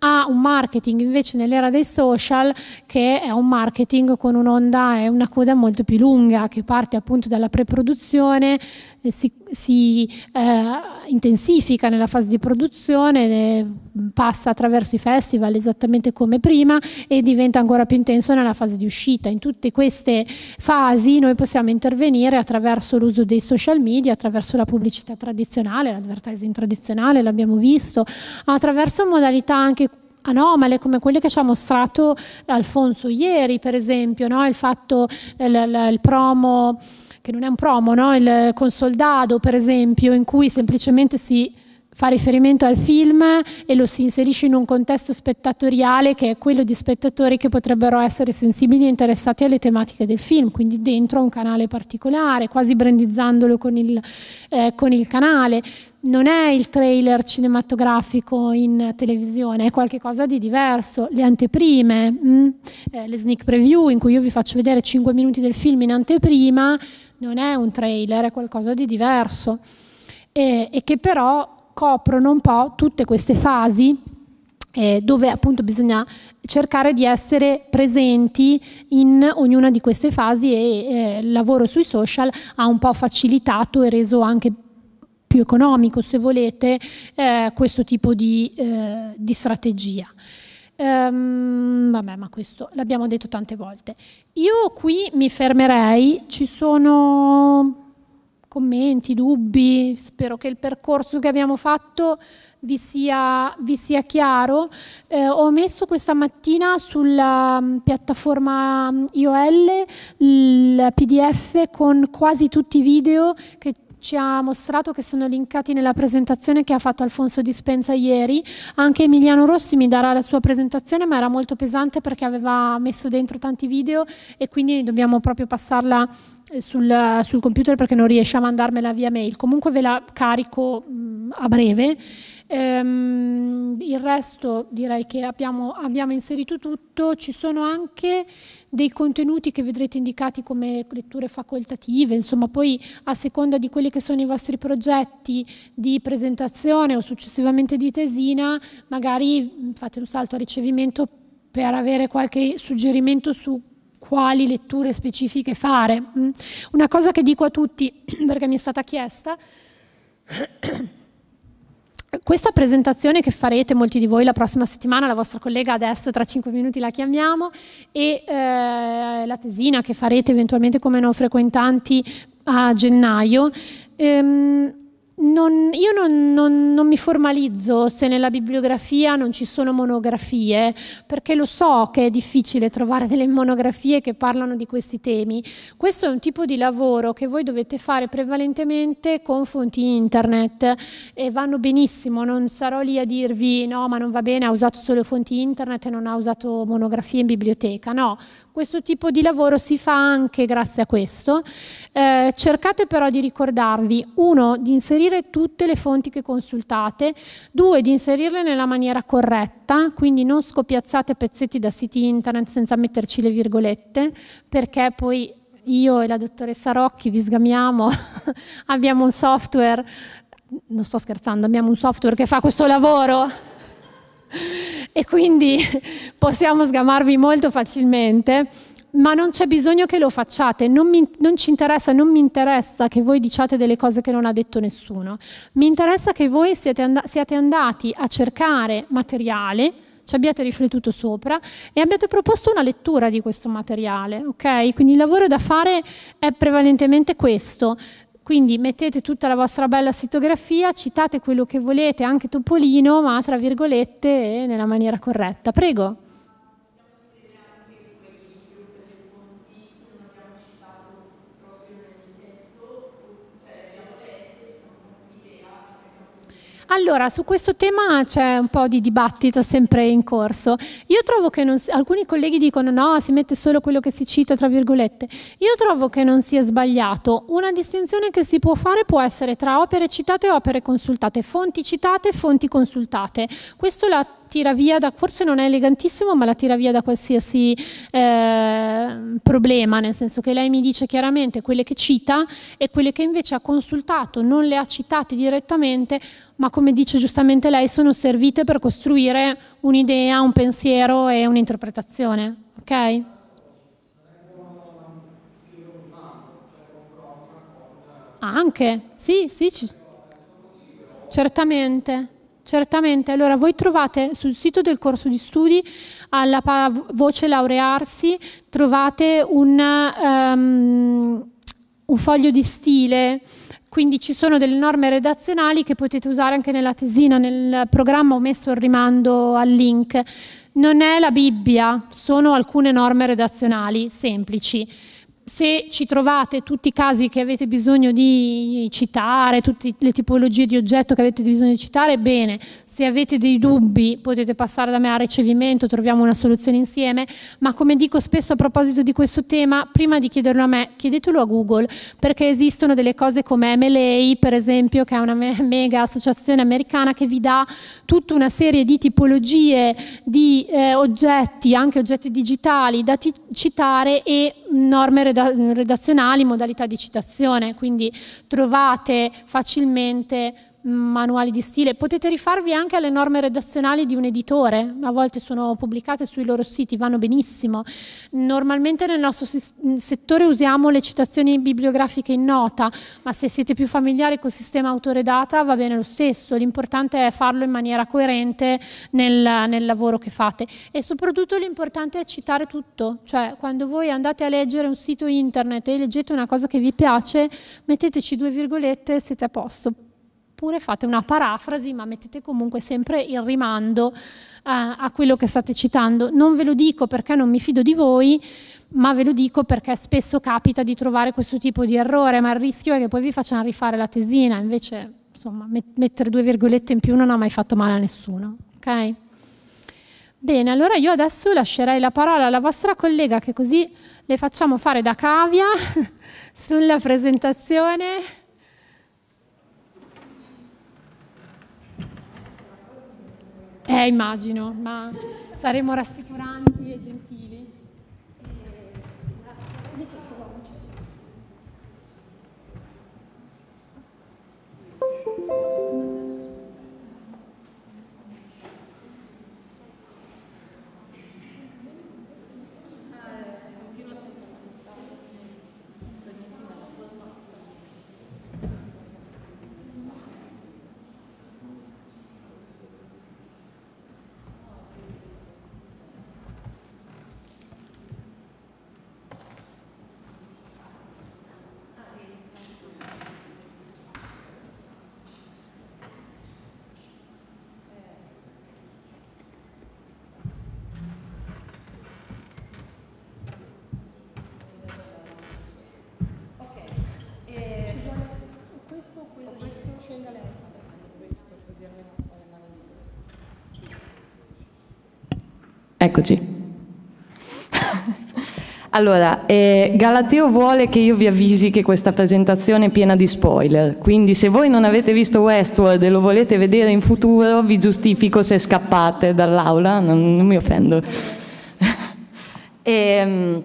a un marketing invece nell'era dei social che è un marketing marketing con un'onda e una coda molto più lunga che parte appunto dalla preproduzione, eh, si, si eh, intensifica nella fase di produzione, eh, passa attraverso i festival esattamente come prima e diventa ancora più intenso nella fase di uscita. In tutte queste fasi noi possiamo intervenire attraverso l'uso dei social media, attraverso la pubblicità tradizionale, l'advertising tradizionale, l'abbiamo visto, attraverso modalità anche anomale come quelle che ci ha mostrato Alfonso ieri, per esempio, no? il fatto, il, il promo, che non è un promo, no? il consoldado, per esempio, in cui semplicemente si fa riferimento al film e lo si inserisce in un contesto spettatoriale che è quello di spettatori che potrebbero essere sensibili e interessati alle tematiche del film, quindi dentro un canale particolare, quasi brandizzandolo con il, eh, con il canale non è il trailer cinematografico in televisione, è qualcosa di diverso. Le anteprime, mh, mm, eh, le sneak preview in cui io vi faccio vedere 5 minuti del film in anteprima, non è un trailer, è qualcosa di diverso. E, e che però coprono un po' tutte queste fasi eh, dove appunto bisogna cercare di essere presenti in ognuna di queste fasi e eh, il lavoro sui social ha un po' facilitato e reso anche più più economico, se volete, eh, questo tipo di, eh, di strategia. Um, vabbè, ma questo l'abbiamo detto tante volte. Io qui mi fermerei, ci sono commenti, dubbi, spero che il percorso che abbiamo fatto vi sia, vi sia chiaro. Eh, ho messo questa mattina sulla mm, piattaforma mm, IOL il PDF con quasi tutti i video che ci ha mostrato che sono linkati nella presentazione che ha fatto Alfonso Dispensa ieri. Anche Emiliano Rossi mi darà la sua presentazione, ma era molto pesante perché aveva messo dentro tanti video e quindi dobbiamo proprio passarla eh, sul, sul computer perché non riesce a mandarmela via mail. Comunque ve la carico mm, a breve. Ehm, il resto direi che abbiamo, abbiamo inserito tutto. Ci sono anche dei contenuti che vedrete indicati come letture facoltative, insomma poi a seconda di quelli che sono i vostri progetti di presentazione o successivamente di tesina, magari mm, fate un salto a ricevimento per avere qualche suggerimento su quali letture specifiche fare. Mm. Una cosa che dico a tutti, *clears throat* perché mi è stata chiesta, *clears throat* questa presentazione che farete molti di voi la prossima settimana, la vostra collega adesso tra 5 minuti la chiamiamo, e eh, la tesina che farete eventualmente come non frequentanti a gennaio, ehm, non, io non, non, non, mi formalizzo se nella bibliografia non ci sono monografie, perché lo so che è difficile trovare delle monografie che parlano di questi temi. Questo è un tipo di lavoro che voi dovete fare prevalentemente con fonti internet e vanno benissimo, non sarò lì a dirvi no, ma non va bene, ha usato solo fonti internet e non ha usato monografie in biblioteca. No, questo tipo di lavoro si fa anche grazie a questo. Eh, cercate però di ricordarvi, uno, di inserire inserire tutte le fonti che consultate, due, di inserirle nella maniera corretta, quindi non scopiazzate pezzetti da siti internet senza metterci le virgolette, perché poi io e la dottoressa Rocchi vi sgamiamo, *laughs* abbiamo un software, non sto scherzando, abbiamo un software che fa questo lavoro *laughs* e quindi *laughs* possiamo sgamarvi molto facilmente ma non c'è bisogno che lo facciate, non, mi, non, ci interessa, non mi interessa che voi diciate delle cose che non ha detto nessuno, mi interessa che voi siate, and- siate andati a cercare materiale, ci abbiate riflettuto sopra e abbiate proposto una lettura di questo materiale, ok? Quindi il lavoro da fare è prevalentemente questo, quindi mettete tutta la vostra bella sitografia, citate quello che volete, anche Topolino, ma tra virgolette nella maniera corretta. Prego. Allora, su questo tema c'è un po' di dibattito sempre in corso. Io trovo che non, alcuni colleghi dicono no, si mette solo quello che si cita, tra virgolette. Io trovo che non sia sbagliato. Una distinzione che si può fare può essere tra opere citate e opere consultate, fonti citate e fonti consultate. Questo la tira via da, forse non è elegantissimo, ma la tira via da qualsiasi eh, problema, nel senso che lei mi dice chiaramente quelle che cita e quelle che invece ha consultato, non le ha citate direttamente, ma come dice giustamente lei, sono servite per costruire un'idea, un pensiero e un'interpretazione. Ok? Anche, sì, sì, certamente. Certamente, allora voi trovate sul sito del corso di studi, alla voce laurearsi, trovate un, um, un foglio di stile, quindi ci sono delle norme redazionali che potete usare anche nella tesina, nel programma ho messo il rimando al link. Non è la Bibbia, sono alcune norme redazionali semplici se ci trovate tutti i casi che avete bisogno di citare, tutte le tipologie di oggetto che avete bisogno di citare, bene, se avete dei dubbi potete passare da me al ricevimento, troviamo una soluzione insieme, ma come dico spesso a proposito di questo tema, prima di chiederlo a me, chiedetelo a Google, perché esistono delle cose come MLA, per esempio, che è una mega associazione americana che vi dà tutta una serie di tipologie di eh, oggetti, anche oggetti digitali da t- citare e norme redazionali, modalità di citazione, quindi trovate facilmente manuali di stile, potete rifarvi anche alle norme redazionali di un editore, a volte sono pubblicate sui loro siti, vanno benissimo. Normalmente nel nostro mm, settore usiamo le citazioni bibliografiche in nota, ma se siete più familiari col sistema autoredata va bene lo stesso, l'importante è farlo in maniera coerente nel, nel lavoro che fate e soprattutto l'importante è citare tutto, cioè quando voi andate a leggere un sito internet e leggete una cosa che vi piace, metteteci due virgolette e siete a posto oppure fate una parafrasi ma mettete comunque sempre il rimando eh, a quello che state citando. Non ve lo dico perché non mi fido di voi, ma ve lo dico perché spesso capita di trovare questo tipo di errore, ma il rischio è che poi vi facciano rifare la tesina, invece insomma, met- mettere due virgolette in più non ha mai fatto male a nessuno. Okay? Bene, allora io adesso lascerei la parola alla vostra collega che così le facciamo fare da cavia *laughs* sulla presentazione. Eh, immagino, ma saremo rassicuranti e gentili. Eccoci. Allora, eh, Galateo vuole che io vi avvisi che questa presentazione è piena di spoiler, quindi se voi non avete visto Westworld e lo volete vedere in futuro, vi giustifico se scappate dall'aula, non, non mi offendo. *laughs* e, ehm,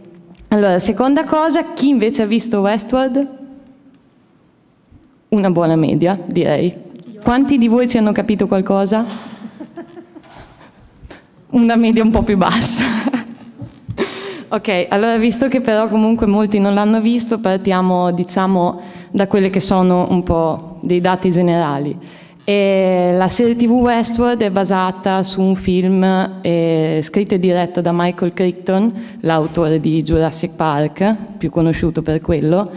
allora, seconda cosa, chi invece ha visto Westworld? Una buona media, direi. Quanti di voi ci hanno capito qualcosa? una media un po' più bassa. *laughs* ok, allora visto che però comunque molti non l'hanno visto, partiamo diciamo da quelli che sono un po' dei dati generali. E la serie TV Westworld è basata su un film eh, scritto e diretto da Michael Crichton, l'autore di Jurassic Park, più conosciuto per quello.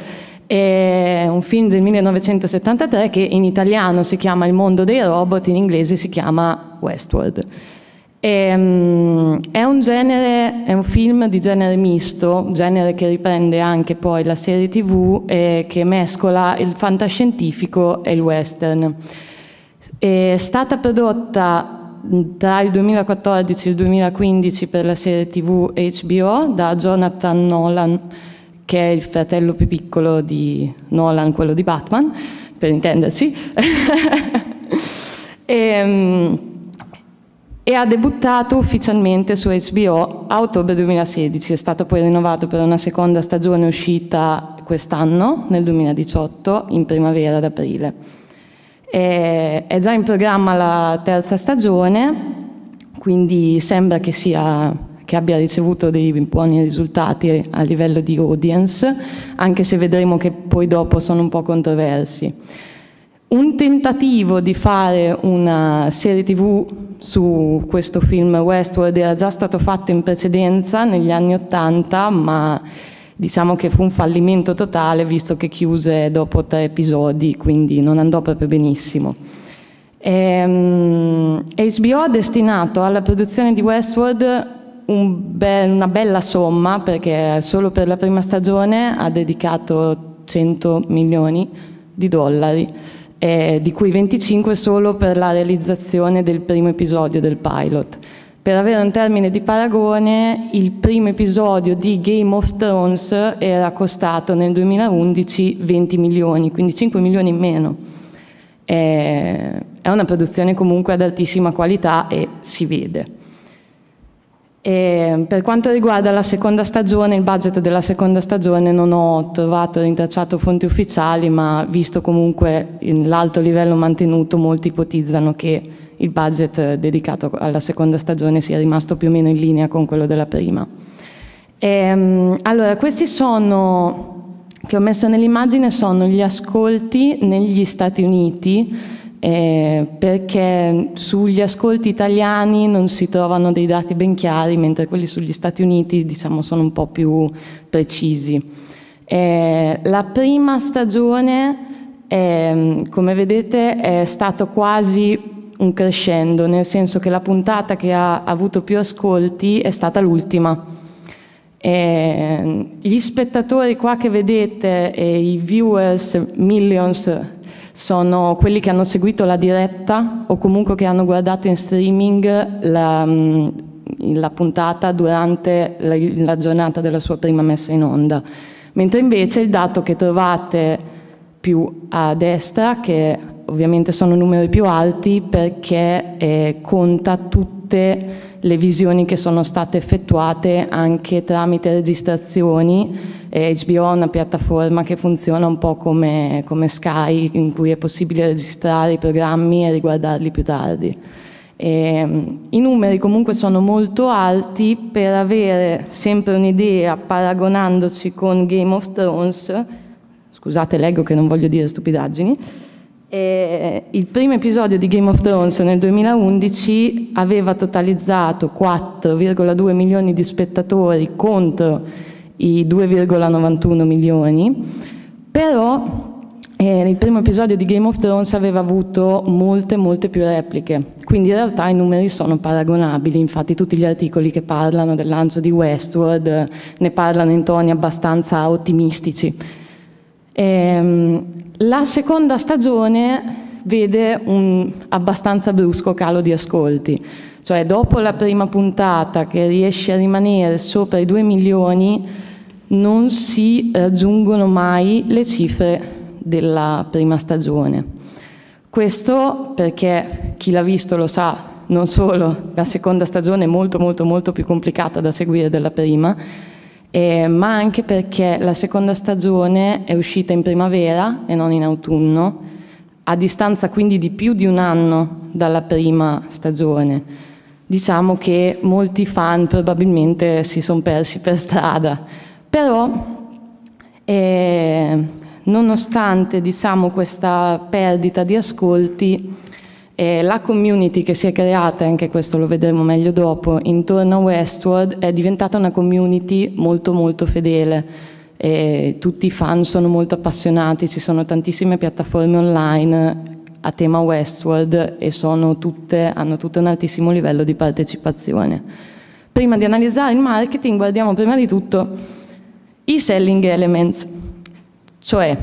È un film del 1973 che in italiano si chiama Il mondo dei robot, in inglese si chiama Westworld. E, um, è, un genere, è un film di genere misto, genere che riprende anche poi la serie tv eh, che mescola il fantascientifico e il western. È stata prodotta tra il 2014 e il 2015 per la serie tv HBO da Jonathan Nolan, che è il fratello più piccolo di Nolan, quello di Batman, per intenderci. *laughs* e, um, e ha debuttato ufficialmente su HBO a ottobre 2016, è stato poi rinnovato per una seconda stagione uscita quest'anno, nel 2018, in primavera ad aprile. E è già in programma la terza stagione, quindi sembra che, sia, che abbia ricevuto dei buoni risultati a livello di audience, anche se vedremo che poi dopo sono un po' controversi un tentativo di fare una serie tv su questo film Westworld era già stato fatto in precedenza negli anni Ottanta, ma diciamo che fu un fallimento totale visto che chiuse dopo tre episodi, quindi non andò proprio benissimo. Ehm, HBO ha destinato alla produzione di Westworld un be- una bella somma perché solo per la prima stagione ha dedicato 100 milioni di dollari eh, di cui 25 solo per la realizzazione del primo episodio del pilot. Per avere un termine di paragone, il primo episodio di Game of Thrones era costato nel 2011 20 milioni, quindi 5 milioni in meno. Eh, è una produzione comunque ad altissima qualità e si vede. E ehm, per quanto riguarda la seconda stagione, il budget della seconda stagione non ho trovato rintracciato fonti ufficiali, ma visto comunque l'alto livello mantenuto, molti ipotizzano che il budget dedicato alla seconda stagione sia rimasto più o meno in linea con quello della prima. E, ehm, allora, questi sono che ho messo nell'immagine sono gli ascolti negli Stati Uniti eh, perché sugli ascolti italiani non si trovano dei dati ben chiari, mentre quelli sugli Stati Uniti diciamo, sono un po' più precisi. Eh, la prima stagione, eh, come vedete, è stato quasi un crescendo, nel senso che la puntata che ha avuto più ascolti è stata l'ultima. Eh, gli spettatori qua che vedete, eh, i viewers, millions sono quelli che hanno seguito la diretta o comunque che hanno guardato in streaming la, mm, la puntata durante la, la giornata della sua prima messa in onda. Mentre invece il dato che trovate più a destra, che ovviamente sono numeri più alti perché eh, conta tutte le visioni che sono state effettuate anche tramite registrazioni. Eh, HBO è una piattaforma che funziona un po' come, come Sky, in cui è possibile registrare i programmi e riguardarli più tardi. Eh, I numeri comunque sono molto alti per avere sempre un'idea, paragonandoci con Game of Thrones, scusate leggo che non voglio dire stupidaggini, e il primo episodio di Game of Thrones nel 2011 aveva totalizzato 4,2 milioni di spettatori contro i 2,91 milioni, però eh, il primo episodio di Game of Thrones aveva avuto molte, molte più repliche, quindi in realtà i numeri sono paragonabili, infatti tutti gli articoli che parlano del lancio di Westworld eh, ne parlano in toni abbastanza ottimistici. Ehm, la seconda stagione vede un abbastanza brusco calo di ascolti, cioè dopo la prima puntata che riesce a rimanere sopra i 2 milioni non si raggiungono mai le cifre della prima stagione. Questo perché chi l'ha visto lo sa, non solo la seconda stagione è molto molto molto più complicata da seguire della prima, eh, ma anche perché la seconda stagione è uscita in primavera e non in autunno, a distanza quindi di più di un anno dalla prima stagione. Diciamo che molti fan probabilmente si sono persi per strada, però eh, nonostante diciamo, questa perdita di ascolti, la community che si è creata, anche questo lo vedremo meglio dopo, intorno a Westworld è diventata una community molto molto fedele. E tutti i fan sono molto appassionati, ci sono tantissime piattaforme online a tema Westworld e tutte, hanno tutte un altissimo livello di partecipazione. Prima di analizzare il marketing guardiamo prima di tutto i selling elements, cioè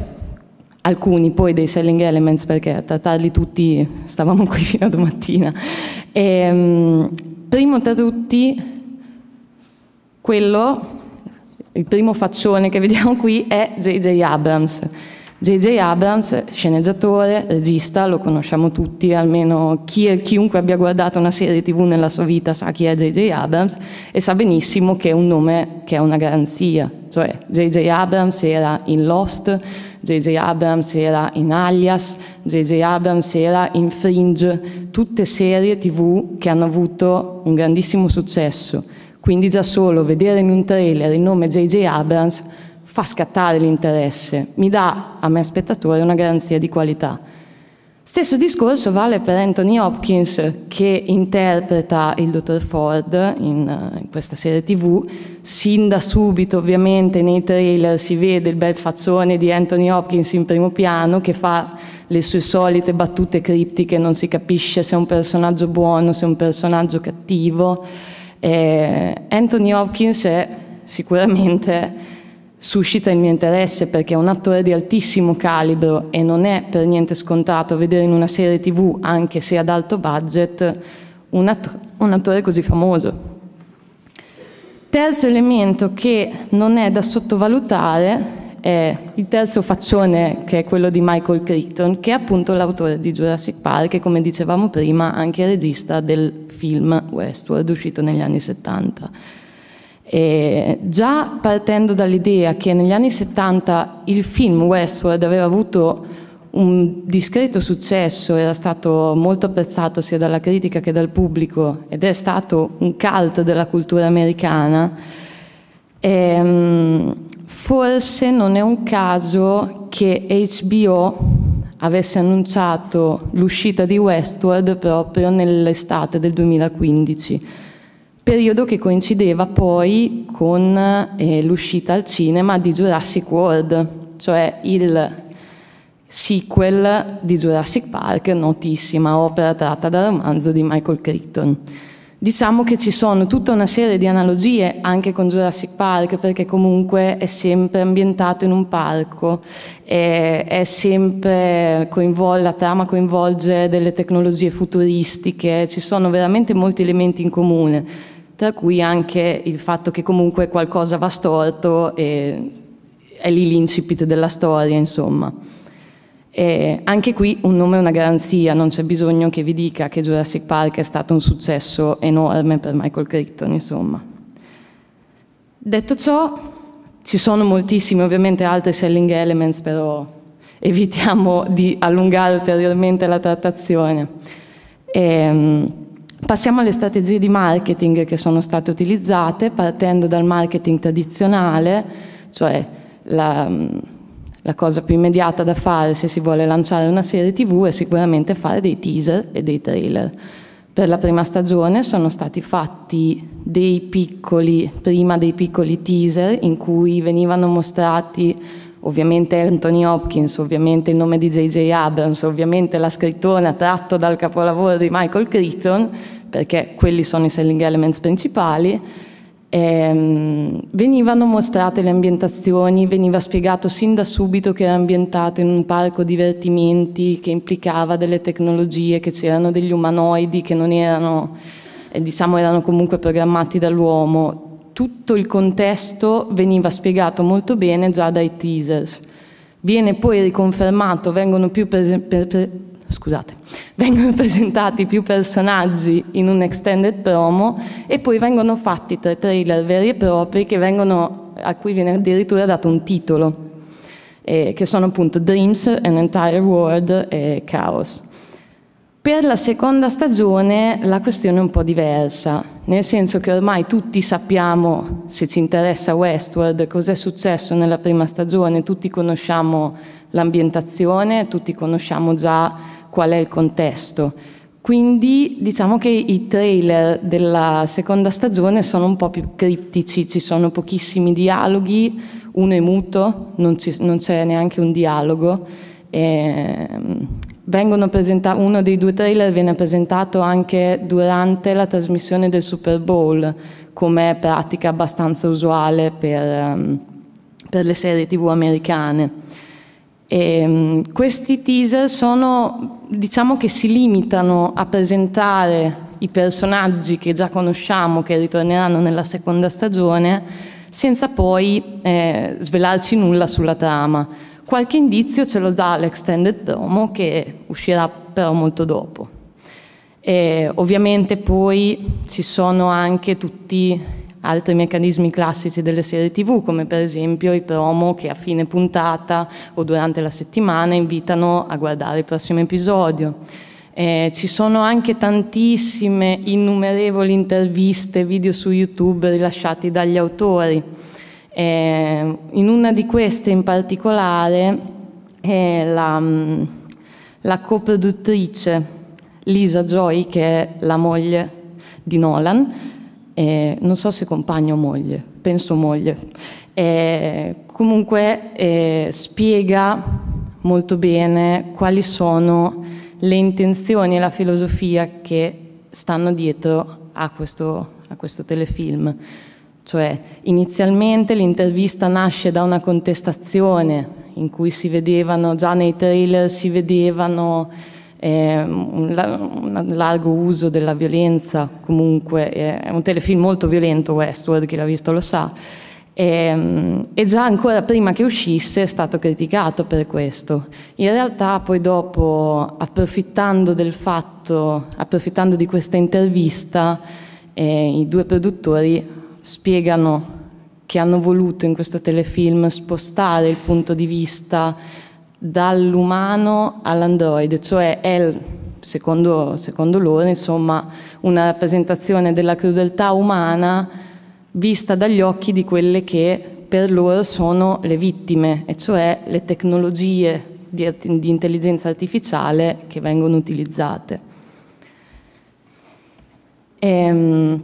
alcuni poi dei selling elements perché a trattarli tutti stavamo qui *laughs* fino a domattina. E, um, primo tra tutti, quello, il primo faccione che vediamo qui è J.J. Abrams. J.J. Abrams, sceneggiatore, regista, lo conosciamo tutti, almeno chi, chiunque abbia guardato una serie tv nella sua vita sa chi è J.J. Abrams e sa benissimo che è un nome che è una garanzia. Cioè, J.J. Abrams era in Lost, J.J. Abrams era in Alias, J.J. Abrams era in Fringe, tutte serie tv che hanno avuto un grandissimo successo. Quindi già solo vedere in un trailer il nome J.J. Abrams fa scattare l'interesse, mi dà a me spettatore una garanzia di qualità. Stesso discorso vale per Anthony Hopkins che interpreta il dottor Ford in, eh, in, questa serie tv. Sin da subito ovviamente nei trailer si vede il bel faccione di Anthony Hopkins in primo piano che fa le sue solite battute criptiche, non si capisce se è un personaggio buono, se è un personaggio cattivo. Eh, Anthony Hopkins è sicuramente suscita il mio interesse perché è un attore di altissimo calibro e non è per niente scontato vedere in una serie tv, anche se ad alto budget, un, att- un attore così famoso. Terzo elemento che non è da sottovalutare è il terzo faccione che è quello di Michael Crichton, che è appunto l'autore di Jurassic Park e come dicevamo prima anche il regista del film Westworld uscito negli anni 70. E già partendo dall'idea che negli anni 70 il film Westworld aveva avuto un discreto successo, era stato molto apprezzato sia dalla critica che dal pubblico ed è stato un cult della cultura americana, e, ehm, forse non è un caso che HBO avesse annunciato l'uscita di Westworld proprio nell'estate del 2015 periodo che coincideva poi con eh, l'uscita al cinema di Jurassic World, cioè il sequel di Jurassic Park, notissima opera tratta dal romanzo di Michael Crichton. Diciamo che ci sono tutta una serie di analogie anche con Jurassic Park, perché comunque è sempre ambientato in un parco, coinvol- la trama coinvolge delle tecnologie futuristiche, ci sono veramente molti elementi in comune, tra cui anche il fatto che comunque qualcosa va storto e è lì l'incipit della storia, insomma. Eh, anche qui un nome è una garanzia, non c'è bisogno che vi dica che Jurassic Park è stato un successo enorme per Michael Crichton, insomma. Detto ciò, ci sono moltissime ovviamente altri selling elements, però evitiamo di allungare ulteriormente la trattazione. E, ehm, passiamo alle strategie di marketing che sono state utilizzate, partendo dal marketing tradizionale, cioè la, la cosa più immediata da fare se si vuole lanciare una serie tv è sicuramente fare dei teaser e dei trailer. Per la prima stagione sono stati fatti dei piccoli, prima dei piccoli teaser in cui venivano mostrati ovviamente Anthony Hopkins, ovviamente il nome di J.J. Abrams, ovviamente la scrittura tratto dal capolavoro di Michael Crichton, perché quelli sono i selling elements principali, ehm, venivano mostrate le ambientazioni, veniva spiegato sin da subito che era ambientato in un parco divertimenti che implicava delle tecnologie, che c'erano degli umanoidi che non erano, eh, diciamo, erano comunque programmati dall'uomo. Tutto il contesto veniva spiegato molto bene già dai teasers. Viene poi riconfermato, vengono più prese, pre, pre, scusate, *laughs* vengono presentati più personaggi in un extended promo e poi vengono fatti tre trailer veri e propri che vengono, a cui viene addirittura dato un titolo, eh, che sono appunto Dreams, An Entire World e Chaos. Per la seconda stagione la questione è un po' diversa, nel senso che ormai tutti sappiamo, se ci interessa Westworld, cos'è successo nella prima stagione, tutti conosciamo l'ambientazione, tutti conosciamo già qual è il contesto. Quindi diciamo che i trailer della seconda stagione sono un po' più criptici, ci sono pochissimi dialoghi, uno è muto, non, ci, non c'è neanche un dialogo. E, ehm, presenta- uno dei due trailer viene presentato anche durante la trasmissione del Super Bowl, come pratica abbastanza usuale per, ehm, per le serie tv americane. E ehm, questi teaser sono, diciamo che si limitano a presentare i personaggi che già conosciamo, che ritorneranno nella seconda stagione, senza poi eh, svelarci nulla sulla trama. Qualche indizio ce lo dà l'extended promo che uscirà però molto dopo. E ovviamente poi ci sono anche tutti altri meccanismi classici delle serie tv, come per esempio i promo che a fine puntata o durante la settimana invitano a guardare il prossimo episodio. Eh, ci sono anche tantissime, innumerevoli interviste, video su YouTube rilasciati dagli autori. Eh, in una di queste in particolare è la, mm, la coproduttrice Lisa Joy, che è la moglie di Nolan, eh, non so se compagno o moglie, penso moglie, eh, comunque eh, spiega molto bene quali sono le intenzioni e la filosofia che stanno dietro a questo, a questo telefilm. Cioè, inizialmente l'intervista nasce da una contestazione in cui si vedevano, già nei trailer si vedevano eh, un, largo uso della violenza comunque, è un telefilm molto violento Westworld, chi l'ha visto lo sa, e, mm, e, già ancora prima che uscisse è stato criticato per questo. In realtà poi dopo, approfittando del fatto, approfittando di questa intervista, eh, i due produttori spiegano che hanno voluto in questo telefilm spostare il punto di vista dall'umano all'android, cioè è, secondo, secondo loro, insomma, una rappresentazione della crudeltà umana vista dagli occhi di quelle che per loro sono le vittime, e cioè le tecnologie di, di intelligenza artificiale che vengono utilizzate. Ehm,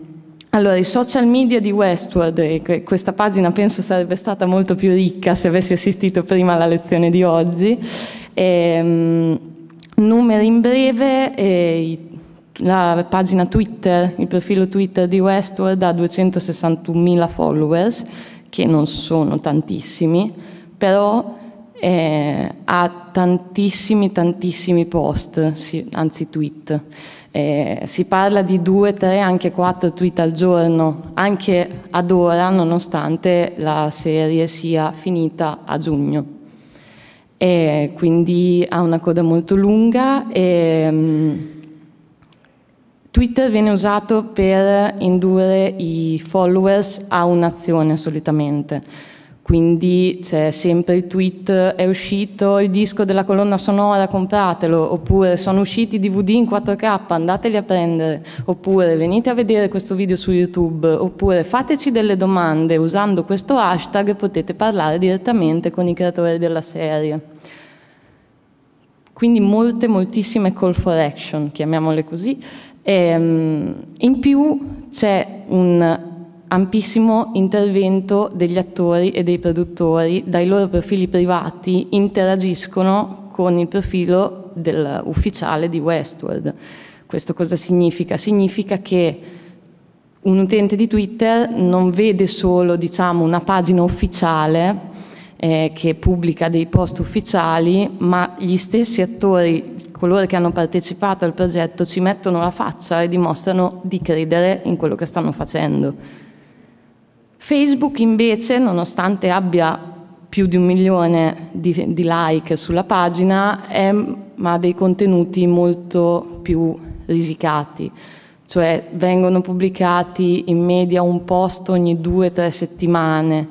allora, i social media di Westward, eh, e questa pagina penso sarebbe stata molto più ricca se avessi assistito prima alla lezione di oggi. Ehm, numeri in breve, eh, la pagina Twitter, il profilo Twitter di Westward ha 261.000 followers, che non sono tantissimi, però eh, ha tantissimi, tantissimi post, anzi tweet. Eh, si parla di 2, 3, anche 4 tweet al giorno, anche ad ora, nonostante la serie sia finita a giugno. E quindi ha una coda molto lunga e um, Twitter viene usato per indurre i followers a un'azione solitamente quindi c'è sempre il tweet è uscito il disco della colonna sonora, compratelo, oppure sono usciti i DVD in 4K, andateli a prendere, oppure venite a vedere questo video su YouTube, oppure fateci delle domande, usando questo hashtag potete parlare direttamente con i creatori della serie. Quindi molte, moltissime call for action, chiamiamole così. E, ehm, in più c'è un ampissimo intervento degli attori e dei produttori, dai loro profili privati interagiscono con il profilo dell'ufficiale di Westworld. Questo cosa significa? Significa che un utente di Twitter non vede solo diciamo, una pagina ufficiale eh, che pubblica dei post ufficiali, ma gli stessi attori, coloro che hanno partecipato al progetto, ci mettono la faccia e dimostrano di credere in quello che stanno facendo. Facebook invece, nonostante abbia più di un milione di, di like sulla pagina, è, ha dei contenuti molto più risicati, cioè vengono pubblicati in media un post ogni due o tre settimane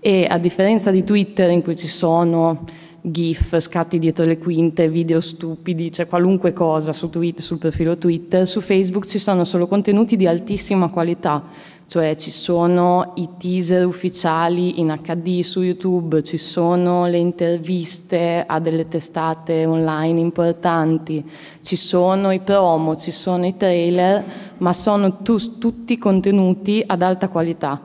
e a differenza di Twitter in cui ci sono GIF, scatti dietro le quinte, video stupidi, c'è cioè qualunque cosa su Twitter, sul profilo Twitter, su Facebook ci sono solo contenuti di altissima qualità cioè ci sono i teaser ufficiali in HD su YouTube, ci sono le interviste a delle testate online importanti, ci sono i promo, ci sono i trailer, ma sono tu- tutti contenuti ad alta qualità.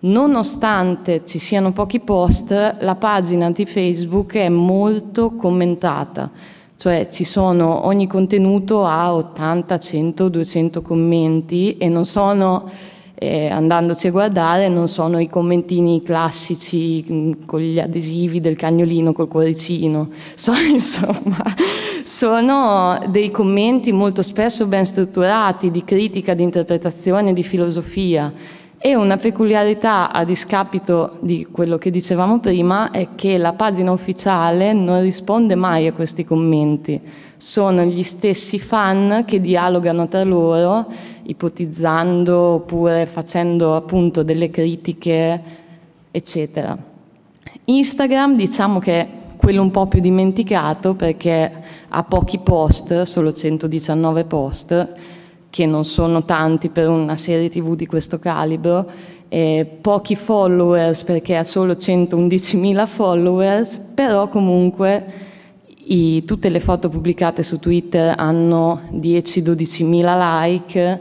Nonostante ci siano pochi post, la pagina di Facebook è molto commentata, cioè ci sono ogni contenuto ha 80, 100, 200 commenti e non sono eh, andandoci a guardare non sono i commentini classici mh, mm, con gli adesivi del cagnolino col cuoricino, *laughs* sono, insomma, sono dei commenti molto spesso ben strutturati di critica, di interpretazione, di filosofia. E una peculiarità a discapito di quello che dicevamo prima è che la pagina ufficiale non risponde mai a questi commenti, sono gli stessi fan che dialogano tra loro, ipotizzando oppure facendo appunto delle critiche, eccetera. Instagram diciamo che è quello un po' più dimenticato perché ha pochi post, solo 119 post, che non sono tanti per una serie tv di questo calibro, pochi followers perché ha solo 111.000 followers, però comunque i, tutte le foto pubblicate su Twitter hanno 10-12 mila like,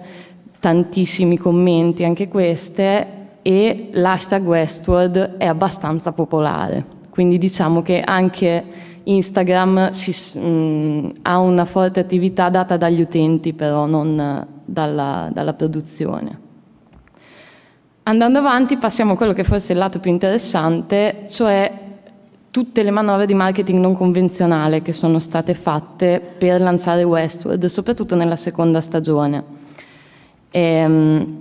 tantissimi commenti anche queste e l'hashtag Westward è abbastanza popolare. Quindi diciamo che anche Instagram si, mh, mm, ha una forte attività data dagli utenti, però non dalla, dalla produzione. Andando avanti passiamo a quello che forse è il lato più interessante, cioè tutte le manovre di marketing non convenzionale che sono state fatte per lanciare Westworld, soprattutto nella seconda stagione. E, ehm,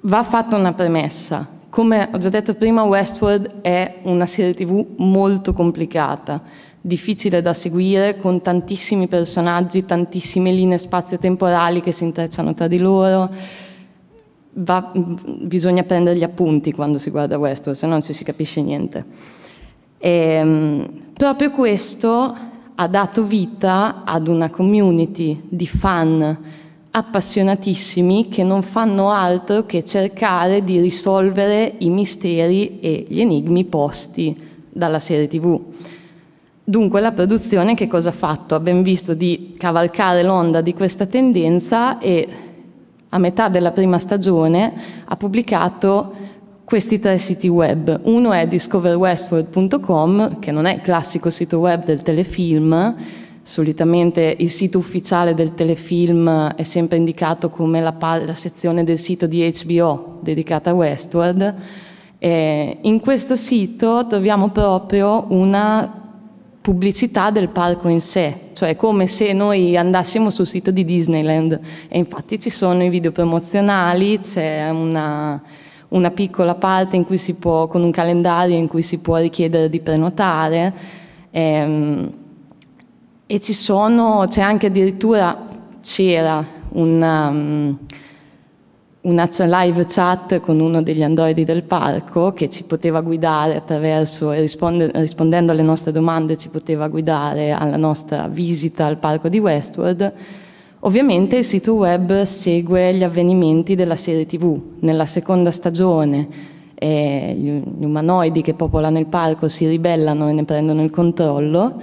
va fatta una premessa. Come ho già detto prima, Westworld è una serie tv molto complicata, difficile da seguire, con tantissimi personaggi, tantissime linee spazio-temporali che si intrecciano tra di loro va, bisogna prendere gli appunti quando si guarda Westworld, se no non si, si capisce niente. E, ehm, proprio questo ha dato vita ad una community di fan appassionatissimi che non fanno altro che cercare di risolvere i misteri e gli enigmi posti dalla serie TV. Dunque la produzione che cosa ha fatto? Ha ben visto di cavalcare l'onda di questa tendenza e a metà della prima stagione, ha pubblicato questi tre siti web. Uno è discoverwestworld.com, che non è il classico sito web del telefilm, solitamente il sito ufficiale del telefilm è sempre indicato come la, la sezione del sito di HBO dedicata a Westworld. E in questo sito troviamo proprio una pubblicità del parco in sé, cioè come se noi andassimo sul sito di Disneyland e infatti ci sono i video promozionali, c'è una, una piccola parte può, con un calendario in cui si può richiedere di prenotare ehm, e ci sono, c'è anche addirittura, c'era una... Um, una live chat con uno degli androidi del parco che ci poteva guidare attraverso, risponde, rispondendo alle nostre domande, ci poteva guidare alla nostra visita al parco di Westworld. Ovviamente il sito web segue gli avvenimenti della serie TV. Nella seconda stagione eh, gli umanoidi che popolano il parco si ribellano e ne prendono il controllo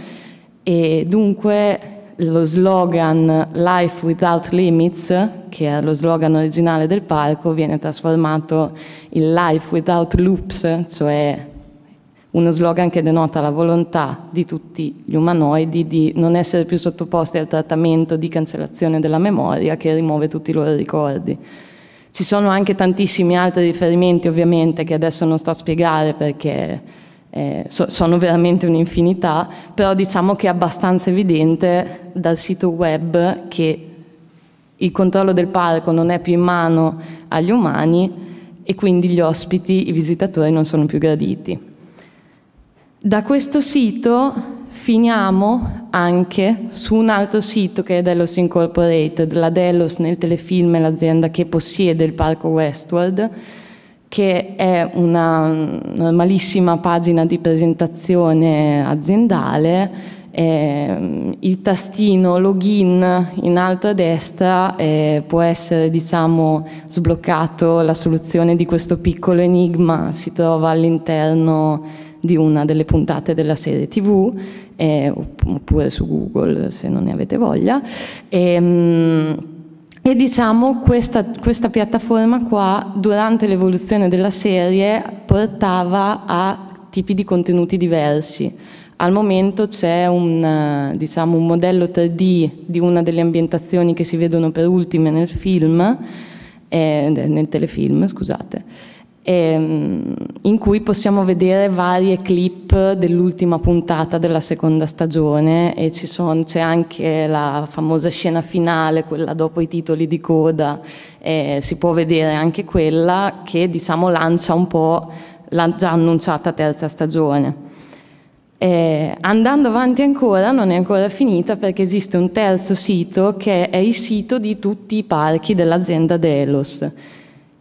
e dunque lo slogan Life Without Limits, che è lo slogan originale del parco, viene trasformato in Life Without Loops, cioè uno slogan che denota la volontà di tutti gli umanoidi di non essere più sottoposti al trattamento di cancellazione della memoria che rimuove tutti i loro ricordi. Ci sono anche tantissimi altri riferimenti ovviamente che adesso non sto a spiegare perché eh, so, sono veramente un'infinità, però diciamo che è abbastanza evidente dal sito web che il controllo del parco non è più in mano agli umani e quindi gli ospiti, i visitatori non sono più graditi. Da questo sito finiamo anche su un altro sito che è Delos Incorporated, la Delos nel telefilm è l'azienda che possiede il parco Westworld, che è una normalissima pagina di presentazione aziendale eh, il tastino login in alto a destra eh, può essere diciamo, sbloccato, la soluzione di questo piccolo enigma si trova all'interno di una delle puntate della serie tv eh, oppure su Google se non ne avete voglia. E, ehm, e diciamo questa, questa piattaforma qua durante l'evoluzione della serie portava a tipi di contenuti diversi. Al momento c'è un, eh, diciamo, un modello 3D di una delle ambientazioni che si vedono per ultime nel film, eh, nel telefilm, scusate ehm, in cui possiamo vedere varie clip dell'ultima puntata della seconda stagione e son, c'è anche la famosa scena finale, quella dopo i titoli di coda, eh, si può vedere anche quella che diciamo lancia un po' la già annunciata terza stagione. Eh, andando avanti ancora, non è ancora finita perché esiste un terzo sito che è il sito di tutti i parchi dell'azienda Delos.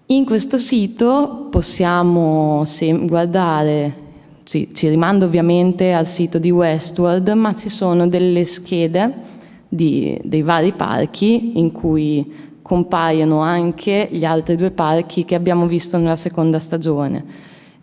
In questo sito possiamo guardare, sì, ci rimando ovviamente al sito di Westworld, ma ci sono delle schede di, dei vari parchi in cui compaiono anche gli altri due parchi che abbiamo visto nella seconda stagione.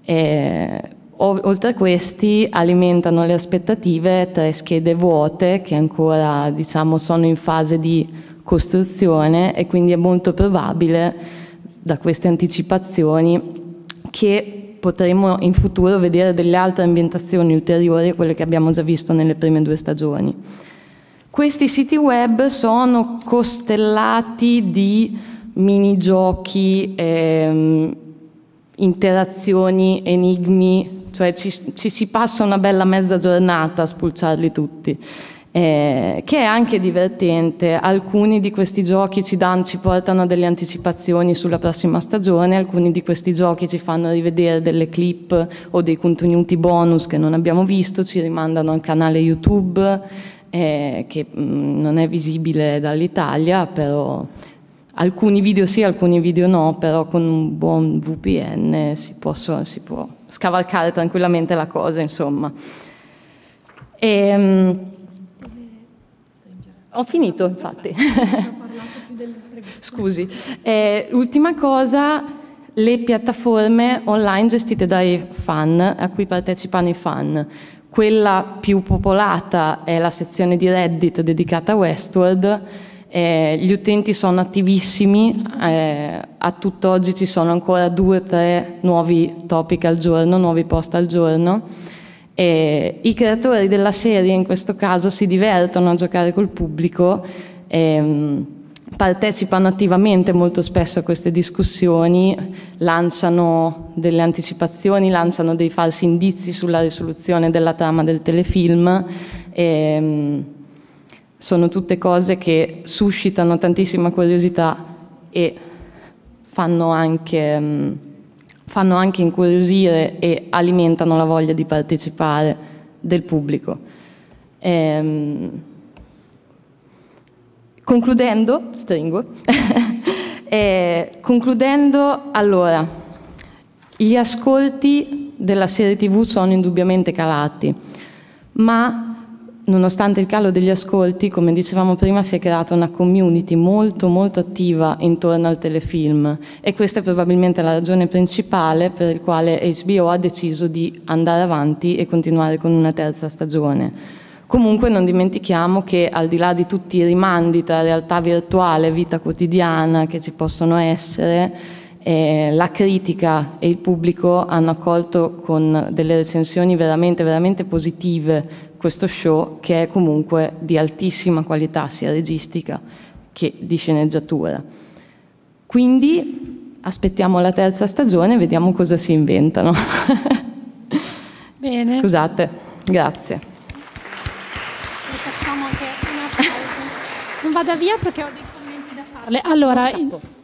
E, oltre a questi alimentano le aspettative tre schede vuote che ancora diciamo, sono in fase di costruzione e quindi è molto probabile da queste anticipazioni che potremo in futuro vedere delle altre ambientazioni ulteriori a quelle che abbiamo già visto nelle prime due stagioni. Questi siti web sono costellati di minigiochi, ehm, interazioni, enigmi, cioè ci, ci si passa una bella mezza giornata a spulciarli tutti eh, che è anche divertente. Alcuni di questi giochi ci, dan, ci portano a delle anticipazioni sulla prossima stagione, alcuni di questi giochi ci fanno rivedere delle clip o dei contenuti bonus che non abbiamo visto, ci rimandano al canale YouTube eh, che mh, mm, non è visibile dall'Italia, però alcuni video sì, alcuni video no, però con un buon VPN si, posso, si può scavalcare tranquillamente la cosa, insomma. E, ehm, mh, ho finito, infatti. Scusi. Eh, l'ultima cosa, le piattaforme online gestite dai fan, a cui partecipano i fan. Quella più popolata è la sezione di Reddit dedicata a Westworld. Eh, gli utenti sono attivissimi, eh, a tutt'oggi ci sono ancora due o tre nuovi topic al giorno, nuovi post al giorno e I creatori della serie in questo caso si divertono a giocare col pubblico, ehm, partecipano attivamente molto spesso a queste discussioni, lanciano delle anticipazioni, lanciano dei falsi indizi sulla risoluzione della trama del telefilm. Ehm, sono tutte cose che suscitano tantissima curiosità e fanno anche... Ehm, fanno anche incuriosire e alimentano la voglia di partecipare del pubblico. Ehm, concludendo, stringo, *laughs* eh, concludendo, allora, gli ascolti della serie TV sono indubbiamente calati, ma nonostante il calo degli ascolti, come dicevamo prima, si è creata una community molto molto attiva intorno al telefilm e questa è probabilmente la ragione principale per il quale HBO ha deciso di andare avanti e continuare con una terza stagione. Comunque non dimentichiamo che al di là di tutti i rimandi tra realtà virtuale e vita quotidiana che ci possono essere, eh, la critica e il pubblico hanno accolto con delle recensioni veramente, veramente positive questo show che è comunque di altissima qualità sia registica che di sceneggiatura. Quindi aspettiamo la terza stagione e vediamo cosa si inventano. *laughs* Bene. Scusate, grazie. E facciamo anche una pausa. Non vada via perché ho dei commenti da farle. Allora,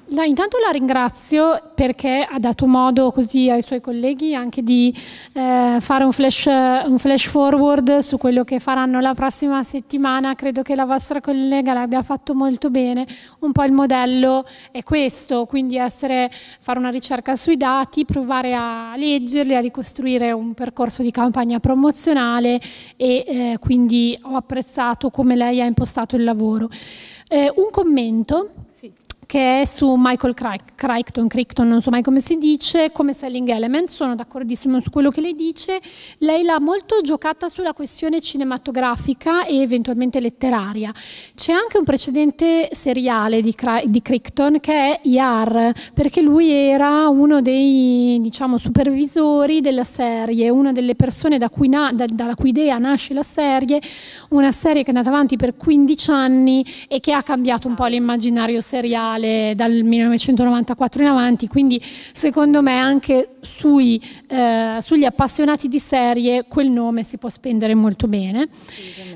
la, intanto la ringrazio perché ha dato modo così ai suoi colleghi anche di eh, fare un flash, un flash, forward su quello che faranno la prossima settimana. Credo che la vostra collega l'abbia fatto molto bene. Un po' il modello è questo, quindi essere, fare una ricerca sui dati, provare a leggerli, a ricostruire un percorso di campagna promozionale e eh, quindi ho apprezzato come lei ha impostato il lavoro. Eh, un commento. Sì che è su Michael Crichton, Crichton, non so mai come si dice, come Selling Element, sono d'accordissimo su quello che lei dice. Lei l'ha molto giocata sulla questione cinematografica e eventualmente letteraria. C'è anche un precedente seriale di, di Crichton che è IAR, perché lui era uno dei diciamo, supervisori della serie, una delle persone da cui na- da- dalla cui idea nasce la serie, una serie che è andata avanti per 15 anni e che ha cambiato un po' l'immaginario seriale mondiale dal 1994 in avanti, quindi secondo me anche sui, eh, sugli appassionati di serie quel nome si può spendere molto bene.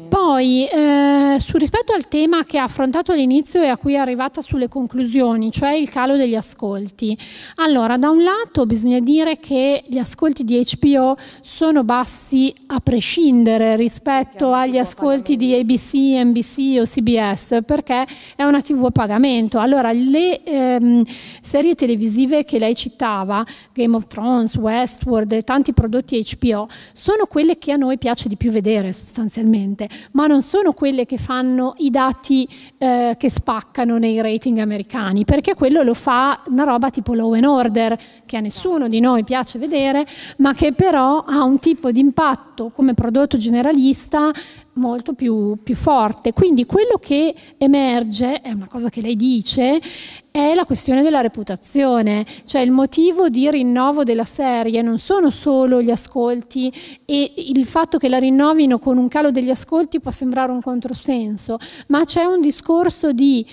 Poi eh, su, rispetto al tema che ha affrontato all'inizio e a cui è arrivata sulle conclusioni, cioè il calo degli ascolti. Allora, da un lato bisogna dire che gli ascolti di HBO sono bassi a prescindere rispetto agli ascolti di ABC, NBC o CBS, perché è una TV a pagamento. Allora allora, le ehm, serie televisive che lei citava, Game of Thrones, Westworld e tanti prodotti HBO, sono quelle che a noi piace di più vedere sostanzialmente, ma non sono quelle che fanno i dati eh, che spaccano nei rating americani, perché quello lo fa una roba tipo Law and Order, che a nessuno di noi piace vedere, ma che però ha un tipo di impatto lato come prodotto generalista molto più, più forte. Quindi quello che emerge, è una cosa che lei dice, è la questione della reputazione, cioè il motivo di rinnovo della serie non sono solo gli ascolti e il fatto che la rinnovino con un calo degli ascolti può sembrare un controsenso, ma c'è un discorso di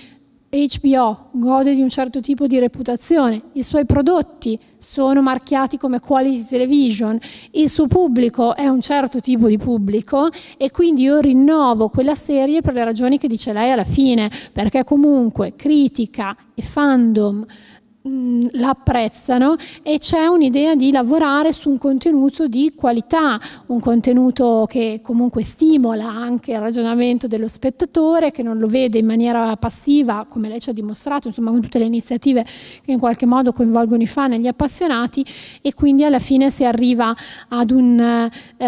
HBO gode di un certo tipo di reputazione, i suoi prodotti sono marchiati come quality television, il suo pubblico è un certo tipo di pubblico e quindi io rinnovo quella serie per le ragioni che dice lei alla fine, perché comunque critica e fandom la apprezzano e c'è un'idea di lavorare su un contenuto di qualità, un contenuto che comunque stimola anche il ragionamento dello spettatore, che non lo vede in maniera passiva, come lei ci ha dimostrato, insomma con tutte le iniziative che in qualche modo coinvolgono i fan e gli appassionati e quindi alla fine si arriva ad, un, eh,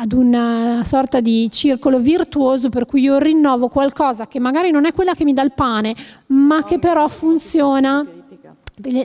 ad una sorta di circolo virtuoso per cui io rinnovo qualcosa che magari non è quella che mi dà il pane, ma che però funziona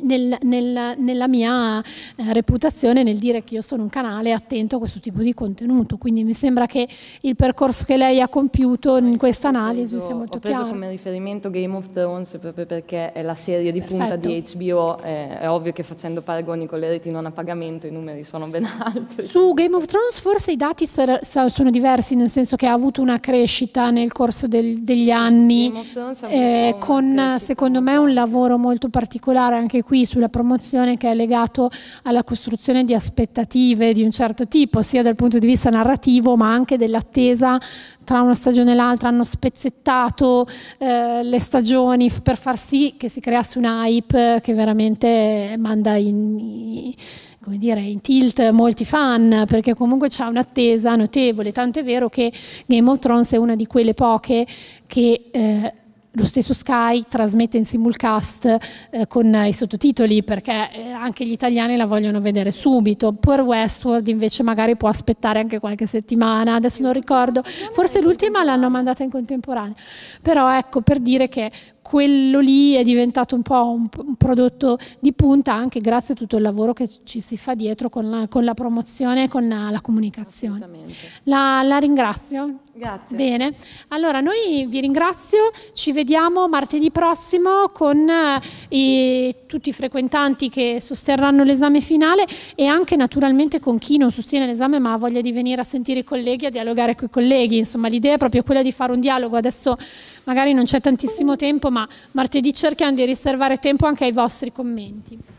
nel, nel, nella mia eh, reputazione nel dire che io sono un canale attento a questo tipo di contenuto. Quindi mi sembra che il percorso che lei ha compiuto in questa analisi sia molto chiaro. Ho preso come riferimento Game of Thrones proprio perché è la serie di Perfetto. punta di HBO, eh, è ovvio che facendo paragoni con le reti non a pagamento i numeri sono ben *laughs* altri. Su Game of Thrones forse i dati sono diversi, nel senso che ha avuto una crescita nel corso del, degli anni, eh, con secondo me un lavoro molto particolare anche qui sulla promozione che è legato alla costruzione di aspettative di un certo tipo, sia dal punto di vista narrativo ma anche dell'attesa tra una stagione e l'altra, hanno spezzettato eh, le stagioni per far sì che si creasse un hype che veramente manda in, in come dire, in tilt molti fan, perché comunque c'è un'attesa notevole, Tant'è vero che Game of Thrones è una di quelle poche che eh, lo stesso Sky trasmette in simulcast eh, con eh, i sottotitoli perché eh, anche gli italiani la vogliono vedere subito. Per Westworld invece magari può aspettare anche qualche settimana, adesso non ricordo, forse l'ultima l'hanno mandata in contemporanea. Però ecco, per dire che quello lì è diventato un po' un, prodotto di punta anche grazie a tutto il lavoro che ci si fa dietro con la, con la promozione e con la, la comunicazione. La, la ringrazio. Grazie. Bene, allora noi vi ringrazio, ci vediamo martedì prossimo con eh, i, tutti i frequentanti che sosterranno l'esame finale e anche naturalmente con chi non sostiene l'esame ma ha voglia di venire a sentire i colleghi, a dialogare con i colleghi, insomma l'idea è proprio quella di fare un dialogo, adesso magari non c'è tantissimo tempo ma martedì cerchiamo di riservare tempo anche ai vostri commenti.